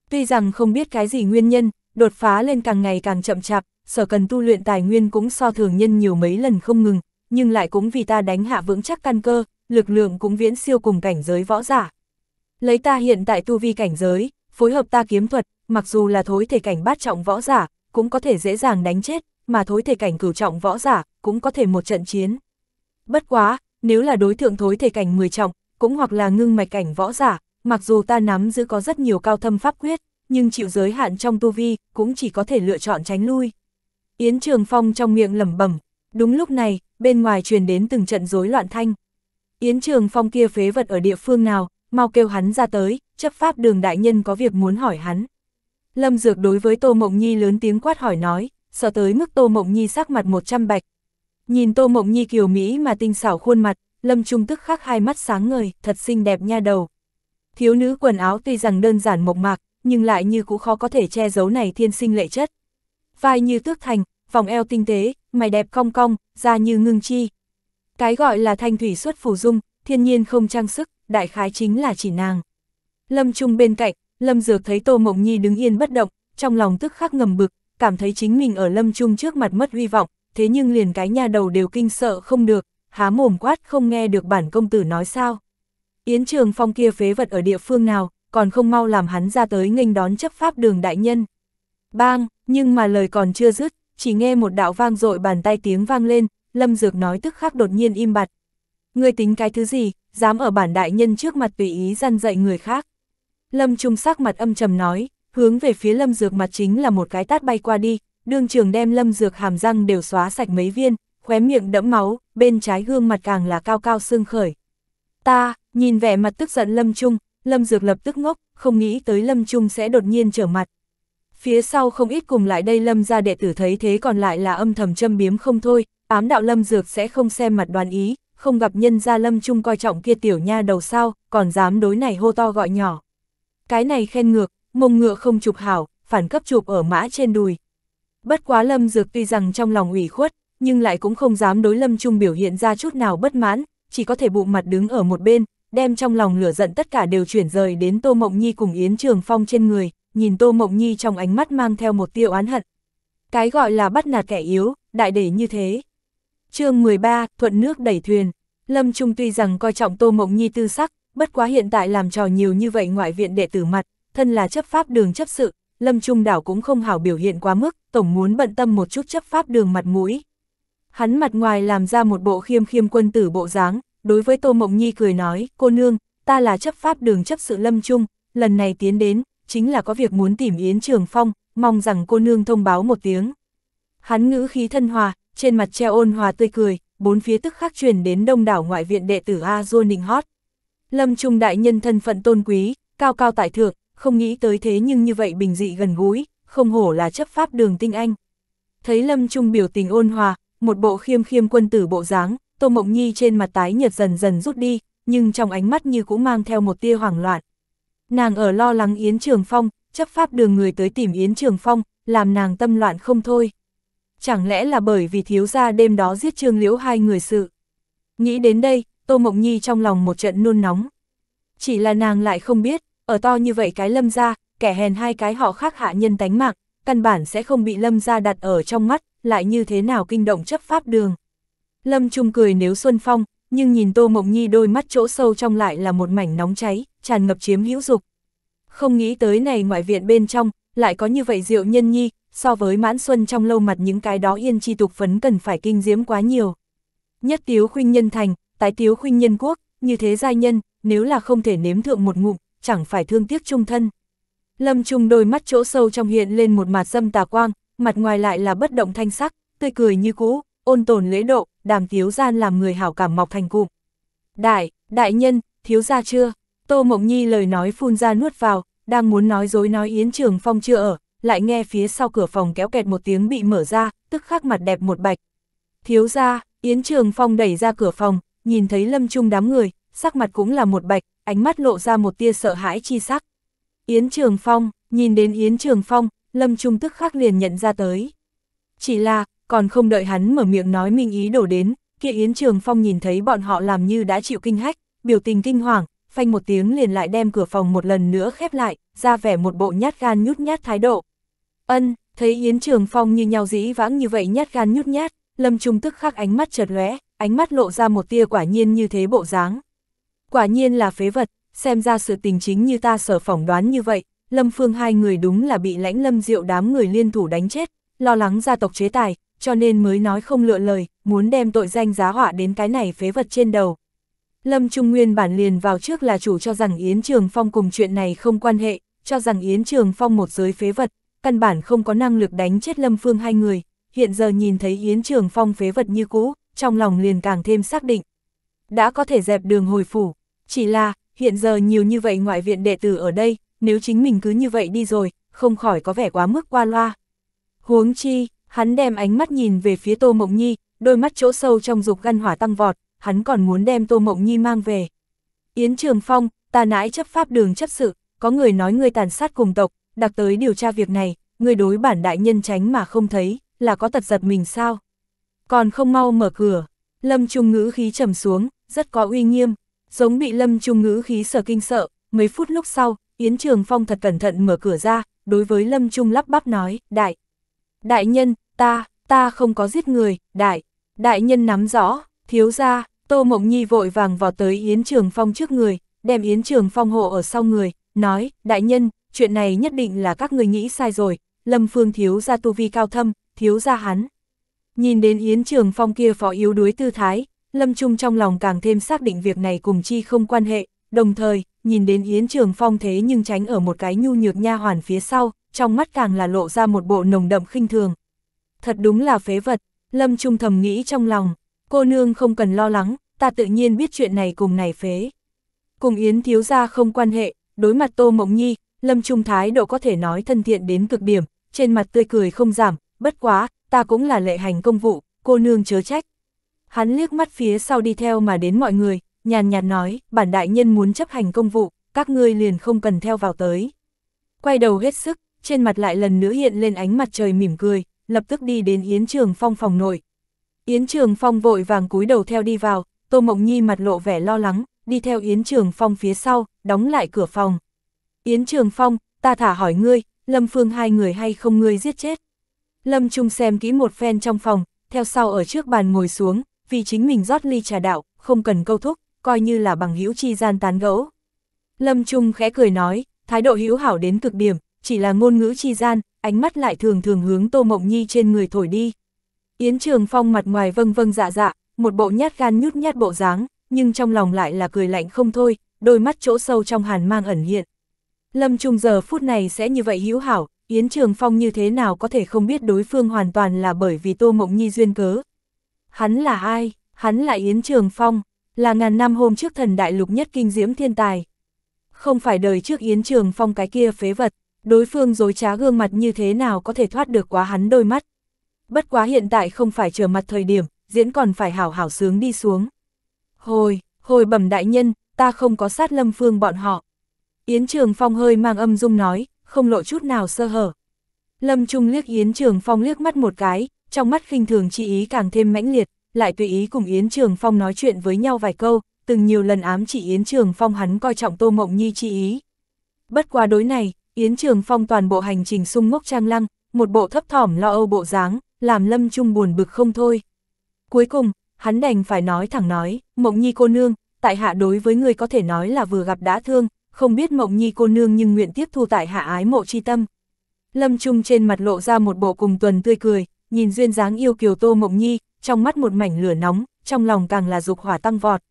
Tuy rằng không biết cái gì nguyên nhân, đột phá lên càng ngày càng chậm chạp, sở cần tu luyện tài nguyên cũng so thường nhân nhiều mấy lần không ngừng, nhưng lại cũng vì ta đánh hạ vững chắc căn cơ, lực lượng cũng viễn siêu cùng cảnh giới võ giả. Lấy ta hiện tại tu vi cảnh giới, phối hợp ta kiếm thuật, mặc dù là thối thể cảnh bát trọng võ giả, cũng có thể dễ dàng đánh chết, mà thối thể cảnh cửu trọng võ giả, cũng có thể một trận chiến. Bất quá, nếu là đối tượng thối thể cảnh 10 trọng, cũng hoặc là ngưng mạch cảnh võ giả, mặc dù ta nắm giữ có rất nhiều cao thâm pháp quyết, nhưng chịu giới hạn trong tu vi, cũng chỉ có thể lựa chọn tránh lui. Yến Trường Phong trong miệng lẩm bẩm. Đúng lúc này, bên ngoài truyền đến từng trận rối loạn thanh. Yến Trường Phong kia phế vật ở địa phương nào, mau kêu hắn ra tới, chấp pháp đường đại nhân có việc muốn hỏi hắn. Lâm Dược đối với Tô Mộng Nhi lớn tiếng quát hỏi nói, sợ tới mức Tô Mộng Nhi sắc mặt một trăm bạch. Nhìn Tô Mộng Nhi kiều Mỹ mà tinh xảo khuôn mặt, Lâm Trung tức khắc hai mắt sáng ngời, thật xinh đẹp nha đầu. Thiếu nữ quần áo tuy rằng đơn giản mộc mạc, nhưng lại như cũng khó có thể che giấu này thiên sinh lệ chất vai như tước thành, vòng eo tinh tế, mày đẹp cong cong, da như ngưng chi. Cái gọi là thanh thủy xuất phủ dung, thiên nhiên không trang sức, đại khái chính là chỉ nàng. Lâm Trung bên cạnh, Lâm Dược thấy Tô Mộng Nhi đứng yên bất động, trong lòng tức khắc ngầm bực, cảm thấy chính mình ở Lâm Trung trước mặt mất hy vọng, thế nhưng liền cái nhà đầu đều kinh sợ không được, há mồm quát không nghe được bản công tử nói sao. Yến Trường Phong kia phế vật ở địa phương nào, còn không mau làm hắn ra tới nghênh đón chấp pháp đường đại nhân. Bang! Nhưng mà lời còn chưa dứt, chỉ nghe một đạo vang dội bàn tay tiếng vang lên, Lâm Dược nói tức khắc đột nhiên im bặt. ngươi tính cái thứ gì, dám ở bản đại nhân trước mặt tùy ý răn dạy người khác. Lâm Trung sắc mặt âm trầm nói, hướng về phía Lâm Dược mặt chính là một cái tát bay qua đi, đương trường đem Lâm Dược hàm răng đều xóa sạch mấy viên, khóe miệng đẫm máu, bên trái gương mặt càng là cao cao sưng khởi. Ta, nhìn vẻ mặt tức giận Lâm Trung, Lâm Dược lập tức ngốc, không nghĩ tới Lâm Trung sẽ đột nhiên trở mặt, Phía sau không ít cùng lại đây lâm ra đệ tử thấy thế còn lại là âm thầm châm biếm không thôi, ám đạo lâm dược sẽ không xem mặt đoàn ý, không gặp nhân gia lâm trung coi trọng kia tiểu nha đầu sao, còn dám đối này hô to gọi nhỏ. Cái này khen ngược, mông ngựa không chụp hảo, phản cấp chụp ở mã trên đùi. Bất quá lâm dược tuy rằng trong lòng ủy khuất, nhưng lại cũng không dám đối lâm trung biểu hiện ra chút nào bất mãn, chỉ có thể bụng mặt đứng ở một bên, đem trong lòng lửa giận tất cả đều chuyển rời đến Tô Mộng Nhi cùng Yến Trường Phong trên người, nhìn Tô Mộng Nhi trong ánh mắt mang theo một tiêu án hận. Cái gọi là bắt nạt kẻ yếu, đại để như thế. chương 13, thuận nước đẩy thuyền. Lâm Trung tuy rằng coi trọng Tô Mộng Nhi tư sắc, bất quá hiện tại làm trò nhiều như vậy ngoại viện đệ tử mặt, thân là chấp pháp đường chấp sự, Lâm Trung đảo cũng không hảo biểu hiện quá mức, tổng muốn bận tâm một chút chấp pháp đường mặt mũi. Hắn mặt ngoài làm ra một bộ khiêm khiêm quân tử bộ dáng, đối với Tô Mộng Nhi cười nói, cô nương, ta là chấp pháp đường chấp sự Lâm Trung, lần này tiến đến, chính là có việc muốn tìm Yến Trường Phong, mong rằng cô nương thông báo một tiếng. Hắn ngữ khí thân hòa, trên mặt treo ôn hòa tươi cười, bốn phía tức khắc truyền đến đông đảo ngoại viện đệ tử A Du Ninh Hót. Lâm Trung đại nhân thân phận tôn quý, cao cao tại thượng, không nghĩ tới thế nhưng như vậy bình dị gần gũi, không hổ là chấp pháp đường tinh anh. Thấy Lâm Trung biểu tình ôn hòa, một bộ khiêm khiêm quân tử bộ dáng, Tô Mộng Nhi trên mặt tái nhợt dần dần rút đi, nhưng trong ánh mắt như cũng mang theo một tia hoảng loạn. Nàng ở lo lắng Yến Trường Phong, chấp pháp đường người tới tìm Yến Trường Phong, làm nàng tâm loạn không thôi. Chẳng lẽ là bởi vì thiếu gia đêm đó giết Trương Liễu hai người sự. Nghĩ đến đây, Tô Mộng Nhi trong lòng một trận nôn nóng. Chỉ là nàng lại không biết, ở to như vậy cái lâm gia kẻ hèn hai cái họ khác hạ nhân tánh mạng, căn bản sẽ không bị lâm gia đặt ở trong mắt, lại như thế nào kinh động chấp pháp đường. Lâm Trung cười nếu Xuân Phong, nhưng nhìn Tô Mộng Nhi đôi mắt chỗ sâu trong lại là một mảnh nóng cháy, tràn ngập chiếm hữu dục. Không nghĩ tới này ngoại viện bên trong, lại có như vậy diệu nhân nhi, so với mãn xuân trong lâu mặt những cái đó yên chi tục phấn cần phải kinh diễm quá nhiều. Nhất tiếu khuynh nhân thành, tái tiếu khuynh nhân quốc, như thế giai nhân, nếu là không thể nếm thượng một ngụm, chẳng phải thương tiếc trung thân. Lâm Trung đôi mắt chỗ sâu trong hiện lên một mặt dâm tà quang, mặt ngoài lại là bất động thanh sắc, tươi cười như cũ, ôn tồn lễ độ, đàm thiếu gian làm người hảo cảm mọc thành cụm. Đại, đại nhân, thiếu gia chưa? Tô Mộng Nhi lời nói phun ra nuốt vào, đang muốn nói dối nói Yến Trường Phong chưa ở, lại nghe phía sau cửa phòng kéo kẹt một tiếng bị mở ra, tức khắc mặt đẹp một bạch. Thiếu gia Yến Trường Phong đẩy ra cửa phòng, nhìn thấy lâm trung đám người, sắc mặt cũng là một bạch, ánh mắt lộ ra một tia sợ hãi chi sắc. Yến Trường Phong, nhìn đến Yến Trường Phong, lâm trung tức khắc liền nhận ra tới. Chỉ là, còn không đợi hắn mở miệng nói minh ý đổ đến, kia Yến Trường Phong nhìn thấy bọn họ làm như đã chịu kinh hách, biểu tình kinh hoàng, phanh một tiếng liền lại đem cửa phòng một lần nữa khép lại, ra vẻ một bộ nhát gan nhút nhát thái độ. Ân, thấy Yến Trường Phong như nhau dĩ vãng như vậy nhát gan nhút nhát, Lâm Trung tức khắc ánh mắt chợt lóe, ánh mắt lộ ra một tia quả nhiên như thế bộ dáng. Quả nhiên là phế vật, xem ra sự tình chính như ta sở phỏng đoán như vậy, Lâm Phương hai người đúng là bị lãnh Lâm Diệu đám người liên thủ đánh chết, lo lắng gia tộc chế tài, cho nên mới nói không lựa lời, muốn đem tội danh giá họa đến cái này phế vật trên đầu. Lâm Trung Nguyên bản liền vào trước là chủ cho rằng Yến Trường Phong cùng chuyện này không quan hệ, cho rằng Yến Trường Phong một giới phế vật, căn bản không có năng lực đánh chết Lâm Phương hai người, hiện giờ nhìn thấy Yến Trường Phong phế vật như cũ, trong lòng liền càng thêm xác định. Đã có thể dẹp đường hồi phủ, chỉ là, hiện giờ nhiều như vậy ngoại viện đệ tử ở đây, nếu chính mình cứ như vậy đi rồi, không khỏi có vẻ quá mức qua loa. Huống chi, Hắn đem ánh mắt nhìn về phía Tô Mộng Nhi, đôi mắt chỗ sâu trong dục gan hỏa tăng vọt, hắn còn muốn đem Tô Mộng Nhi mang về. Yến Trường Phong, ta nãi chấp pháp đường chấp sự, có người nói ngươi tàn sát cùng tộc, đặc tới điều tra việc này, ngươi đối bản đại nhân tránh mà không thấy, là có tật giật mình sao? Còn không mau mở cửa, Lâm Trung Ngữ khí trầm xuống, rất có uy nghiêm, giống bị Lâm Trung Ngữ khí sở kinh sợ, mấy phút lúc sau, Yến Trường Phong thật cẩn thận mở cửa ra, đối với Lâm Trung lắp bắp nói, đại, đại nhân, ta, ta không có giết người, đại, đại nhân nắm rõ, thiếu ra, Tô Mộng Nhi vội vàng vào tới Yến Trường Phong trước người, đem Yến Trường Phong hộ ở sau người, nói, đại nhân, chuyện này nhất định là các người nghĩ sai rồi, Lâm Phương thiếu ra tu vi cao thâm, thiếu ra hắn. Nhìn đến Yến Trường Phong kia phó yếu đuối tư thái, Lâm Trung trong lòng càng thêm xác định việc này cùng chi không quan hệ, đồng thời, nhìn đến Yến Trường Phong thế nhưng tránh ở một cái nhu nhược nha hoàn phía sau, trong mắt càng là lộ ra một bộ nồng đậm khinh thường thật đúng là phế vật, Lâm Trung thầm nghĩ trong lòng, cô nương không cần lo lắng, ta tự nhiên biết chuyện này cùng này phế. Cùng Yến thiếu gia không quan hệ, đối mặt Tô Mộng Nhi, Lâm Trung thái độ có thể nói thân thiện đến cực điểm, trên mặt tươi cười không giảm, bất quá, ta cũng là lệ hành công vụ, cô nương chớ trách. Hắn liếc mắt phía sau đi theo mà đến mọi người, nhàn nhạt nói, bản đại nhân muốn chấp hành công vụ, các ngươi liền không cần theo vào tới. Quay đầu hết sức, trên mặt lại lần nữa hiện lên ánh mặt trời mỉm cười, lập tức đi đến Yến Trường Phong phòng nội. Yến Trường Phong vội vàng cúi đầu theo đi vào, Tô Mộng Nhi mặt lộ vẻ lo lắng, đi theo Yến Trường Phong phía sau, đóng lại cửa phòng. Yến Trường Phong, ta thả hỏi ngươi, Lâm Phương hai người hay không ngươi giết chết? Lâm Trung xem kỹ một phen trong phòng, theo sau ở trước bàn ngồi xuống, vì chính mình rót ly trà đạo, không cần câu thúc, coi như là bằng hữu chi gian tán gẫu. Lâm Trung khẽ cười nói, thái độ hữu hảo đến cực điểm, chỉ là ngôn ngữ chi gian, ánh mắt lại thường thường hướng Tô Mộng Nhi trên người thổi đi. Yến Trường Phong mặt ngoài vâng vâng dạ dạ, một bộ nhát gan nhút nhát bộ dáng, nhưng trong lòng lại là cười lạnh không thôi, đôi mắt chỗ sâu trong hàn mang ẩn hiện. Lâm Trung giờ phút này sẽ như vậy hữu hảo, Yến Trường Phong như thế nào có thể không biết đối phương hoàn toàn là bởi vì Tô Mộng Nhi duyên cớ. Hắn là ai? Hắn là Yến Trường Phong, là ngàn năm hôm trước thần đại lục nhất kinh diễm thiên tài. Không phải đời trước Yến Trường Phong cái kia phế vật đối phương dối trá gương mặt như thế nào có thể thoát được quá hắn đôi mắt. Bất quá hiện tại không phải chờ mặt thời điểm, diễn còn phải hảo hảo sướng đi xuống. Hồi, hồi bẩm đại nhân, ta không có sát lâm phương bọn họ. Yến Trường Phong hơi mang âm dung nói, không lộ chút nào sơ hở. Lâm Trung liếc Yến Trường Phong liếc mắt một cái, trong mắt khinh thường chi ý càng thêm mãnh liệt, lại tùy ý cùng Yến Trường Phong nói chuyện với nhau vài câu, từng nhiều lần ám chỉ Yến Trường Phong hắn coi trọng Tô Mộng Nhi chi ý. Bất quá đối này, Yến Trường Phong toàn bộ hành trình sung ngốc trang lăng, một bộ thấp thỏm lo âu bộ dáng, làm Lâm Trung buồn bực không thôi. Cuối cùng, hắn đành phải nói thẳng nói, Mộng Nhi cô nương, tại hạ đối với người có thể nói là vừa gặp đã thương, không biết Mộng Nhi cô nương nhưng nguyện tiếp thu tại hạ ái mộ chi tâm. Lâm Trung trên mặt lộ ra một bộ cùng tuần tươi cười, nhìn duyên dáng yêu kiều Tô Mộng Nhi, trong mắt một mảnh lửa nóng, trong lòng càng là dục hỏa tăng vọt.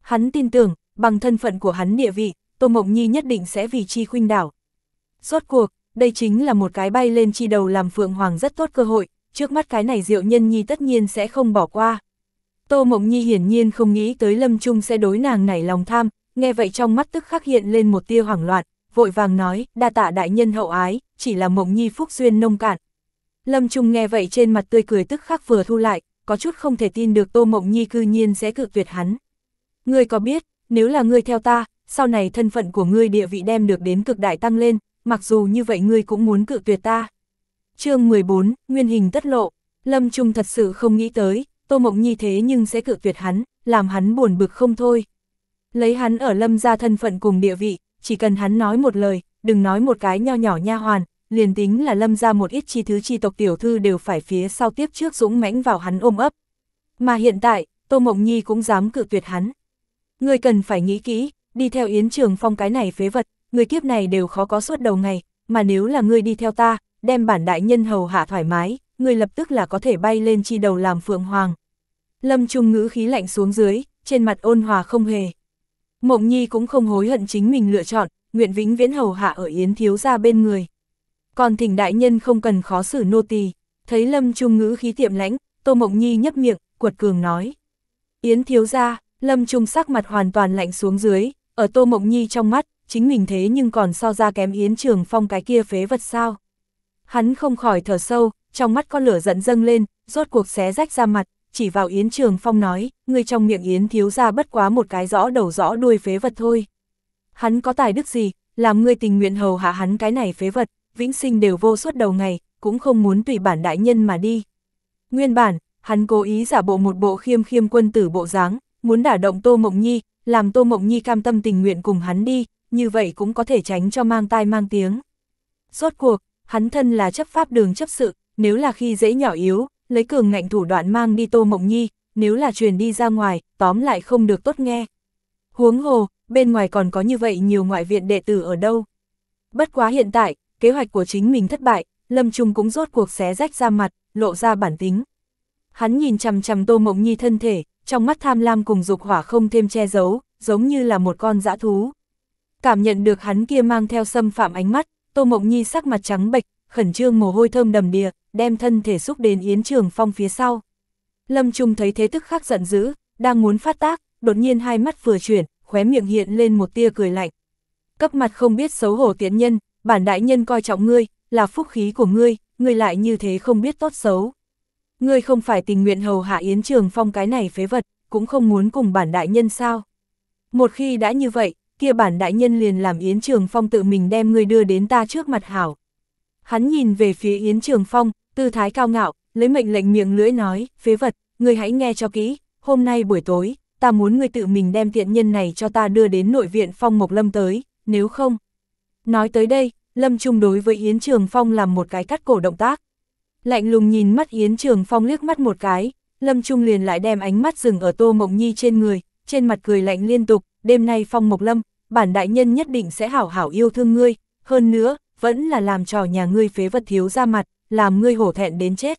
Hắn tin tưởng, bằng thân phận của hắn địa vị, Tô Mộng Nhi nhất định sẽ vì chi khuynh đảo, Rốt cuộc, đây chính là một cái bay lên chi đầu làm Phượng Hoàng rất tốt cơ hội, trước mắt cái này Diệu Nhân Nhi tất nhiên sẽ không bỏ qua. Tô Mộng Nhi hiển nhiên không nghĩ tới Lâm Trung sẽ đối nàng nảy lòng tham, nghe vậy trong mắt tức khắc hiện lên một tia hoảng loạn, vội vàng nói, đa tạ đại nhân hậu ái, chỉ là Mộng Nhi phúc duyên nông cạn. Lâm Trung nghe vậy trên mặt tươi cười tức khắc vừa thu lại, có chút không thể tin được Tô Mộng Nhi cư nhiên sẽ cự tuyệt hắn. Ngươi có biết, nếu là ngươi theo ta, sau này thân phận của ngươi địa vị đem được đến cực đại tăng lên, mặc dù như vậy ngươi cũng muốn cự tuyệt ta. chương 14, nguyên hình tất lộ, Lâm Trung thật sự không nghĩ tới, Tô Mộng Nhi thế nhưng sẽ cự tuyệt hắn, làm hắn buồn bực không thôi. Lấy hắn ở Lâm ra thân phận cùng địa vị, chỉ cần hắn nói một lời, đừng nói một cái nho nhỏ nha hoàn, liền tính là Lâm ra một ít chi thứ chi tộc tiểu thư đều phải phía sau tiếp trước dũng mãnh vào hắn ôm ấp. Mà hiện tại, Tô Mộng Nhi cũng dám cự tuyệt hắn. Người cần phải nghĩ kỹ, đi theo Yến Trường Phong cái này phế vật, người kiếp này đều khó có suốt đầu ngày, mà nếu là ngươi đi theo ta, đem bản đại nhân hầu hạ thoải mái, ngươi lập tức là có thể bay lên chi đầu làm phượng hoàng. Lâm Trung ngữ khí lạnh xuống dưới, trên mặt ôn hòa không hề. Mộng Nhi cũng không hối hận chính mình lựa chọn, nguyện vĩnh viễn hầu hạ ở Yến thiếu ra bên người. Còn thỉnh đại nhân không cần khó xử nô tỳ thấy Lâm Trung ngữ khí tiệm lãnh, Tô Mộng Nhi nhấp miệng, cuột cường nói. Yến thiếu ra, Lâm Trung sắc mặt hoàn toàn lạnh xuống dưới, ở Tô Mộng Nhi trong mắt, chính mình thế nhưng còn so ra kém Yến Trường Phong cái kia phế vật sao. Hắn không khỏi thở sâu, trong mắt có lửa giận dâng lên, rốt cuộc xé rách ra mặt, chỉ vào Yến Trường Phong nói, người trong miệng Yến thiếu ra bất quá một cái rõ đầu rõ đuôi phế vật thôi. Hắn có tài đức gì, làm người tình nguyện hầu hạ hắn cái này phế vật, vĩnh sinh đều vô suốt đầu ngày, cũng không muốn tùy bản đại nhân mà đi. Nguyên bản, hắn cố ý giả bộ một bộ khiêm khiêm quân tử bộ dáng, muốn đả động Tô Mộng Nhi, làm Tô Mộng Nhi cam tâm tình nguyện cùng hắn đi, như vậy cũng có thể tránh cho mang tai mang tiếng. Rốt cuộc, hắn thân là chấp pháp đường chấp sự, nếu là khi dễ nhỏ yếu, lấy cường ngạnh thủ đoạn mang đi Tô Mộng Nhi, nếu là truyền đi ra ngoài, tóm lại không được tốt nghe. Huống hồ, bên ngoài còn có như vậy nhiều ngoại viện đệ tử ở đâu. Bất quá hiện tại, kế hoạch của chính mình thất bại, Lâm Trung cũng rốt cuộc xé rách ra mặt, lộ ra bản tính. Hắn nhìn chằm chằm Tô Mộng Nhi thân thể, trong mắt tham lam cùng dục hỏa không thêm che giấu, giống như là một con dã thú cảm nhận được hắn kia mang theo xâm phạm ánh mắt, Tô Mộng Nhi sắc mặt trắng bệch, khẩn trương mồ hôi thơm đầm đìa, đem thân thể xúc đến Yến Trường Phong phía sau. Lâm Trung thấy thế tức khắc giận dữ, đang muốn phát tác, đột nhiên hai mắt vừa chuyển, khóe miệng hiện lên một tia cười lạnh. Cấp mặt không biết xấu hổ tiến nhân, bản đại nhân coi trọng ngươi, là phúc khí của ngươi, ngươi lại như thế không biết tốt xấu. Ngươi không phải tình nguyện hầu hạ Yến Trường Phong cái này phế vật, cũng không muốn cùng bản đại nhân sao. Một khi đã như vậy, kia bản đại nhân liền làm Yến Trường Phong tự mình đem người đưa đến ta trước mặt hảo. Hắn nhìn về phía Yến Trường Phong, tư thái cao ngạo, lấy mệnh lệnh miệng lưỡi nói, phế vật, người hãy nghe cho kỹ, hôm nay buổi tối, ta muốn người tự mình đem tiện nhân này cho ta đưa đến nội viện Phong Mộc Lâm tới, nếu không. Nói tới đây, Lâm Trung đối với Yến Trường Phong làm một cái cắt cổ động tác. Lạnh lùng nhìn mắt Yến Trường Phong liếc mắt một cái, Lâm Trung liền lại đem ánh mắt dừng ở Tô Mộng Nhi trên người, trên mặt cười lạnh liên tục, đêm nay phong mộc lâm, bản đại nhân nhất định sẽ hảo hảo yêu thương ngươi, hơn nữa, vẫn là làm trò nhà ngươi phế vật thiếu ra mặt, làm ngươi hổ thẹn đến chết.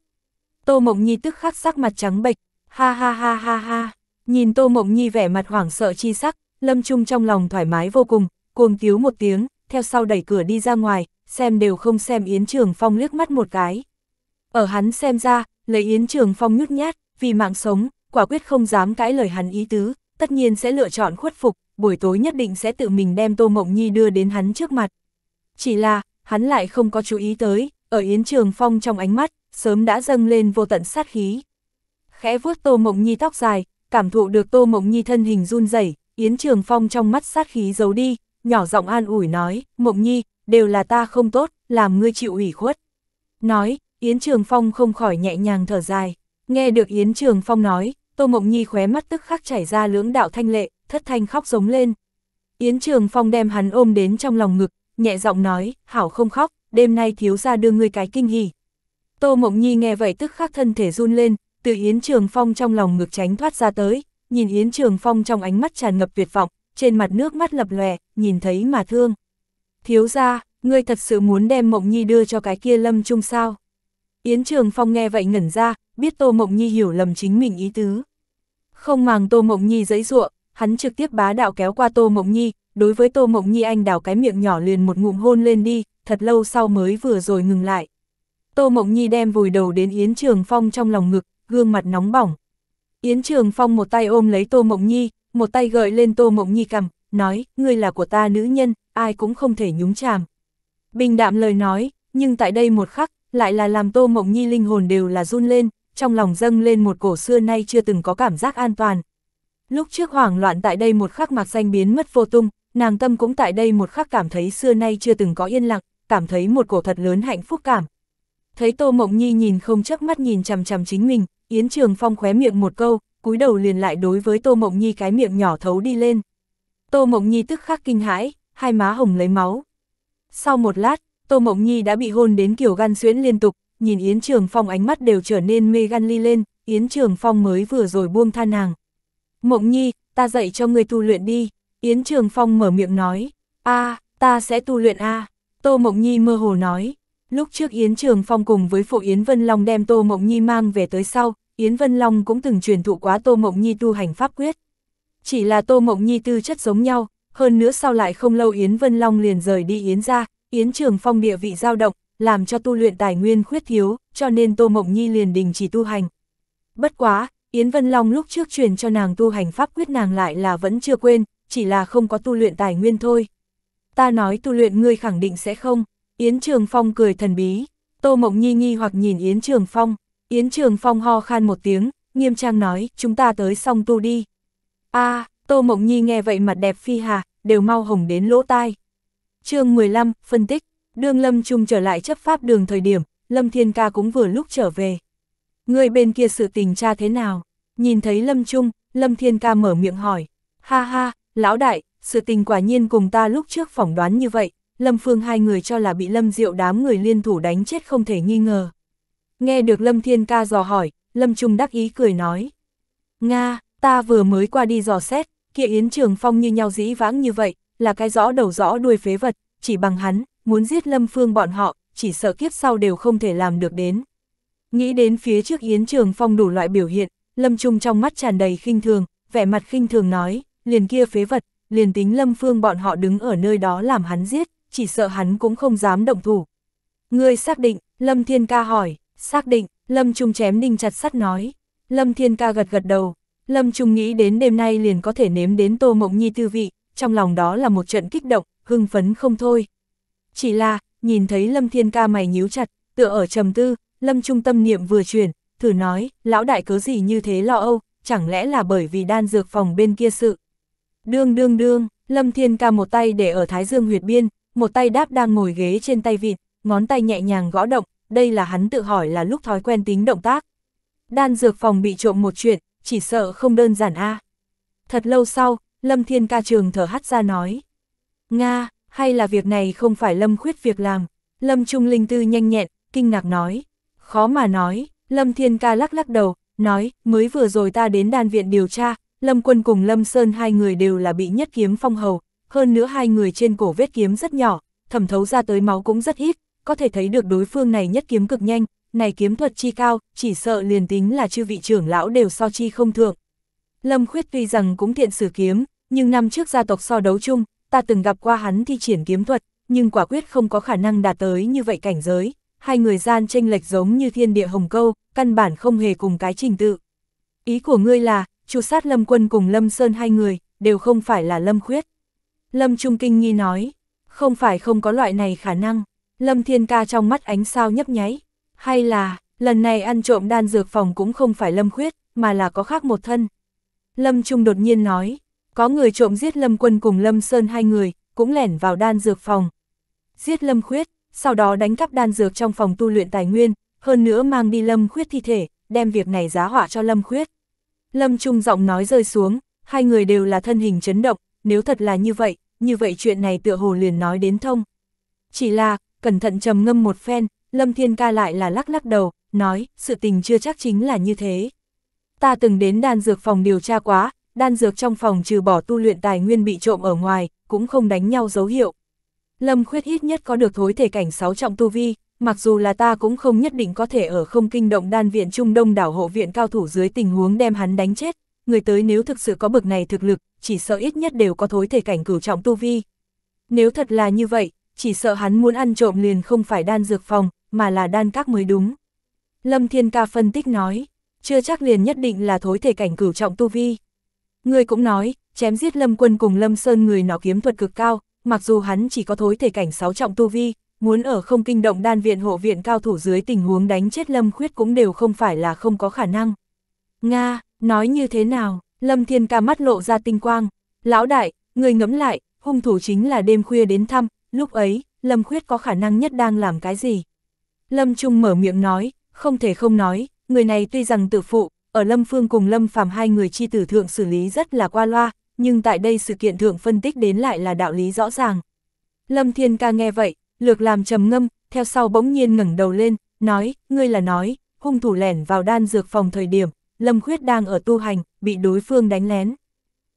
Tô Mộng Nhi tức khắc sắc mặt trắng bệch, ha ha ha ha ha, nhìn Tô Mộng Nhi vẻ mặt hoảng sợ chi sắc, Lâm Trung trong lòng thoải mái vô cùng, cuồng tiếu một tiếng, theo sau đẩy cửa đi ra ngoài, xem đều không xem Yến Trường Phong liếc mắt một cái. Ở hắn xem ra, lấy Yến Trường Phong nhút nhát, vì mạng sống, quả quyết không dám cãi lời hắn ý tứ, tất nhiên sẽ lựa chọn khuất phục, buổi tối nhất định sẽ tự mình đem Tô Mộng Nhi đưa đến hắn trước mặt. Chỉ là, hắn lại không có chú ý tới, ở Yến Trường Phong trong ánh mắt, sớm đã dâng lên vô tận sát khí. Khẽ vuốt Tô Mộng Nhi tóc dài, cảm thụ được Tô Mộng Nhi thân hình run rẩy, Yến Trường Phong trong mắt sát khí giấu đi, nhỏ giọng an ủi nói, Mộng Nhi, đều là ta không tốt, làm ngươi chịu ủy khuất. Nói, Yến Trường Phong không khỏi nhẹ nhàng thở dài. Nghe được Yến Trường Phong nói, Tô Mộng Nhi khóe mắt tức khắc chảy ra lưỡng đạo thanh lệ, thất thanh khóc giống lên. Yến Trường Phong đem hắn ôm đến trong lòng ngực, nhẹ giọng nói, hảo không khóc, đêm nay thiếu ra đưa ngươi cái kinh hỉ. Tô Mộng Nhi nghe vậy tức khắc thân thể run lên, từ Yến Trường Phong trong lòng ngực tránh thoát ra tới, nhìn Yến Trường Phong trong ánh mắt tràn ngập tuyệt vọng, trên mặt nước mắt lập lòe, nhìn thấy mà thương. Thiếu ra, ngươi thật sự muốn đem Mộng Nhi đưa cho cái kia lâm chung sao? Yến Trường Phong nghe vậy ngẩn ra, biết Tô Mộng Nhi hiểu lầm chính mình ý tứ. Không màng Tô Mộng Nhi giấy ruộng, hắn trực tiếp bá đạo kéo qua Tô Mộng Nhi, đối với Tô Mộng Nhi anh đào cái miệng nhỏ liền một ngụm hôn lên đi, thật lâu sau mới vừa rồi ngừng lại. Tô Mộng Nhi đem vùi đầu đến Yến Trường Phong trong lòng ngực, gương mặt nóng bỏng. Yến Trường Phong một tay ôm lấy Tô Mộng Nhi, một tay gợi lên Tô Mộng Nhi cầm, nói, ngươi là của ta nữ nhân, ai cũng không thể nhúng chàm. Bình đạm lời nói, nhưng tại đây một khắc, lại là làm Tô Mộng Nhi linh hồn đều là run lên, trong lòng dâng lên một cổ xưa nay chưa từng có cảm giác an toàn. Lúc trước hoảng loạn tại đây một khắc mạc xanh biến mất vô tung, nàng tâm cũng tại đây một khắc cảm thấy xưa nay chưa từng có yên lặng, cảm thấy một cổ thật lớn hạnh phúc cảm. Thấy Tô Mộng Nhi nhìn không chớp mắt nhìn chằm chằm chính mình, Yến Trường Phong khóe miệng một câu, cúi đầu liền lại đối với Tô Mộng Nhi cái miệng nhỏ thấu đi lên. Tô Mộng Nhi tức khắc kinh hãi, hai má hồng lấy máu. Sau một lát, Tô Mộng Nhi đã bị hôn đến kiểu gan xuyến liên tục, nhìn Yến Trường Phong ánh mắt đều trở nên mê gan ly lên, Yến Trường Phong mới vừa rồi buông tha nàng. Mộng nhi, ta dạy cho ngươi tu luyện đi, Yến Trường Phong mở miệng nói, a ta sẽ tu luyện a Tô Mộng Nhi mơ hồ nói, lúc trước Yến Trường Phong cùng với phụ Yến Vân Long đem Tô Mộng Nhi mang về tới sau, Yến Vân Long cũng từng truyền thụ quá Tô Mộng Nhi tu hành pháp quyết. Chỉ là Tô Mộng Nhi tư chất giống nhau, hơn nữa sau lại không lâu Yến Vân Long liền rời đi Yến ra, Yến Trường Phong địa vị dao động, làm cho tu luyện tài nguyên khuyết thiếu, cho nên Tô Mộng Nhi liền đình chỉ tu hành. Bất quá, Yến Vân Long lúc trước truyền cho nàng tu hành pháp quyết nàng lại là vẫn chưa quên, chỉ là không có tu luyện tài nguyên thôi. Ta nói tu luyện ngươi khẳng định sẽ không, Yến Trường Phong cười thần bí, Tô Mộng Nhi nghi hoặc nhìn Yến Trường Phong, Yến Trường Phong ho khan một tiếng, nghiêm trang nói, chúng ta tới xong tu đi. a Tô Mộng Nhi nghe vậy mặt đẹp phi hà, đều mau hồng đến lỗ tai. chương 15, phân tích. Đương Lâm Trung trở lại chấp pháp đường thời điểm, Lâm Thiên Ca cũng vừa lúc trở về. Người bên kia sự tình cha thế nào? Nhìn thấy Lâm Trung, Lâm Thiên Ca mở miệng hỏi. Ha ha, lão đại, sự tình quả nhiên cùng ta lúc trước phỏng đoán như vậy, Lâm Phương hai người cho là bị Lâm Diệu đám người liên thủ đánh chết không thể nghi ngờ. Nghe được Lâm Thiên Ca dò hỏi, Lâm Trung đắc ý cười nói. Nga, ta vừa mới qua đi dò xét, kia Yến Trường Phong như nhau dĩ vãng như vậy, là cái rõ đầu rõ đuôi phế vật, chỉ bằng hắn, muốn giết Lâm Phương bọn họ, chỉ sợ kiếp sau đều không thể làm được đến. Nghĩ đến phía trước Yến Trường Phong đủ loại biểu hiện, Lâm Trung trong mắt tràn đầy khinh thường, vẻ mặt khinh thường nói, liền kia phế vật, liền tính Lâm Phương bọn họ đứng ở nơi đó làm hắn giết, chỉ sợ hắn cũng không dám động thủ. Ngươi xác định, Lâm Thiên Ca hỏi, xác định, Lâm Trung chém đinh chặt sắt nói. Lâm Thiên Ca gật gật đầu, Lâm Trung nghĩ đến đêm nay liền có thể nếm đến Tô Mộng Nhi tư vị, trong lòng đó là một trận kích động, hưng phấn không thôi, chỉ là, nhìn thấy Lâm Thiên Ca mày nhíu chặt, tựa ở trầm tư, Lâm Trung tâm niệm vừa chuyển, thử nói, lão đại cớ gì như thế lo âu, chẳng lẽ là bởi vì đan dược phòng bên kia sự. Đương đương đương, Lâm Thiên Ca một tay để ở Thái Dương huyệt biên, một tay đáp đang ngồi ghế trên tay vịt, ngón tay nhẹ nhàng gõ động, đây là hắn tự hỏi là lúc thói quen tính động tác. Đan dược phòng bị trộm một chuyện, chỉ sợ không đơn giản a. À. Thật lâu sau, Lâm Thiên Ca trường thở hắt ra nói. Nga, hay là việc này không phải Lâm Khuyết việc làm? Lâm Trung Linh Tư nhanh nhẹn, kinh ngạc nói. Khó mà nói, Lâm Thiên Ca lắc lắc đầu, nói, mới vừa rồi ta đến đan viện điều tra, Lâm Quân cùng Lâm Sơn hai người đều là bị nhất kiếm phong hầu, hơn nữa hai người trên cổ vết kiếm rất nhỏ, thẩm thấu ra tới máu cũng rất ít, có thể thấy được đối phương này nhất kiếm cực nhanh, này kiếm thuật chi cao, chỉ sợ liền tính là chư vị trưởng lão đều so chi không thượng. Lâm Khuyết tuy rằng cũng thiện sử kiếm, nhưng năm trước gia tộc so đấu chung, ta từng gặp qua hắn thi triển kiếm thuật, nhưng quả quyết không có khả năng đạt tới như vậy cảnh giới, hai người gian tranh lệch giống như thiên địa hồng câu, căn bản không hề cùng cái trình tự. Ý của ngươi là, chu sát Lâm Quân cùng Lâm Sơn hai người, đều không phải là Lâm Khuyết. Lâm Trung Kinh nghi nói, không phải không có loại này khả năng, Lâm Thiên Ca trong mắt ánh sao nhấp nháy, hay là, lần này ăn trộm đan dược phòng cũng không phải Lâm Khuyết, mà là có khác một thân. Lâm Trung đột nhiên nói, có người trộm giết Lâm Quân cùng Lâm Sơn hai người, cũng lẻn vào đan dược phòng. Giết Lâm Khuyết, sau đó đánh cắp đan dược trong phòng tu luyện tài nguyên, hơn nữa mang đi Lâm Khuyết thi thể, đem việc này giá họa cho Lâm Khuyết. Lâm Trung giọng nói rơi xuống, hai người đều là thân hình chấn động, nếu thật là như vậy, như vậy chuyện này tựa hồ liền nói đến thông. Chỉ là, cẩn thận trầm ngâm một phen, Lâm Thiên Ca lại là lắc lắc đầu, nói, sự tình chưa chắc chính là như thế. Ta từng đến đan dược phòng điều tra quá, đan dược trong phòng trừ bỏ tu luyện tài nguyên bị trộm ở ngoài, cũng không đánh nhau dấu hiệu. Lâm khuyết ít nhất có được thối thể cảnh 6 trọng tu vi, mặc dù là ta cũng không nhất định có thể ở không kinh động đan viện trung đông đảo hộ viện cao thủ dưới tình huống đem hắn đánh chết, người tới nếu thực sự có bực này thực lực, chỉ sợ ít nhất đều có thối thể cảnh cửu trọng tu vi. Nếu thật là như vậy, chỉ sợ hắn muốn ăn trộm liền không phải đan dược phòng, mà là đan các mới đúng. Lâm Thiên Ca phân tích nói, chưa chắc liền nhất định là thối thể cảnh cửu trọng tu vi. Ngươi cũng nói, chém giết Lâm Quân cùng Lâm Sơn người nó kiếm thuật cực cao, mặc dù hắn chỉ có thối thể cảnh sáu trọng tu vi, muốn ở không kinh động đan viện hộ viện cao thủ dưới tình huống đánh chết Lâm Khuyết cũng đều không phải là không có khả năng. Nga, nói như thế nào, Lâm Thiên ca mắt lộ ra tinh quang, lão đại, người ngẫm lại, hung thủ chính là đêm khuya đến thăm, lúc ấy, Lâm Khuyết có khả năng nhất đang làm cái gì? Lâm Trung mở miệng nói, không thể không nói, người này tuy rằng tự phụ, ở Lâm Phương cùng Lâm Phàm hai người chi tử thượng xử lý rất là qua loa, nhưng tại đây sự kiện thượng phân tích đến lại là đạo lý rõ ràng. Lâm Thiên Ca nghe vậy, lược làm trầm ngâm, theo sau bỗng nhiên ngẩng đầu lên, nói, ngươi là nói, hung thủ lẻn vào đan dược phòng thời điểm, Lâm Khuyết đang ở tu hành, bị đối phương đánh lén.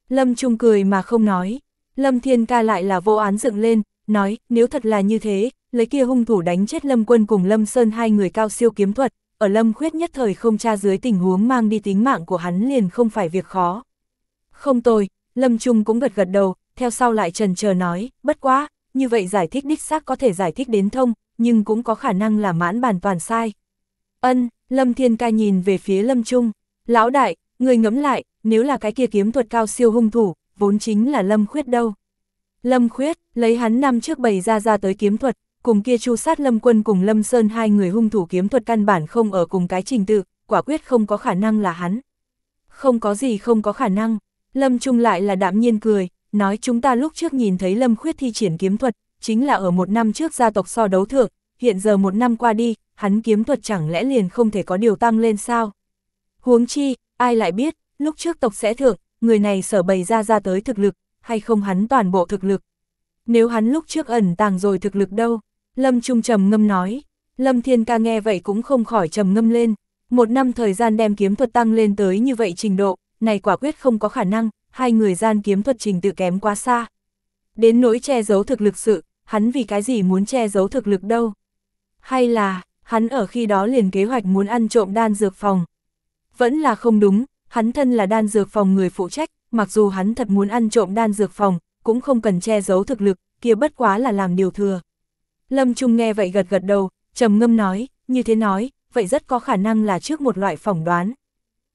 Lâm Trung cười mà không nói, Lâm Thiên Ca lại là vô án dựng lên, nói, nếu thật là như thế, lấy kia hung thủ đánh chết Lâm Quân cùng Lâm Sơn hai người cao siêu kiếm thuật, ở lâm khuyết nhất thời không tra dưới tình huống mang đi tính mạng của hắn liền không phải việc khó. Không tôi, lâm trung cũng gật gật đầu, theo sau lại trần chờ nói, bất quá, như vậy giải thích đích xác có thể giải thích đến thông, nhưng cũng có khả năng là mãn bản toàn sai. Ân, lâm thiên ca nhìn về phía lâm trung, lão đại, người ngẫm lại, nếu là cái kia kiếm thuật cao siêu hung thủ, vốn chính là lâm khuyết đâu. Lâm khuyết, lấy hắn năm trước bày ra ra tới kiếm thuật, cùng kia chu sát lâm quân cùng lâm sơn hai người hung thủ kiếm thuật căn bản không ở cùng cái trình tự, quả quyết không có khả năng là hắn. Không có gì không có khả năng, lâm trung lại là đạm nhiên cười, nói chúng ta lúc trước nhìn thấy lâm khuyết thi triển kiếm thuật, chính là ở một năm trước gia tộc so đấu thượng, hiện giờ một năm qua đi, hắn kiếm thuật chẳng lẽ liền không thể có điều tăng lên sao? Huống chi, ai lại biết, lúc trước tộc sẽ thượng, người này sở bày ra ra tới thực lực, hay không hắn toàn bộ thực lực. Nếu hắn lúc trước ẩn tàng rồi thực lực đâu? Lâm Trung trầm ngâm nói, Lâm Thiên Ca nghe vậy cũng không khỏi trầm ngâm lên, một năm thời gian đem kiếm thuật tăng lên tới như vậy trình độ, này quả quyết không có khả năng, hai người gian kiếm thuật trình tự kém quá xa. Đến nỗi che giấu thực lực sự, hắn vì cái gì muốn che giấu thực lực đâu? Hay là, hắn ở khi đó liền kế hoạch muốn ăn trộm đan dược phòng? Vẫn là không đúng, hắn thân là đan dược phòng người phụ trách, mặc dù hắn thật muốn ăn trộm đan dược phòng, cũng không cần che giấu thực lực, kia bất quá là làm điều thừa. Lâm Trung nghe vậy gật gật đầu, trầm ngâm nói, như thế nói, vậy rất có khả năng là trước một loại phỏng đoán.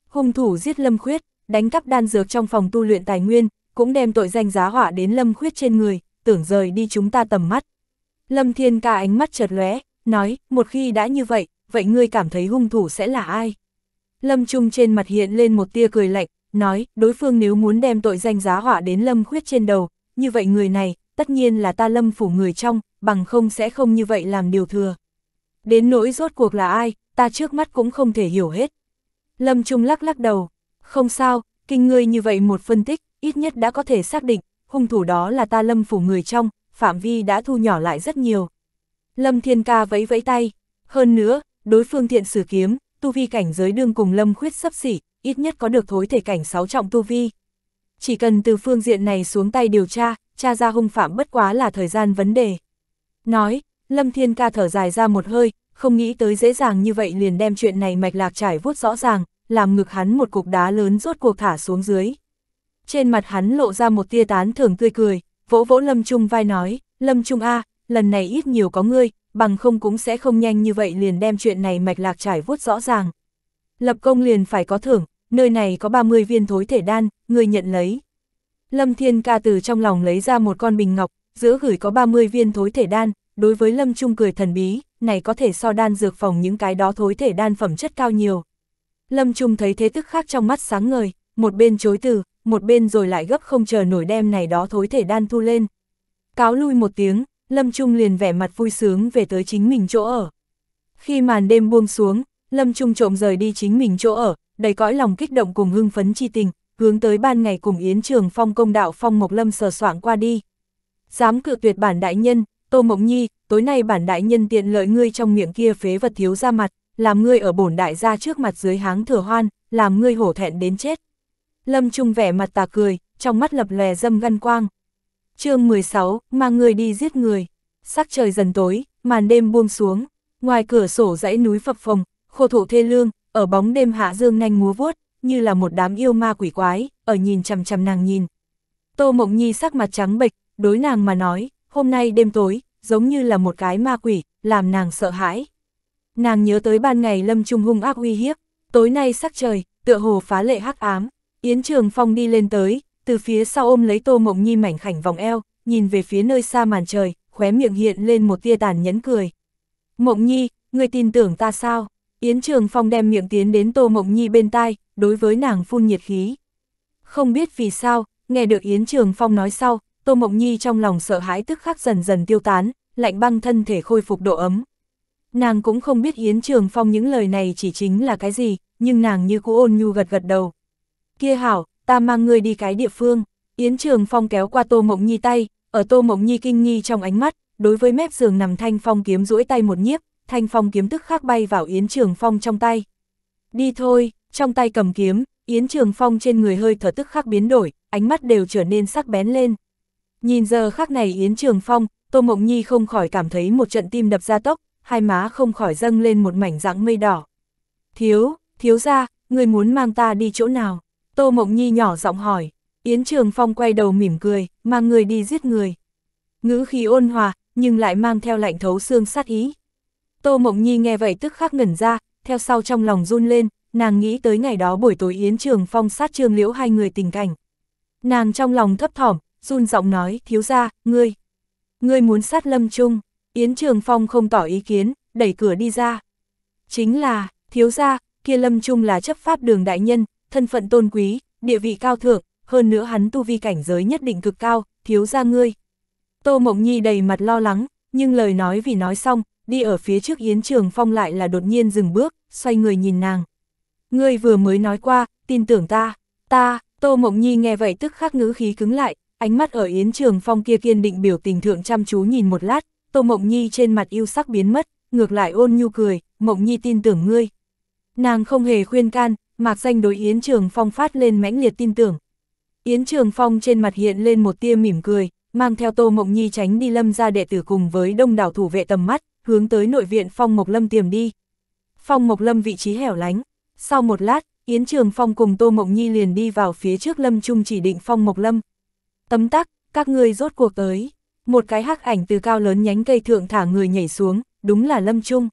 Hung thủ giết Lâm Khuyết, đánh cắp đan dược trong phòng tu luyện tài nguyên, cũng đem tội danh giá họa đến Lâm Khuyết trên người, tưởng rời đi chúng ta tầm mắt. Lâm Thiên ca ánh mắt chợt lóe, nói, một khi đã như vậy, vậy ngươi cảm thấy hung thủ sẽ là ai? Lâm Trung trên mặt hiện lên một tia cười lạnh, nói, đối phương nếu muốn đem tội danh giá họa đến Lâm Khuyết trên đầu, như vậy người này, tất nhiên là ta lâm phủ người trong, bằng không sẽ không như vậy làm điều thừa. Đến nỗi rốt cuộc là ai, ta trước mắt cũng không thể hiểu hết. Lâm Trung lắc lắc đầu, không sao, kinh ngươi như vậy một phân tích, ít nhất đã có thể xác định, hung thủ đó là ta lâm phủ người trong, phạm vi đã thu nhỏ lại rất nhiều. Lâm Thiên Ca vẫy vẫy tay, hơn nữa, đối phương thiện sử kiếm, tu vi cảnh giới đương cùng Lâm Khuyết sắp xỉ, ít nhất có được thối thể cảnh 6 trọng tu vi. Chỉ cần từ phương diện này xuống tay điều tra, cha ra hung phạm bất quá là thời gian vấn đề. Nói, Lâm Thiên Ca thở dài ra một hơi, không nghĩ tới dễ dàng như vậy liền đem chuyện này mạch lạc trải vuốt rõ ràng, làm ngực hắn một cục đá lớn rốt cuộc thả xuống dưới. Trên mặt hắn lộ ra một tia tán thưởng tươi cười, vỗ vỗ Lâm Trung vai nói, Lâm Trung A, lần này ít nhiều có ngươi, bằng không cũng sẽ không nhanh như vậy liền đem chuyện này mạch lạc trải vuốt rõ ràng. Lập công liền phải có thưởng, nơi này có 30 viên thối thể đan, ngươi nhận lấy. Lâm Thiên Ca từ trong lòng lấy ra một con bình ngọc, giữa gửi có 30 viên thối thể đan, đối với Lâm Trung cười thần bí, này có thể so đan dược phòng những cái đó thối thể đan phẩm chất cao nhiều. Lâm Trung thấy thế tức khác trong mắt sáng ngời, một bên chối từ, một bên rồi lại gấp không chờ nổi đem này đó thối thể đan thu lên. Cáo lui một tiếng, Lâm Trung liền vẻ mặt vui sướng về tới chính mình chỗ ở. Khi màn đêm buông xuống, Lâm Trung trộm rời đi chính mình chỗ ở, đầy cõi lòng kích động cùng hưng phấn chi tình, hướng tới ban ngày cùng Yến Trường Phong công đạo Phong Mộc Lâm sờ soạng qua đi. Dám cự tuyệt bản đại nhân, Tô Mộng Nhi, tối nay bản đại nhân tiện lợi ngươi trong miệng kia phế vật thiếu ra mặt, làm ngươi ở bổn đại gia trước mặt dưới háng thừa hoan, làm ngươi hổ thẹn đến chết. Lâm Trung vẻ mặt tà cười, trong mắt lập lè dâm gân quang. chương 16, mang người đi giết người. Sắc trời dần tối, màn đêm buông xuống, ngoài cửa sổ dãy núi phập phồng, khô thụ thê lương, ở bóng đêm hạ dương nhanh múa vuốt, như là một đám yêu ma quỷ quái, ở nhìn chằm chằm nàng nhìn. Tô Mộng Nhi sắc mặt trắng bệch, đối nàng mà nói, hôm nay đêm tối, giống như là một cái ma quỷ, làm nàng sợ hãi. Nàng nhớ tới ban ngày Lâm Trung hung ác uy hiếp, tối nay sắc trời, tựa hồ phá lệ hắc ám, Yến Trường Phong đi lên tới, từ phía sau ôm lấy Tô Mộng Nhi mảnh khảnh vòng eo, nhìn về phía nơi xa màn trời, khóe miệng hiện lên một tia tàn nhẫn cười. Mộng Nhi, người tin tưởng ta sao? Yến Trường Phong đem miệng tiến đến Tô Mộng Nhi bên tai, đối với nàng phun nhiệt khí. Không biết vì sao, nghe được Yến Trường Phong nói sau, Tô Mộng Nhi trong lòng sợ hãi tức khắc dần dần tiêu tán, lạnh băng thân thể khôi phục độ ấm. Nàng cũng không biết Yến Trường Phong những lời này chỉ chính là cái gì, nhưng nàng như cũ ôn nhu gật gật đầu. Kia hảo, ta mang ngươi đi cái địa phương. Yến Trường Phong kéo qua Tô Mộng Nhi tay, ở Tô Mộng Nhi kinh nghi trong ánh mắt, đối với mép giường nằm Thanh Phong kiếm duỗi tay một nhiếp, Thanh Phong kiếm tức khắc bay vào Yến Trường Phong trong tay. Đi thôi, trong tay cầm kiếm, Yến Trường Phong trên người hơi thở tức khắc biến đổi, ánh mắt đều trở nên sắc bén lên. Nhìn giờ khắc này Yến Trường Phong, Tô Mộng Nhi không khỏi cảm thấy một trận tim đập ra tốc, hai má không khỏi dâng lên một mảnh dạng mây đỏ. Thiếu, thiếu ra, người muốn mang ta đi chỗ nào? Tô Mộng Nhi nhỏ giọng hỏi, Yến Trường Phong quay đầu mỉm cười, mang người đi giết người. Ngữ khí ôn hòa, nhưng lại mang theo lạnh thấu xương sát ý. Tô Mộng Nhi nghe vậy tức khắc ngẩn ra, theo sau trong lòng run lên, nàng nghĩ tới ngày đó buổi tối Yến Trường Phong sát Trương Liễu hai người tình cảnh. Nàng trong lòng thấp thỏm, run giọng nói, thiếu ra, ngươi, ngươi muốn sát Lâm Trung, Yến Trường Phong không tỏ ý kiến, đẩy cửa đi ra. Chính là, thiếu ra, kia Lâm Trung là chấp pháp đường đại nhân, thân phận tôn quý, địa vị cao thượng, hơn nữa hắn tu vi cảnh giới nhất định cực cao, thiếu ra ngươi. Tô Mộng Nhi đầy mặt lo lắng, nhưng lời nói vì nói xong, đi ở phía trước Yến Trường Phong lại là đột nhiên dừng bước, xoay người nhìn nàng ngươi vừa mới nói qua, tin tưởng ta, ta, Tô Mộng Nhi nghe vậy tức khắc ngữ khí cứng lại, ánh mắt ở Yến Trường Phong kia kiên định biểu tình thượng chăm chú nhìn một lát, Tô Mộng Nhi trên mặt yêu sắc biến mất, ngược lại ôn nhu cười, Mộng Nhi tin tưởng ngươi. Nàng không hề khuyên can, mạc danh đối Yến Trường Phong phát lên mãnh liệt tin tưởng. Yến Trường Phong trên mặt hiện lên một tia mỉm cười, mang theo Tô Mộng Nhi tránh đi lâm ra đệ tử cùng với đông đảo thủ vệ tầm mắt, hướng tới nội viện Phong Mộc Lâm tiềm đi. Phong Mộc Lâm vị trí hẻo lánh, sau một lát, Yến Trường Phong cùng Tô Mộng Nhi liền đi vào phía trước Lâm Trung chỉ định Phong Mộc Lâm. Tấm tắc, các ngươi rốt cuộc tới. Một cái hắc ảnh từ cao lớn nhánh cây thượng thả người nhảy xuống, đúng là Lâm Trung.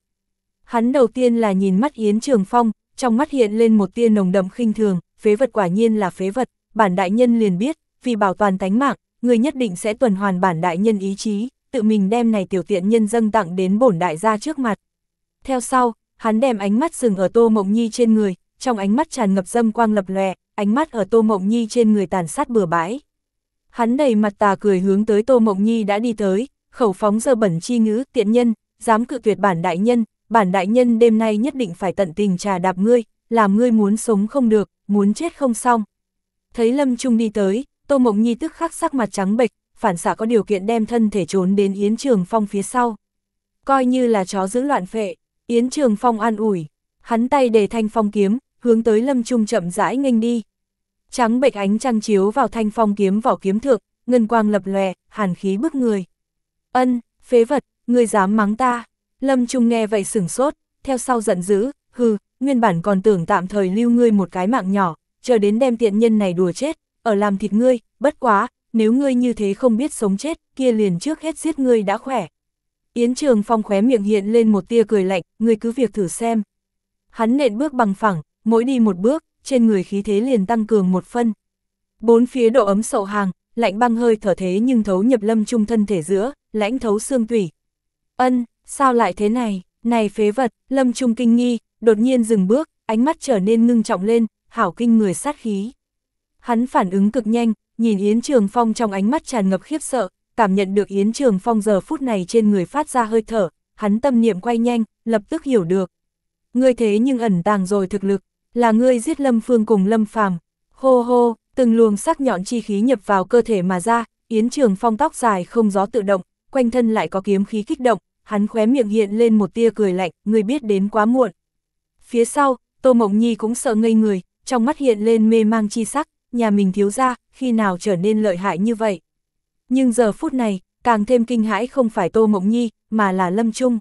Hắn đầu tiên là nhìn mắt Yến Trường Phong, trong mắt hiện lên một tia nồng đậm khinh thường, phế vật quả nhiên là phế vật, bản đại nhân liền biết, vì bảo toàn tánh mạng, người nhất định sẽ tuần hoàn bản đại nhân ý chí, tự mình đem này tiểu tiện nhân dâng tặng đến bổn đại gia trước mặt. Theo sau, hắn đem ánh mắt dừng ở Tô Mộng Nhi trên người, trong ánh mắt tràn ngập dâm quang lập lòe, ánh mắt ở Tô Mộng Nhi trên người tàn sát bừa bãi. Hắn đầy mặt tà cười hướng tới Tô Mộng Nhi đã đi tới, khẩu phóng dơ bẩn chi ngữ, tiện nhân, dám cự tuyệt bản đại nhân, bản đại nhân đêm nay nhất định phải tận tình trà đạp ngươi, làm ngươi muốn sống không được, muốn chết không xong. Thấy Lâm Trung đi tới, Tô Mộng Nhi tức khắc sắc mặt trắng bệch, phản xạ có điều kiện đem thân thể trốn đến Yến Trường Phong phía sau. Coi như là chó giữ loạn phệ, Yến Trường Phong an ủi, hắn tay để thanh phong kiếm, hướng tới Lâm Trung chậm rãi nghênh đi. Trắng bệch ánh trăng chiếu vào thanh phong kiếm vỏ kiếm thượng, ngân quang lập lòe, hàn khí bức người. Ân, phế vật, ngươi dám mắng ta. Lâm Trung nghe vậy sửng sốt, theo sau giận dữ, hừ, nguyên bản còn tưởng tạm thời lưu ngươi một cái mạng nhỏ, chờ đến đem tiện nhân này đùa chết, ở làm thịt ngươi, bất quá, nếu ngươi như thế không biết sống chết, kia liền trước hết giết ngươi đã khỏe. Yến Trường Phong khóe miệng hiện lên một tia cười lạnh, người cứ việc thử xem. Hắn nện bước bằng phẳng, mỗi đi một bước, trên người khí thế liền tăng cường một phân. Bốn phía độ ấm sậu hàng, lạnh băng hơi thở thế nhưng thấu nhập lâm trung thân thể giữa, lãnh thấu xương tủy. Ân, sao lại thế này, này phế vật, lâm trung kinh nghi, đột nhiên dừng bước, ánh mắt trở nên ngưng trọng lên, hảo kinh người sát khí. Hắn phản ứng cực nhanh, nhìn Yến Trường Phong trong ánh mắt tràn ngập khiếp sợ, cảm nhận được Yến Trường Phong giờ phút này trên người phát ra hơi thở, hắn tâm niệm quay nhanh, lập tức hiểu được. Ngươi thế nhưng ẩn tàng rồi thực lực, là ngươi giết Lâm Phương cùng Lâm Phàm. Hô hô, từng luồng sắc nhọn chi khí nhập vào cơ thể mà ra, Yến Trường Phong tóc dài không gió tự động, quanh thân lại có kiếm khí kích động, hắn khóe miệng hiện lên một tia cười lạnh, người biết đến quá muộn. Phía sau, Tô Mộng Nhi cũng sợ ngây người, trong mắt hiện lên mê mang chi sắc, nhà mình thiếu ra, khi nào trở nên lợi hại như vậy. Nhưng giờ phút này, càng thêm kinh hãi không phải Tô Mộng Nhi, mà là Lâm Trung.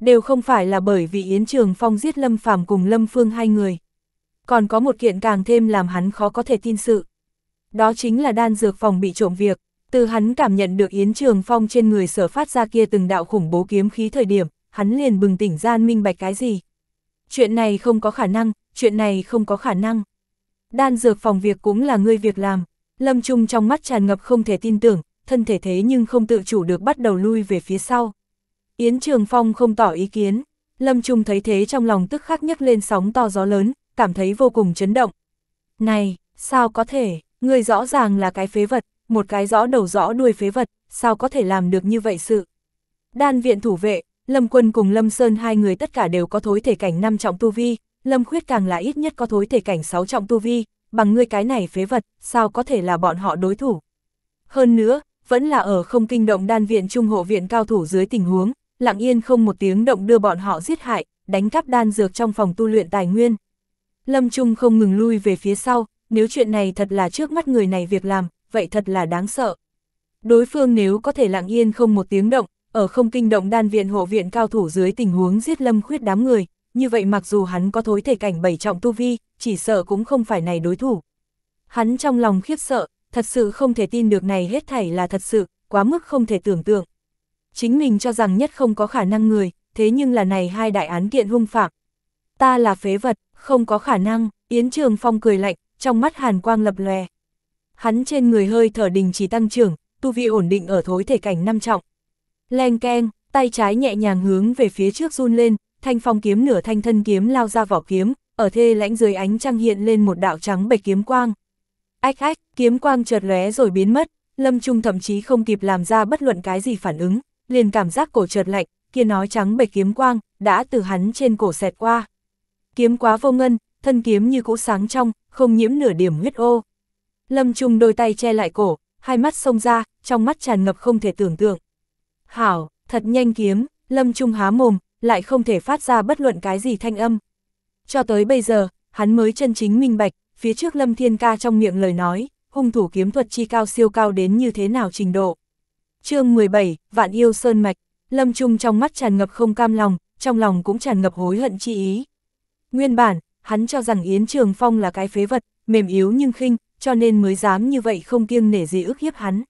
Đều không phải là bởi vì Yến Trường Phong giết Lâm Phàm cùng Lâm Phương hai người. Còn có một kiện càng thêm làm hắn khó có thể tin sự. Đó chính là đan dược phòng bị trộm việc. Từ hắn cảm nhận được Yến Trường Phong trên người sở phát ra kia từng đạo khủng bố kiếm khí thời điểm, hắn liền bừng tỉnh gian minh bạch cái gì. Chuyện này không có khả năng, chuyện này không có khả năng. Đan dược phòng việc cũng là ngươi việc làm. Lâm Trung trong mắt tràn ngập không thể tin tưởng, thân thể thế nhưng không tự chủ được bắt đầu lui về phía sau. Yến Trường Phong không tỏ ý kiến, Lâm Trung thấy thế trong lòng tức khắc nhấc lên sóng to gió lớn, cảm thấy vô cùng chấn động. Này, sao có thể, người rõ ràng là cái phế vật, một cái rõ đầu rõ đuôi phế vật, sao có thể làm được như vậy sự. Đan viện thủ vệ, Lâm Quân cùng Lâm Sơn hai người tất cả đều có thối thể cảnh 5 trọng tu vi, Lâm Khuyết càng là ít nhất có thối thể cảnh 6 trọng tu vi, bằng ngươi cái này phế vật, sao có thể là bọn họ đối thủ. Hơn nữa, vẫn là ở không kinh động đan viện trung hộ viện cao thủ dưới tình huống, lặng yên không một tiếng động đưa bọn họ giết hại, đánh cắp đan dược trong phòng tu luyện tài nguyên. Lâm Trung không ngừng lui về phía sau, nếu chuyện này thật là trước mắt người này việc làm, vậy thật là đáng sợ. Đối phương nếu có thể lặng yên không một tiếng động, ở không kinh động đan viện hộ viện cao thủ dưới tình huống giết lâm khuyết đám người, như vậy mặc dù hắn có thối thể cảnh bảy trọng tu vi, chỉ sợ cũng không phải này đối thủ. Hắn trong lòng khiếp sợ, thật sự không thể tin được này hết thảy là thật sự, quá mức không thể tưởng tượng. Chính mình cho rằng nhất không có khả năng người, thế nhưng là này hai đại án kiện hung phạm. Ta là phế vật, không có khả năng, Yến Trường Phong cười lạnh, trong mắt hàn quang lập lòe. Hắn trên người hơi thở đình chỉ tăng trưởng, tu vi ổn định ở thối thể cảnh năm trọng. Leng keng, tay trái nhẹ nhàng hướng về phía trước run lên, thanh phong kiếm nửa thanh thân kiếm lao ra vỏ kiếm, ở thê lãnh dưới ánh trăng hiện lên một đạo trắng bạch kiếm quang, Ách ách, kiếm quang chợt lóe rồi biến mất, Lâm Trung thậm chí không kịp làm ra bất luận cái gì phản ứng, liền cảm giác cổ chợt lạnh, kia nói trắng bạch kiếm quang, đã từ hắn trên cổ xẹt qua. Kiếm quá vô ngân, thân kiếm như cũ sáng trong, không nhiễm nửa điểm huyết ô. Lâm Trung đôi tay che lại cổ, hai mắt sông ra, trong mắt tràn ngập không thể tưởng tượng. Hảo, thật nhanh kiếm, Lâm Trung há mồm, lại không thể phát ra bất luận cái gì thanh âm. Cho tới bây giờ, hắn mới chân chính minh bạch, phía trước Lâm Thiên Ca trong miệng lời nói, hung thủ kiếm thuật chi cao siêu cao đến như thế nào trình độ. chương 17, Vạn Yêu Sơn Mạch, Lâm Trung trong mắt tràn ngập không cam lòng, trong lòng cũng tràn ngập hối hận chi ý. Nguyên bản, hắn cho rằng Yến Trường Phong là cái phế vật, mềm yếu nhưng khinh, cho nên mới dám như vậy không kiêng nể gì ức hiếp hắn.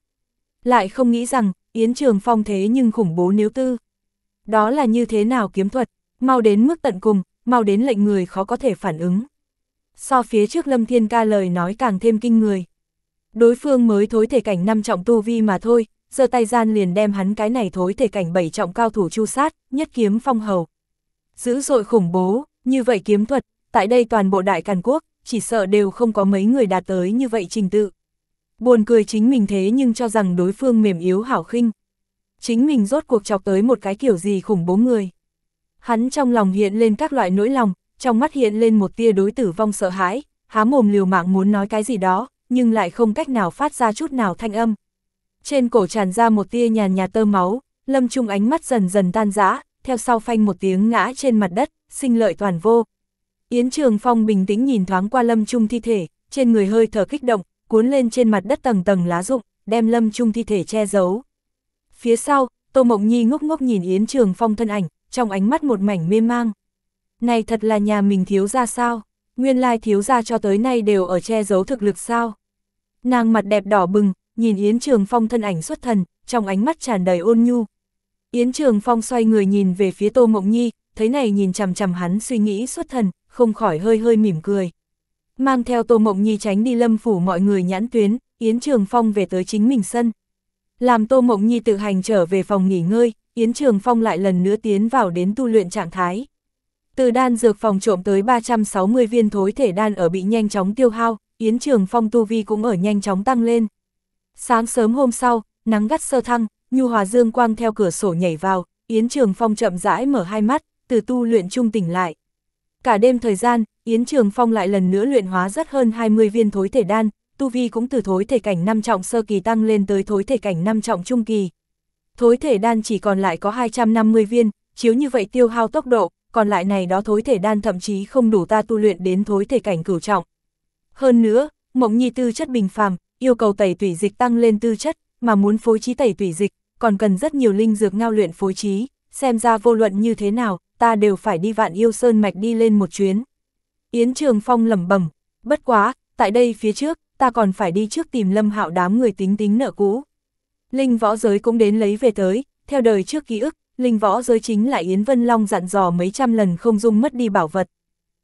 Lại không nghĩ rằng, Yến Trường Phong thế nhưng khủng bố nếu tư. Đó là như thế nào kiếm thuật, mau đến mức tận cùng, mau đến lệnh người khó có thể phản ứng so phía trước Lâm Thiên Ca lời nói càng thêm kinh người. Đối phương mới thối thể cảnh năm trọng tu vi mà thôi, giờ tay gian liền đem hắn cái này thối thể cảnh bảy trọng cao thủ chu sát, nhất kiếm phong hầu. Dữ dội khủng bố, như vậy kiếm thuật, tại đây toàn bộ đại càn quốc, chỉ sợ đều không có mấy người đạt tới như vậy trình tự. Buồn cười chính mình thế nhưng cho rằng đối phương mềm yếu hảo khinh. Chính mình rốt cuộc chọc tới một cái kiểu gì khủng bố người. Hắn trong lòng hiện lên các loại nỗi lòng, trong mắt hiện lên một tia đối tử vong sợ hãi, há mồm liều mạng muốn nói cái gì đó, nhưng lại không cách nào phát ra chút nào thanh âm. Trên cổ tràn ra một tia nhàn nhạt tơ máu, Lâm Trung ánh mắt dần dần tan rã, theo sau phanh một tiếng ngã trên mặt đất, sinh lợi toàn vô. Yến Trường Phong bình tĩnh nhìn thoáng qua Lâm Trung thi thể, trên người hơi thở kích động, cuốn lên trên mặt đất tầng tầng lá rụng, đem Lâm Trung thi thể che giấu. Phía sau, Tô Mộng Nhi ngốc ngốc nhìn Yến Trường Phong thân ảnh, trong ánh mắt một mảnh mê mang này thật là nhà mình thiếu ra sao, nguyên lai thiếu ra cho tới nay đều ở che giấu thực lực sao. Nàng mặt đẹp đỏ bừng, nhìn Yến Trường Phong thân ảnh xuất thần, trong ánh mắt tràn đầy ôn nhu. Yến Trường Phong xoay người nhìn về phía Tô Mộng Nhi, thấy này nhìn chằm chằm hắn suy nghĩ xuất thần, không khỏi hơi hơi mỉm cười. Mang theo Tô Mộng Nhi tránh đi lâm phủ mọi người nhãn tuyến, Yến Trường Phong về tới chính mình sân. Làm Tô Mộng Nhi tự hành trở về phòng nghỉ ngơi, Yến Trường Phong lại lần nữa tiến vào đến tu luyện trạng thái. Từ đan dược phòng trộm tới 360 viên thối thể đan ở bị nhanh chóng tiêu hao, Yến Trường Phong tu vi cũng ở nhanh chóng tăng lên. Sáng sớm hôm sau, nắng gắt sơ thăng, Nhu Hòa Dương quang theo cửa sổ nhảy vào, Yến Trường Phong chậm rãi mở hai mắt, từ tu luyện trung tỉnh lại. Cả đêm thời gian, Yến Trường Phong lại lần nữa luyện hóa rất hơn 20 viên thối thể đan, tu vi cũng từ thối thể cảnh 5 trọng sơ kỳ tăng lên tới thối thể cảnh 5 trọng trung kỳ. Thối thể đan chỉ còn lại có 250 viên, chiếu như vậy tiêu hao tốc độ, còn lại này đó thối thể đan thậm chí không đủ ta tu luyện đến thối thể cảnh cửu trọng. Hơn nữa, Mộng Nhi tư chất bình phàm, yêu cầu tẩy tủy dịch tăng lên tư chất, mà muốn phối trí tẩy tủy dịch, còn cần rất nhiều linh dược ngao luyện phối trí, xem ra vô luận như thế nào, ta đều phải đi vạn yêu sơn mạch đi lên một chuyến. Yến Trường Phong lẩm bẩm, bất quá, tại đây phía trước, ta còn phải đi trước tìm Lâm Hạo đám người tính tính nợ cũ. Linh võ giới cũng đến lấy về tới, theo đời trước ký ức, linh võ giới chính là Yến Vân Long dặn dò mấy trăm lần không dung mất đi bảo vật.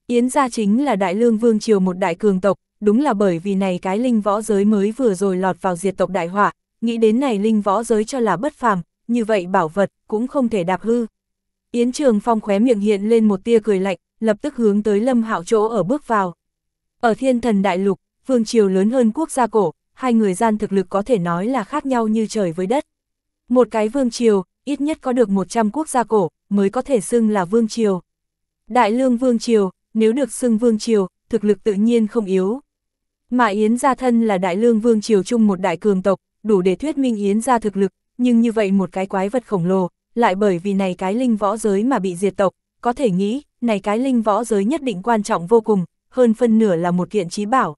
Yến gia chính là đại lương vương triều một đại cường tộc, đúng là bởi vì này cái linh võ giới mới vừa rồi lọt vào diệt tộc đại họa, nghĩ đến này linh võ giới cho là bất phàm, như vậy bảo vật cũng không thể đạp hư. Yến Trường Phong khóe miệng hiện lên một tia cười lạnh, lập tức hướng tới Lâm Hạo chỗ ở bước vào. Ở Thiên Thần Đại Lục, vương triều lớn hơn quốc gia cổ, hai người gian thực lực có thể nói là khác nhau như trời với đất. Một cái vương triều, ít nhất có được 100 quốc gia cổ, mới có thể xưng là vương triều. Đại lương vương triều, nếu được xưng vương triều, thực lực tự nhiên không yếu. Mà Yến gia thân là đại lương vương triều chung một đại cường tộc, đủ để thuyết minh Yến gia thực lực, nhưng như vậy một cái quái vật khổng lồ, lại bởi vì này cái linh võ giới mà bị diệt tộc, có thể nghĩ, này cái linh võ giới nhất định quan trọng vô cùng, hơn phân nửa là một kiện trí bảo.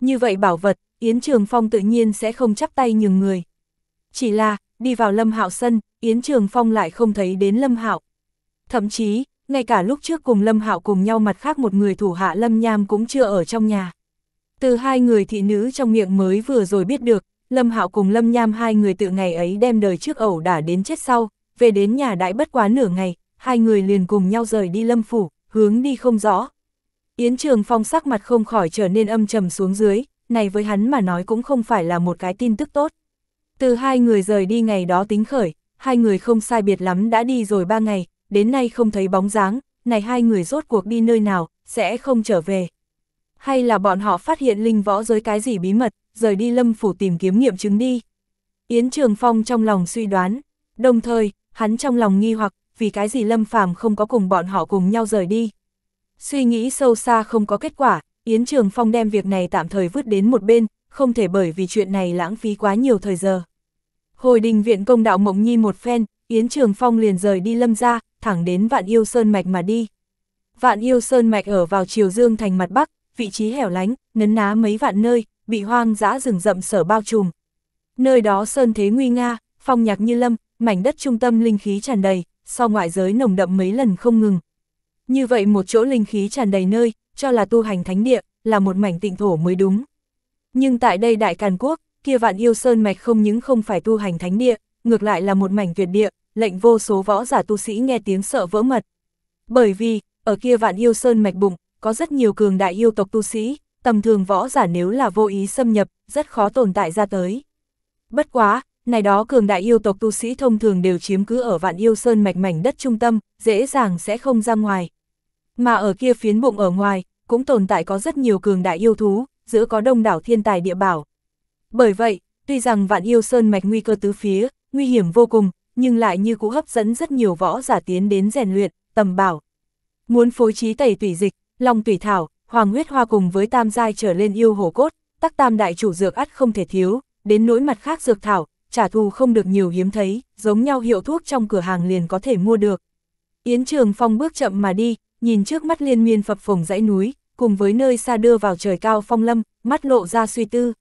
Như vậy bảo vật, Yến Trường Phong tự nhiên sẽ không chắp tay nhường người. Chỉ là, đi vào Lâm Hạo sân, Yến Trường Phong lại không thấy đến Lâm Hạo. Thậm chí, ngay cả lúc trước cùng Lâm Hạo cùng nhau mặt khác một người thủ hạ Lâm Nham cũng chưa ở trong nhà. Từ hai người thị nữ trong miệng mới vừa rồi biết được, Lâm Hạo cùng Lâm Nham hai người tự ngày ấy đem đời trước ẩu đả đến chết sau, về đến nhà đãi bất quá nửa ngày, hai người liền cùng nhau rời đi Lâm phủ, hướng đi không rõ. Yến Trường Phong sắc mặt không khỏi trở nên âm trầm xuống dưới, này với hắn mà nói cũng không phải là một cái tin tức tốt. Từ hai người rời đi ngày đó tính khởi, hai người không sai biệt lắm đã đi rồi ba ngày, đến nay không thấy bóng dáng, này hai người rốt cuộc đi nơi nào, sẽ không trở về. Hay là bọn họ phát hiện linh võ giới cái gì bí mật, rời đi lâm phủ tìm kiếm nghiệm chứng đi. Yến Trường Phong trong lòng suy đoán, đồng thời, hắn trong lòng nghi hoặc, vì cái gì lâm phàm không có cùng bọn họ cùng nhau rời đi. Suy nghĩ sâu xa không có kết quả, Yến Trường Phong đem việc này tạm thời vứt đến một bên, không thể bởi vì chuyện này lãng phí quá nhiều thời giờ. Hồi đình viện công đạo mộng nhi một phen, Yến Trường Phong liền rời đi lâm ra, thẳng đến Vạn Yêu Sơn Mạch mà đi. Vạn Yêu Sơn Mạch ở vào triều dương thành mặt Bắc, vị trí hẻo lánh, nấn ná mấy vạn nơi, bị hoang dã rừng rậm sở bao trùm. Nơi đó sơn thế nguy nga, phong nhạc như lâm, mảnh đất trung tâm linh khí tràn đầy, so ngoại giới nồng đậm mấy lần không ngừng. Như vậy một chỗ linh khí tràn đầy nơi, cho là tu hành thánh địa, là một mảnh tịnh thổ mới đúng. Nhưng tại đây Đại Càn Quốc, kia vạn yêu sơn mạch không những không phải tu hành thánh địa, ngược lại là một mảnh tuyệt địa, lệnh vô số võ giả tu sĩ nghe tiếng sợ vỡ mật. Bởi vì, ở kia vạn yêu sơn mạch bụng, có rất nhiều cường đại yêu tộc tu sĩ, tầm thường võ giả nếu là vô ý xâm nhập, rất khó tồn tại ra tới. Bất quá, này đó cường đại yêu tộc tu sĩ thông thường đều chiếm cứ ở vạn yêu sơn mạch mảnh đất trung tâm, dễ dàng sẽ không ra ngoài. Mà ở kia phiến bụng ở ngoài, cũng tồn tại có rất nhiều cường đại yêu thú, giữa có đông đảo thiên tài địa bảo, bởi vậy, tuy rằng vạn yêu sơn mạch nguy cơ tứ phía, nguy hiểm vô cùng, nhưng lại như cũ hấp dẫn rất nhiều võ giả tiến đến rèn luyện, tầm bảo. Muốn phối trí tẩy tủy dịch, long tủy thảo, hoàng huyết hoa cùng với tam giai trở lên yêu hổ cốt, tắc tam đại chủ dược ắt không thể thiếu, đến nỗi mặt khác dược thảo, trả thù không được nhiều hiếm thấy, giống nhau hiệu thuốc trong cửa hàng liền có thể mua được. Yến Trường Phong bước chậm mà đi, nhìn trước mắt liên miên phập phồng dãy núi, cùng với nơi xa đưa vào trời cao phong lâm, mắt lộ ra suy tư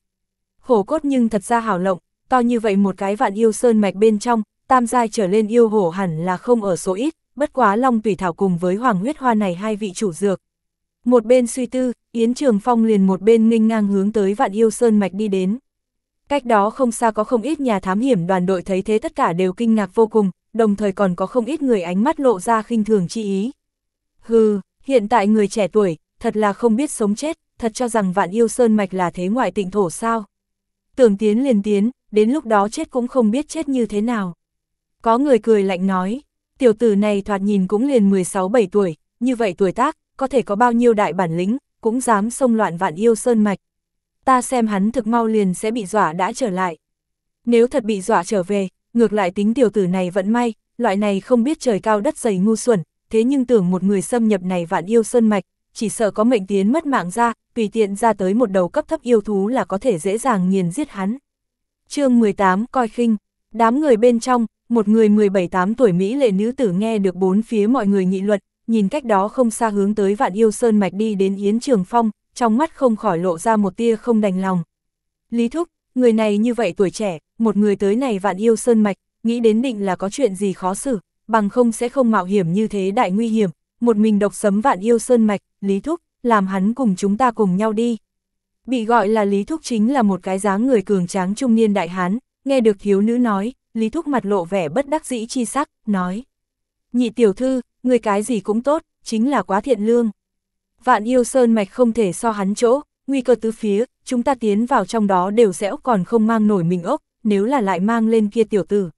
hổ cốt nhưng thật ra hào lộng, to như vậy một cái vạn yêu sơn mạch bên trong, tam giai trở lên yêu hổ hẳn là không ở số ít, bất quá long tùy thảo cùng với hoàng huyết hoa này hai vị chủ dược. Một bên suy tư, Yến Trường Phong liền một bên nghênh ngang hướng tới vạn yêu sơn mạch đi đến. Cách đó không xa có không ít nhà thám hiểm đoàn đội thấy thế tất cả đều kinh ngạc vô cùng, đồng thời còn có không ít người ánh mắt lộ ra khinh thường chi ý. Hừ, hiện tại người trẻ tuổi, thật là không biết sống chết, thật cho rằng vạn yêu sơn mạch là thế ngoại tịnh thổ sao tưởng tiến liền tiến, đến lúc đó chết cũng không biết chết như thế nào. Có người cười lạnh nói, tiểu tử này thoạt nhìn cũng liền 16-7 tuổi, như vậy tuổi tác, có thể có bao nhiêu đại bản lĩnh, cũng dám xông loạn vạn yêu sơn mạch. Ta xem hắn thực mau liền sẽ bị dọa đã trở lại. Nếu thật bị dọa trở về, ngược lại tính tiểu tử này vẫn may, loại này không biết trời cao đất dày ngu xuẩn, thế nhưng tưởng một người xâm nhập này vạn yêu sơn mạch, chỉ sợ có mệnh tiến mất mạng ra, tùy tiện ra tới một đầu cấp thấp yêu thú là có thể dễ dàng nghiền giết hắn. chương 18 coi khinh, đám người bên trong, một người 17-8 tuổi Mỹ lệ nữ tử nghe được bốn phía mọi người nghị luận, nhìn cách đó không xa hướng tới vạn yêu sơn mạch đi đến Yến Trường Phong, trong mắt không khỏi lộ ra một tia không đành lòng. Lý Thúc, người này như vậy tuổi trẻ, một người tới này vạn yêu sơn mạch, nghĩ đến định là có chuyện gì khó xử, bằng không sẽ không mạo hiểm như thế đại nguy hiểm, một mình độc sấm vạn yêu sơn mạch, Lý Thúc, làm hắn cùng chúng ta cùng nhau đi. Bị gọi là Lý Thúc chính là một cái dáng người cường tráng trung niên đại hán, nghe được thiếu nữ nói, Lý Thúc mặt lộ vẻ bất đắc dĩ chi sắc, nói. Nhị tiểu thư, người cái gì cũng tốt, chính là quá thiện lương. Vạn yêu sơn mạch không thể so hắn chỗ, nguy cơ tứ phía, chúng ta tiến vào trong đó đều sẽ còn không mang nổi mình ốc, nếu là lại mang lên kia tiểu tử.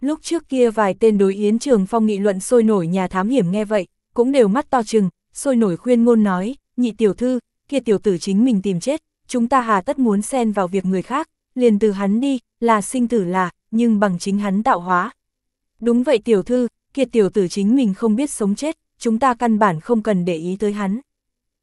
Lúc trước kia vài tên đối yến trường phong nghị luận sôi nổi nhà thám hiểm nghe vậy, cũng đều mắt to chừng, sôi nổi khuyên ngôn nói, nhị tiểu thư, kia tiểu tử chính mình tìm chết, chúng ta hà tất muốn xen vào việc người khác, liền từ hắn đi, là sinh tử là, nhưng bằng chính hắn tạo hóa. Đúng vậy tiểu thư, kia tiểu tử chính mình không biết sống chết, chúng ta căn bản không cần để ý tới hắn.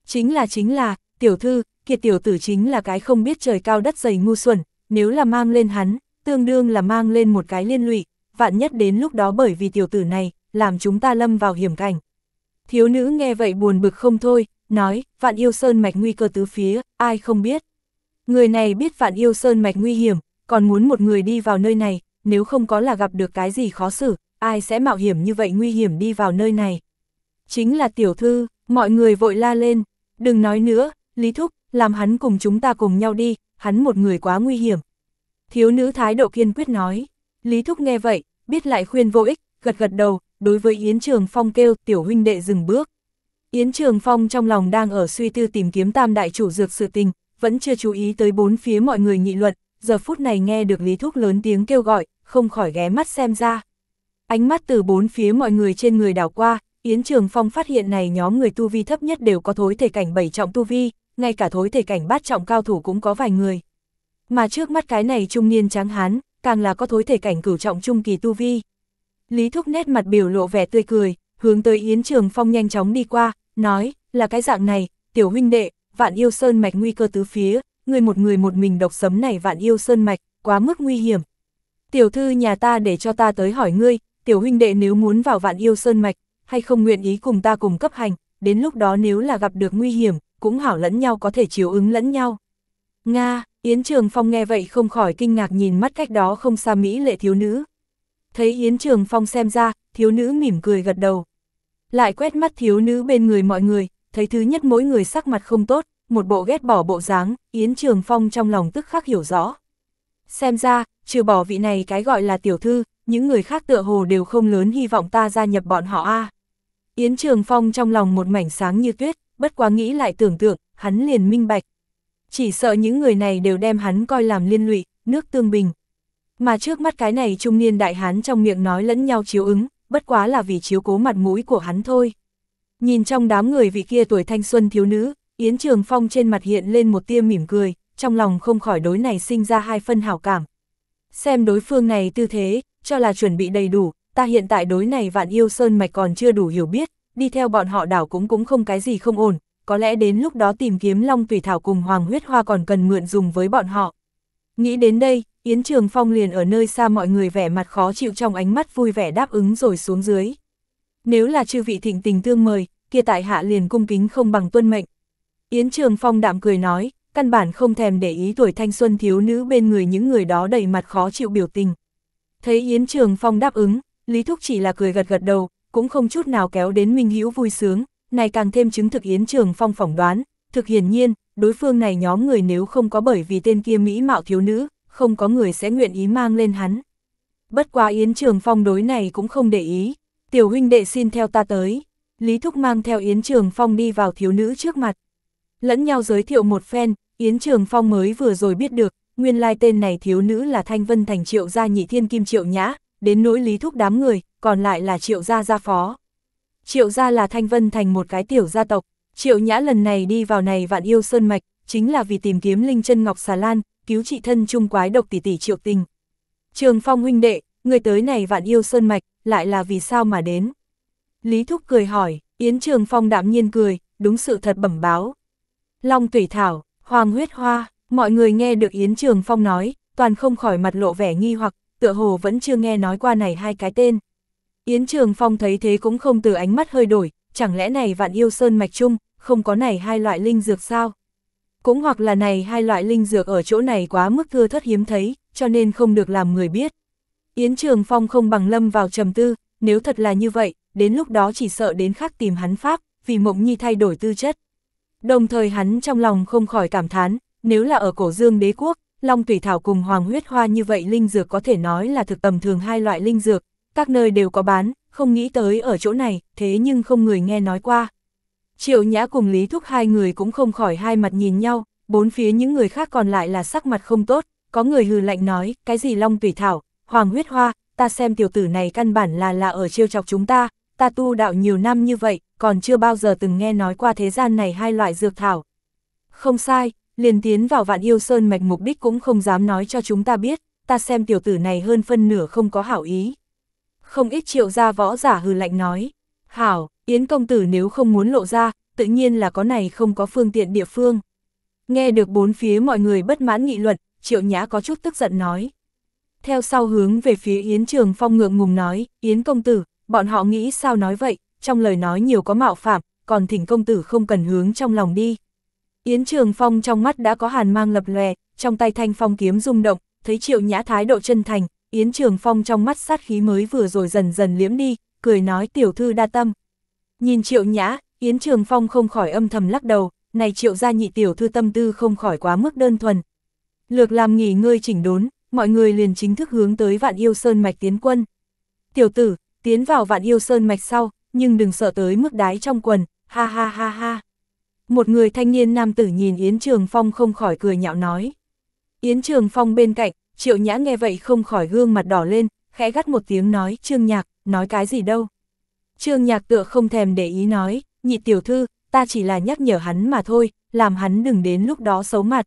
Chính là chính là, tiểu thư, kia tiểu tử chính là cái không biết trời cao đất dày ngu xuẩn, nếu là mang lên hắn, tương đương là mang lên một cái liên lụy, vạn nhất đến lúc đó bởi vì tiểu tử này, làm chúng ta lâm vào hiểm cảnh. Thiếu nữ nghe vậy buồn bực không thôi, nói, vạn yêu sơn mạch nguy cơ tứ phía, ai không biết. Người này biết vạn yêu sơn mạch nguy hiểm, còn muốn một người đi vào nơi này, nếu không có là gặp được cái gì khó xử, ai sẽ mạo hiểm như vậy nguy hiểm đi vào nơi này. Chính là tiểu thư, mọi người vội la lên, đừng nói nữa, Lý Thúc, làm hắn cùng chúng ta cùng nhau đi, hắn một người quá nguy hiểm. Thiếu nữ thái độ kiên quyết nói, Lý Thúc nghe vậy, biết lại khuyên vô ích, gật gật đầu, đối với Yến Trường Phong kêu tiểu huynh đệ dừng bước. Yến Trường Phong trong lòng đang ở suy tư tìm kiếm tam đại chủ dược sự tình, vẫn chưa chú ý tới bốn phía mọi người nghị luận, giờ phút này nghe được Lý Thúc lớn tiếng kêu gọi, không khỏi ghé mắt xem ra. Ánh mắt từ bốn phía mọi người trên người đảo qua, Yến Trường Phong phát hiện này nhóm người tu vi thấp nhất đều có thối thể cảnh bảy trọng tu vi, ngay cả thối thể cảnh bát trọng cao thủ cũng có vài người. Mà trước mắt cái này trung niên trắng hán, càng là có thối thể cảnh cửu trọng trung kỳ tu vi. Lý Thúc nét mặt biểu lộ vẻ tươi cười, hướng tới Yến Trường Phong nhanh chóng đi qua, nói, là cái dạng này, tiểu huynh đệ, vạn yêu sơn mạch nguy cơ tứ phía, người một người một mình độc sấm này vạn yêu sơn mạch, quá mức nguy hiểm. Tiểu thư nhà ta để cho ta tới hỏi ngươi, tiểu huynh đệ nếu muốn vào vạn yêu sơn mạch, hay không nguyện ý cùng ta cùng cấp hành, đến lúc đó nếu là gặp được nguy hiểm, cũng hảo lẫn nhau có thể chiếu ứng lẫn nhau. Nga, Yến Trường Phong nghe vậy không khỏi kinh ngạc nhìn mắt cách đó không xa Mỹ lệ thiếu nữ, Thấy Yến Trường Phong xem ra, thiếu nữ mỉm cười gật đầu. Lại quét mắt thiếu nữ bên người mọi người, thấy thứ nhất mỗi người sắc mặt không tốt, một bộ ghét bỏ bộ dáng, Yến Trường Phong trong lòng tức khắc hiểu rõ. Xem ra, trừ bỏ vị này cái gọi là tiểu thư, những người khác tựa hồ đều không lớn hy vọng ta gia nhập bọn họ a. Yến Trường Phong trong lòng một mảnh sáng như tuyết, bất quá nghĩ lại tưởng tượng, hắn liền minh bạch. Chỉ sợ những người này đều đem hắn coi làm liên lụy, nước tương bình mà trước mắt cái này trung niên đại hán trong miệng nói lẫn nhau chiếu ứng, bất quá là vì chiếu cố mặt mũi của hắn thôi. Nhìn trong đám người vị kia tuổi thanh xuân thiếu nữ, Yến Trường Phong trên mặt hiện lên một tia mỉm cười, trong lòng không khỏi đối này sinh ra hai phân hảo cảm. Xem đối phương này tư thế, cho là chuẩn bị đầy đủ, ta hiện tại đối này vạn yêu sơn mạch còn chưa đủ hiểu biết, đi theo bọn họ đảo cũng cũng không cái gì không ổn, có lẽ đến lúc đó tìm kiếm long tùy thảo cùng hoàng huyết hoa còn cần mượn dùng với bọn họ. Nghĩ đến đây, Yến Trường Phong liền ở nơi xa mọi người vẻ mặt khó chịu trong ánh mắt vui vẻ đáp ứng rồi xuống dưới. Nếu là chư vị thịnh tình tương mời, kia tại hạ liền cung kính không bằng tuân mệnh. Yến Trường Phong đạm cười nói, căn bản không thèm để ý tuổi thanh xuân thiếu nữ bên người những người đó đầy mặt khó chịu biểu tình. Thấy Yến Trường Phong đáp ứng, Lý Thúc chỉ là cười gật gật đầu, cũng không chút nào kéo đến Minh Hữu vui sướng, này càng thêm chứng thực Yến Trường Phong phỏng đoán, thực hiển nhiên, đối phương này nhóm người nếu không có bởi vì tên kia mỹ mạo thiếu nữ, không có người sẽ nguyện ý mang lên hắn. Bất quá Yến Trường Phong đối này cũng không để ý, tiểu huynh đệ xin theo ta tới. Lý Thúc mang theo Yến Trường Phong đi vào thiếu nữ trước mặt. Lẫn nhau giới thiệu một phen, Yến Trường Phong mới vừa rồi biết được, nguyên lai tên này thiếu nữ là Thanh Vân Thành Triệu Gia Nhị Thiên Kim Triệu Nhã, đến nỗi Lý Thúc đám người, còn lại là Triệu Gia Gia Phó. Triệu Gia là Thanh Vân Thành một cái tiểu gia tộc, Triệu Nhã lần này đi vào này vạn yêu sơn mạch, chính là vì tìm kiếm Linh chân Ngọc Xà Lan, cứu trị thân trung quái độc tỷ tỷ triệu tình. Trường phong huynh đệ, người tới này vạn yêu sơn mạch, lại là vì sao mà đến? Lý Thúc cười hỏi, Yến Trường Phong đạm nhiên cười, đúng sự thật bẩm báo. Long tủy thảo, hoàng huyết hoa, mọi người nghe được Yến Trường Phong nói, toàn không khỏi mặt lộ vẻ nghi hoặc, tựa hồ vẫn chưa nghe nói qua này hai cái tên. Yến Trường Phong thấy thế cũng không từ ánh mắt hơi đổi, chẳng lẽ này vạn yêu sơn mạch chung, không có này hai loại linh dược sao? Cũng hoặc là này hai loại linh dược ở chỗ này quá mức thưa thất hiếm thấy, cho nên không được làm người biết. Yến Trường Phong không bằng lâm vào trầm tư, nếu thật là như vậy, đến lúc đó chỉ sợ đến khác tìm hắn pháp, vì Mộng Nhi thay đổi tư chất. Đồng thời hắn trong lòng không khỏi cảm thán, nếu là ở cổ dương đế quốc, Long Tủy Thảo cùng Hoàng Huyết Hoa như vậy linh dược có thể nói là thực tầm thường hai loại linh dược, các nơi đều có bán, không nghĩ tới ở chỗ này, thế nhưng không người nghe nói qua. Triệu Nhã cùng Lý Thúc hai người cũng không khỏi hai mặt nhìn nhau, bốn phía những người khác còn lại là sắc mặt không tốt, có người hừ lạnh nói, cái gì long tùy thảo, hoàng huyết hoa, ta xem tiểu tử này căn bản là là ở trêu chọc chúng ta, ta tu đạo nhiều năm như vậy, còn chưa bao giờ từng nghe nói qua thế gian này hai loại dược thảo. Không sai, liền tiến vào vạn yêu sơn mạch mục đích cũng không dám nói cho chúng ta biết, ta xem tiểu tử này hơn phân nửa không có hảo ý. Không ít triệu gia võ giả hừ lạnh nói, hảo, Yến công tử nếu không muốn lộ ra, tự nhiên là có này không có phương tiện địa phương. Nghe được bốn phía mọi người bất mãn nghị luận, Triệu Nhã có chút tức giận nói. Theo sau hướng về phía Yến Trường Phong ngượng ngùng nói, Yến công tử, bọn họ nghĩ sao nói vậy, trong lời nói nhiều có mạo phạm, còn thỉnh công tử không cần hướng trong lòng đi. Yến Trường Phong trong mắt đã có hàn mang lập lòe, trong tay thanh phong kiếm rung động, thấy Triệu Nhã thái độ chân thành, Yến Trường Phong trong mắt sát khí mới vừa rồi dần dần liễm đi, cười nói tiểu thư đa tâm, Nhìn triệu nhã, Yến Trường Phong không khỏi âm thầm lắc đầu, này triệu gia nhị tiểu thư tâm tư không khỏi quá mức đơn thuần. Lược làm nghỉ ngơi chỉnh đốn, mọi người liền chính thức hướng tới vạn yêu sơn mạch tiến quân. Tiểu tử, tiến vào vạn yêu sơn mạch sau, nhưng đừng sợ tới mức đái trong quần, ha ha ha ha. Một người thanh niên nam tử nhìn Yến Trường Phong không khỏi cười nhạo nói. Yến Trường Phong bên cạnh, triệu nhã nghe vậy không khỏi gương mặt đỏ lên, khẽ gắt một tiếng nói, trương nhạc, nói cái gì đâu. Trương Nhạc tựa không thèm để ý nói, nhị tiểu thư, ta chỉ là nhắc nhở hắn mà thôi, làm hắn đừng đến lúc đó xấu mặt.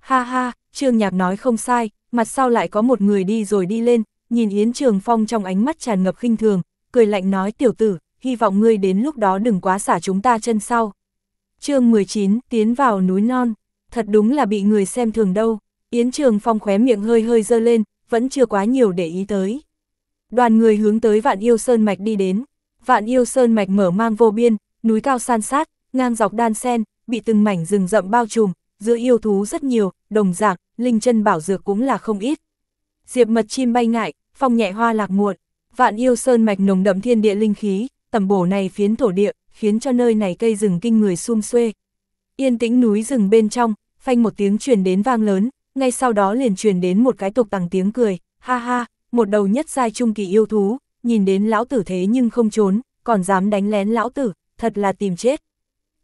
Ha ha, Trương Nhạc nói không sai, mặt sau lại có một người đi rồi đi lên, nhìn Yến Trường Phong trong ánh mắt tràn ngập khinh thường, cười lạnh nói tiểu tử, hy vọng ngươi đến lúc đó đừng quá xả chúng ta chân sau. chương 19, tiến vào núi non, thật đúng là bị người xem thường đâu, Yến Trường Phong khóe miệng hơi hơi dơ lên, vẫn chưa quá nhiều để ý tới. Đoàn người hướng tới vạn yêu sơn mạch đi đến, vạn yêu sơn mạch mở mang vô biên, núi cao san sát, ngang dọc đan sen, bị từng mảnh rừng rậm bao trùm, giữa yêu thú rất nhiều, đồng dạng, linh chân bảo dược cũng là không ít. Diệp mật chim bay ngại, phong nhẹ hoa lạc muộn, vạn yêu sơn mạch nồng đậm thiên địa linh khí, tầm bổ này phiến thổ địa, khiến cho nơi này cây rừng kinh người xum xuê. Yên tĩnh núi rừng bên trong, phanh một tiếng truyền đến vang lớn, ngay sau đó liền truyền đến một cái tục tằng tiếng cười, ha ha, một đầu nhất giai trung kỳ yêu thú, nhìn đến lão tử thế nhưng không trốn, còn dám đánh lén lão tử, thật là tìm chết.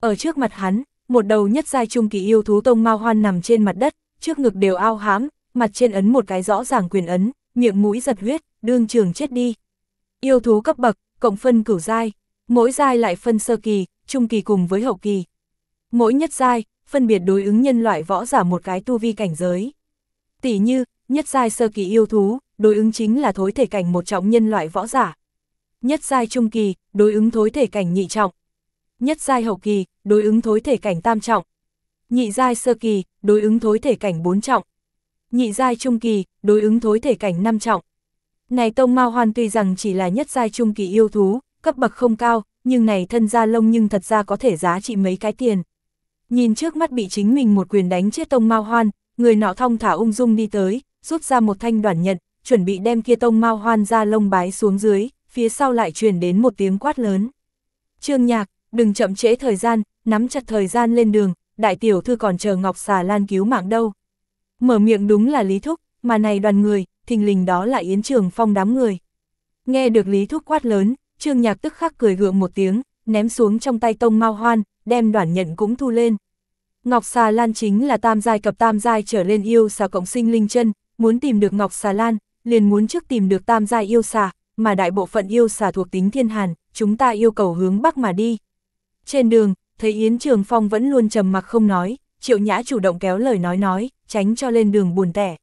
Ở trước mặt hắn, một đầu nhất giai trung kỳ yêu thú tông mao hoan nằm trên mặt đất, trước ngực đều ao hãm mặt trên ấn một cái rõ ràng quyền ấn, miệng mũi giật huyết, đương trường chết đi. Yêu thú cấp bậc, cộng phân cửu giai, mỗi giai lại phân sơ kỳ, trung kỳ cùng với hậu kỳ. Mỗi nhất giai, phân biệt đối ứng nhân loại võ giả một cái tu vi cảnh giới. Tỷ như, Nhất giai sơ kỳ yêu thú, đối ứng chính là thối thể cảnh một trọng nhân loại võ giả. Nhất giai trung kỳ, đối ứng thối thể cảnh nhị trọng. Nhất giai hậu kỳ, đối ứng thối thể cảnh tam trọng. Nhị giai sơ kỳ, đối ứng thối thể cảnh bốn trọng. Nhị giai trung kỳ, đối ứng thối thể cảnh năm trọng. Này Tông Mao Hoan tuy rằng chỉ là nhất giai trung kỳ yêu thú, cấp bậc không cao, nhưng này thân gia lông nhưng thật ra có thể giá trị mấy cái tiền. Nhìn trước mắt bị chính mình một quyền đánh chết Tông Mao Hoan, người nọ thong thả ung dung đi tới, rút ra một thanh đoản nhận, chuẩn bị đem kia tông mao hoan ra lông bái xuống dưới, phía sau lại truyền đến một tiếng quát lớn. Trương Nhạc, đừng chậm trễ thời gian, nắm chặt thời gian lên đường, đại tiểu thư còn chờ Ngọc Xà Lan cứu mạng đâu. Mở miệng đúng là Lý Thúc, mà này đoàn người, thình lình đó là Yến Trường Phong đám người. Nghe được Lý Thúc quát lớn, Trương Nhạc tức khắc cười gượng một tiếng, ném xuống trong tay tông mao hoan, đem đoản nhận cũng thu lên. Ngọc xà lan chính là tam giai cập tam giai trở lên yêu xà cộng sinh linh chân, muốn tìm được Ngọc Xà Lan, liền muốn trước tìm được tam gia yêu xà, mà đại bộ phận yêu xà thuộc tính thiên hàn, chúng ta yêu cầu hướng bắc mà đi. Trên đường, thấy Yến Trường Phong vẫn luôn trầm mặc không nói, Triệu Nhã chủ động kéo lời nói nói, tránh cho lên đường buồn tẻ.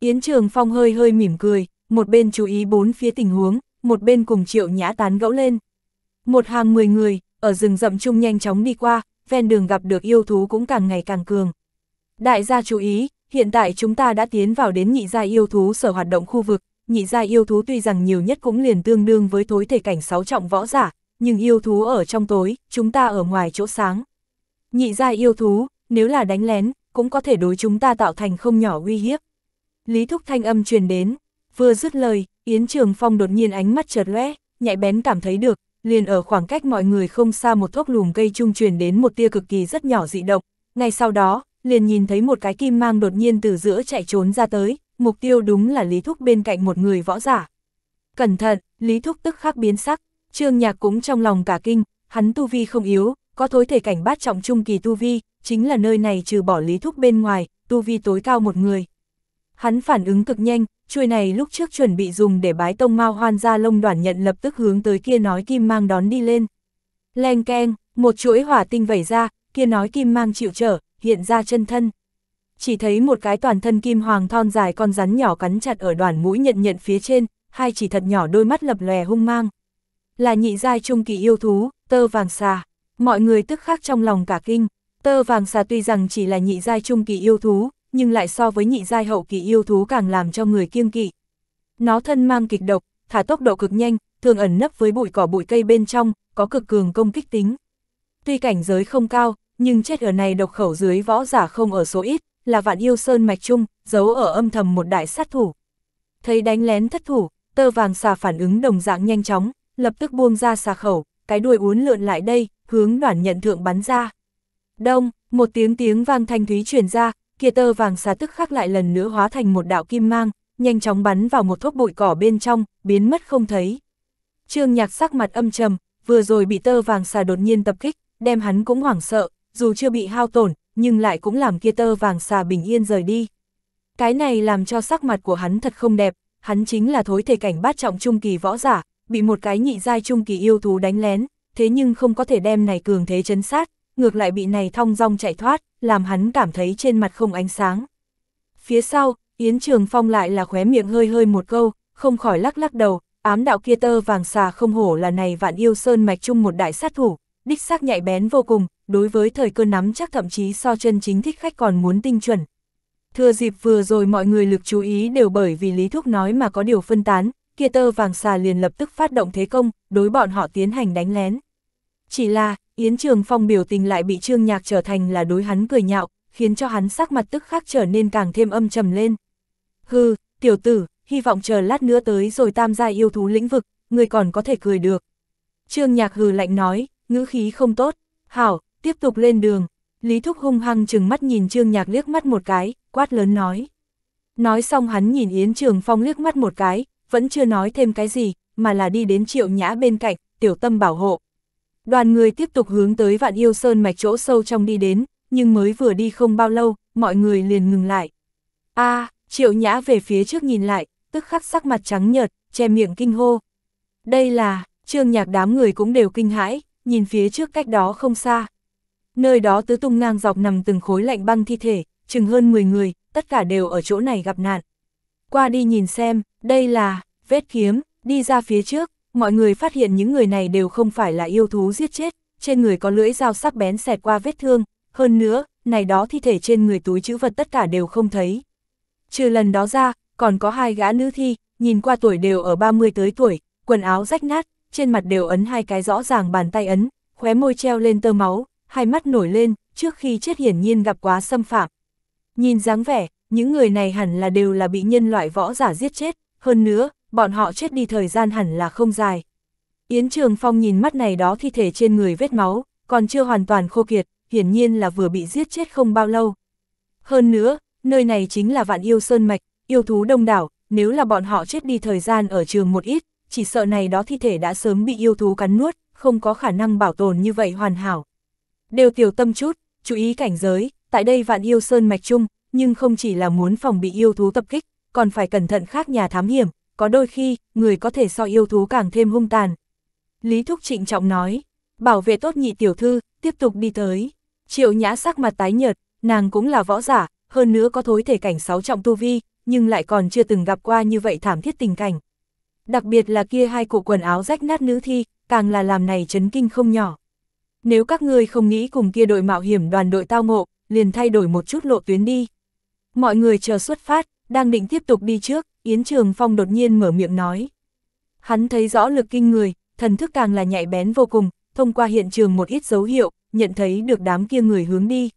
Yến Trường Phong hơi hơi mỉm cười, một bên chú ý bốn phía tình huống, một bên cùng Triệu Nhã tán gẫu lên. Một hàng mười người, ở rừng rậm chung nhanh chóng đi qua, ven đường gặp được yêu thú cũng càng ngày càng cường. Đại gia chú ý, Hiện tại chúng ta đã tiến vào đến nhị gia yêu thú sở hoạt động khu vực, nhị gia yêu thú tuy rằng nhiều nhất cũng liền tương đương với thối thể cảnh sáu trọng võ giả, nhưng yêu thú ở trong tối, chúng ta ở ngoài chỗ sáng. Nhị gia yêu thú, nếu là đánh lén, cũng có thể đối chúng ta tạo thành không nhỏ uy hiếp. Lý Thúc thanh âm truyền đến, vừa dứt lời, Yến Trường Phong đột nhiên ánh mắt chợt lóe, nhạy bén cảm thấy được, liền ở khoảng cách mọi người không xa một thốc lùm cây trung truyền đến một tia cực kỳ rất nhỏ dị động, ngay sau đó, liền nhìn thấy một cái kim mang đột nhiên từ giữa chạy trốn ra tới, mục tiêu đúng là Lý Thúc bên cạnh một người võ giả. Cẩn thận, Lý Thúc tức khắc biến sắc, Trương Nhạc cũng trong lòng cả kinh, hắn tu vi không yếu, có thối thể cảnh bát trọng trung kỳ tu vi, chính là nơi này trừ bỏ Lý Thúc bên ngoài, tu vi tối cao một người. Hắn phản ứng cực nhanh, chuôi này lúc trước chuẩn bị dùng để bái tông mao hoan ra lông đoàn nhận lập tức hướng tới kia nói kim mang đón đi lên. Leng keng, một chuỗi hỏa tinh vẩy ra, kia nói kim mang chịu trở, hiện ra chân thân. Chỉ thấy một cái toàn thân kim hoàng thon dài con rắn nhỏ cắn chặt ở đoàn mũi nhận nhận phía trên, hai chỉ thật nhỏ đôi mắt lập lòe hung mang. Là nhị giai trung kỳ yêu thú, tơ vàng xà. Mọi người tức khắc trong lòng cả kinh, tơ vàng xà tuy rằng chỉ là nhị giai trung kỳ yêu thú, nhưng lại so với nhị giai hậu kỳ yêu thú càng làm cho người kiêng kỵ. Nó thân mang kịch độc, thả tốc độ cực nhanh, thường ẩn nấp với bụi cỏ bụi cây bên trong, có cực cường công kích tính. Tuy cảnh giới không cao, nhưng chết ở này độc khẩu dưới võ giả không ở số ít, là vạn yêu sơn mạch trung, giấu ở âm thầm một đại sát thủ. Thấy đánh lén thất thủ, tơ vàng xà phản ứng đồng dạng nhanh chóng, lập tức buông ra xà khẩu, cái đuôi uốn lượn lại đây, hướng đoàn nhận thượng bắn ra. Đông, một tiếng tiếng vang thanh thúy truyền ra, kia tơ vàng xà tức khắc lại lần nữa hóa thành một đạo kim mang, nhanh chóng bắn vào một thốc bụi cỏ bên trong, biến mất không thấy. Trương Nhạc sắc mặt âm trầm, vừa rồi bị tơ vàng xà đột nhiên tập kích, đem hắn cũng hoảng sợ, dù chưa bị hao tổn, nhưng lại cũng làm kia tơ vàng xà bình yên rời đi. Cái này làm cho sắc mặt của hắn thật không đẹp, hắn chính là thối thể cảnh bát trọng trung kỳ võ giả, bị một cái nhị giai trung kỳ yêu thú đánh lén, thế nhưng không có thể đem này cường thế chấn sát, ngược lại bị này thong dong chạy thoát, làm hắn cảm thấy trên mặt không ánh sáng. Phía sau, Yến Trường Phong lại là khóe miệng hơi hơi một câu, không khỏi lắc lắc đầu, ám đạo kia tơ vàng xà không hổ là này vạn yêu sơn mạch chung một đại sát thủ, đích xác nhạy bén vô cùng, đối với thời cơ nắm chắc thậm chí so chân chính thích khách còn muốn tinh chuẩn. Thừa dịp vừa rồi mọi người lực chú ý đều bởi vì Lý Thúc nói mà có điều phân tán, kia tơ vàng xà liền lập tức phát động thế công, đối bọn họ tiến hành đánh lén. Chỉ là, Yến Trường Phong biểu tình lại bị Trương Nhạc trở thành là đối hắn cười nhạo, khiến cho hắn sắc mặt tức khắc trở nên càng thêm âm trầm lên. Hừ, tiểu tử, hy vọng chờ lát nữa tới rồi tam gia yêu thú lĩnh vực, người còn có thể cười được. Trương Nhạc hừ lạnh nói, ngữ khí không tốt, hảo, tiếp tục lên đường. Lý Thúc hung hăng chừng mắt nhìn Trương Nhạc liếc mắt một cái, quát lớn nói. Nói xong hắn nhìn Yến Trường Phong liếc mắt một cái, vẫn chưa nói thêm cái gì, mà là đi đến triệu nhã bên cạnh, tiểu tâm bảo hộ. Đoàn người tiếp tục hướng tới vạn yêu sơn mạch chỗ sâu trong đi đến, nhưng mới vừa đi không bao lâu, mọi người liền ngừng lại. a triệu nhã về phía trước nhìn lại, tức khắc sắc mặt trắng nhợt, che miệng kinh hô. Đây là, trương nhạc đám người cũng đều kinh hãi, nhìn phía trước cách đó không xa, Nơi đó tứ tung ngang dọc nằm từng khối lạnh băng thi thể, chừng hơn 10 người, tất cả đều ở chỗ này gặp nạn. Qua đi nhìn xem, đây là, vết kiếm, đi ra phía trước, mọi người phát hiện những người này đều không phải là yêu thú giết chết, trên người có lưỡi dao sắc bén xẹt qua vết thương, hơn nữa, này đó thi thể trên người túi chữ vật tất cả đều không thấy. Trừ lần đó ra, còn có hai gã nữ thi, nhìn qua tuổi đều ở 30 tới tuổi, quần áo rách nát, trên mặt đều ấn hai cái rõ ràng bàn tay ấn, khóe môi treo lên tơ máu, hai mắt nổi lên, trước khi chết hiển nhiên gặp quá xâm phạm. Nhìn dáng vẻ, những người này hẳn là đều là bị nhân loại võ giả giết chết, hơn nữa, bọn họ chết đi thời gian hẳn là không dài. Yến Trường Phong nhìn mắt này đó thi thể trên người vết máu, còn chưa hoàn toàn khô kiệt, hiển nhiên là vừa bị giết chết không bao lâu. Hơn nữa, nơi này chính là vạn yêu sơn mạch, yêu thú đông đảo, nếu là bọn họ chết đi thời gian ở trường một ít, chỉ sợ này đó thi thể đã sớm bị yêu thú cắn nuốt, không có khả năng bảo tồn như vậy hoàn hảo đều tiểu tâm chút, chú ý cảnh giới, tại đây vạn yêu sơn mạch chung, nhưng không chỉ là muốn phòng bị yêu thú tập kích, còn phải cẩn thận khác nhà thám hiểm, có đôi khi, người có thể so yêu thú càng thêm hung tàn. Lý Thúc trịnh trọng nói, bảo vệ tốt nhị tiểu thư, tiếp tục đi tới. Triệu nhã sắc mặt tái nhợt, nàng cũng là võ giả, hơn nữa có thối thể cảnh sáu trọng tu vi, nhưng lại còn chưa từng gặp qua như vậy thảm thiết tình cảnh. Đặc biệt là kia hai cụ quần áo rách nát nữ thi, càng là làm này chấn kinh không nhỏ nếu các ngươi không nghĩ cùng kia đội mạo hiểm đoàn đội tao ngộ, liền thay đổi một chút lộ tuyến đi. Mọi người chờ xuất phát, đang định tiếp tục đi trước, Yến Trường Phong đột nhiên mở miệng nói. Hắn thấy rõ lực kinh người, thần thức càng là nhạy bén vô cùng, thông qua hiện trường một ít dấu hiệu, nhận thấy được đám kia người hướng đi.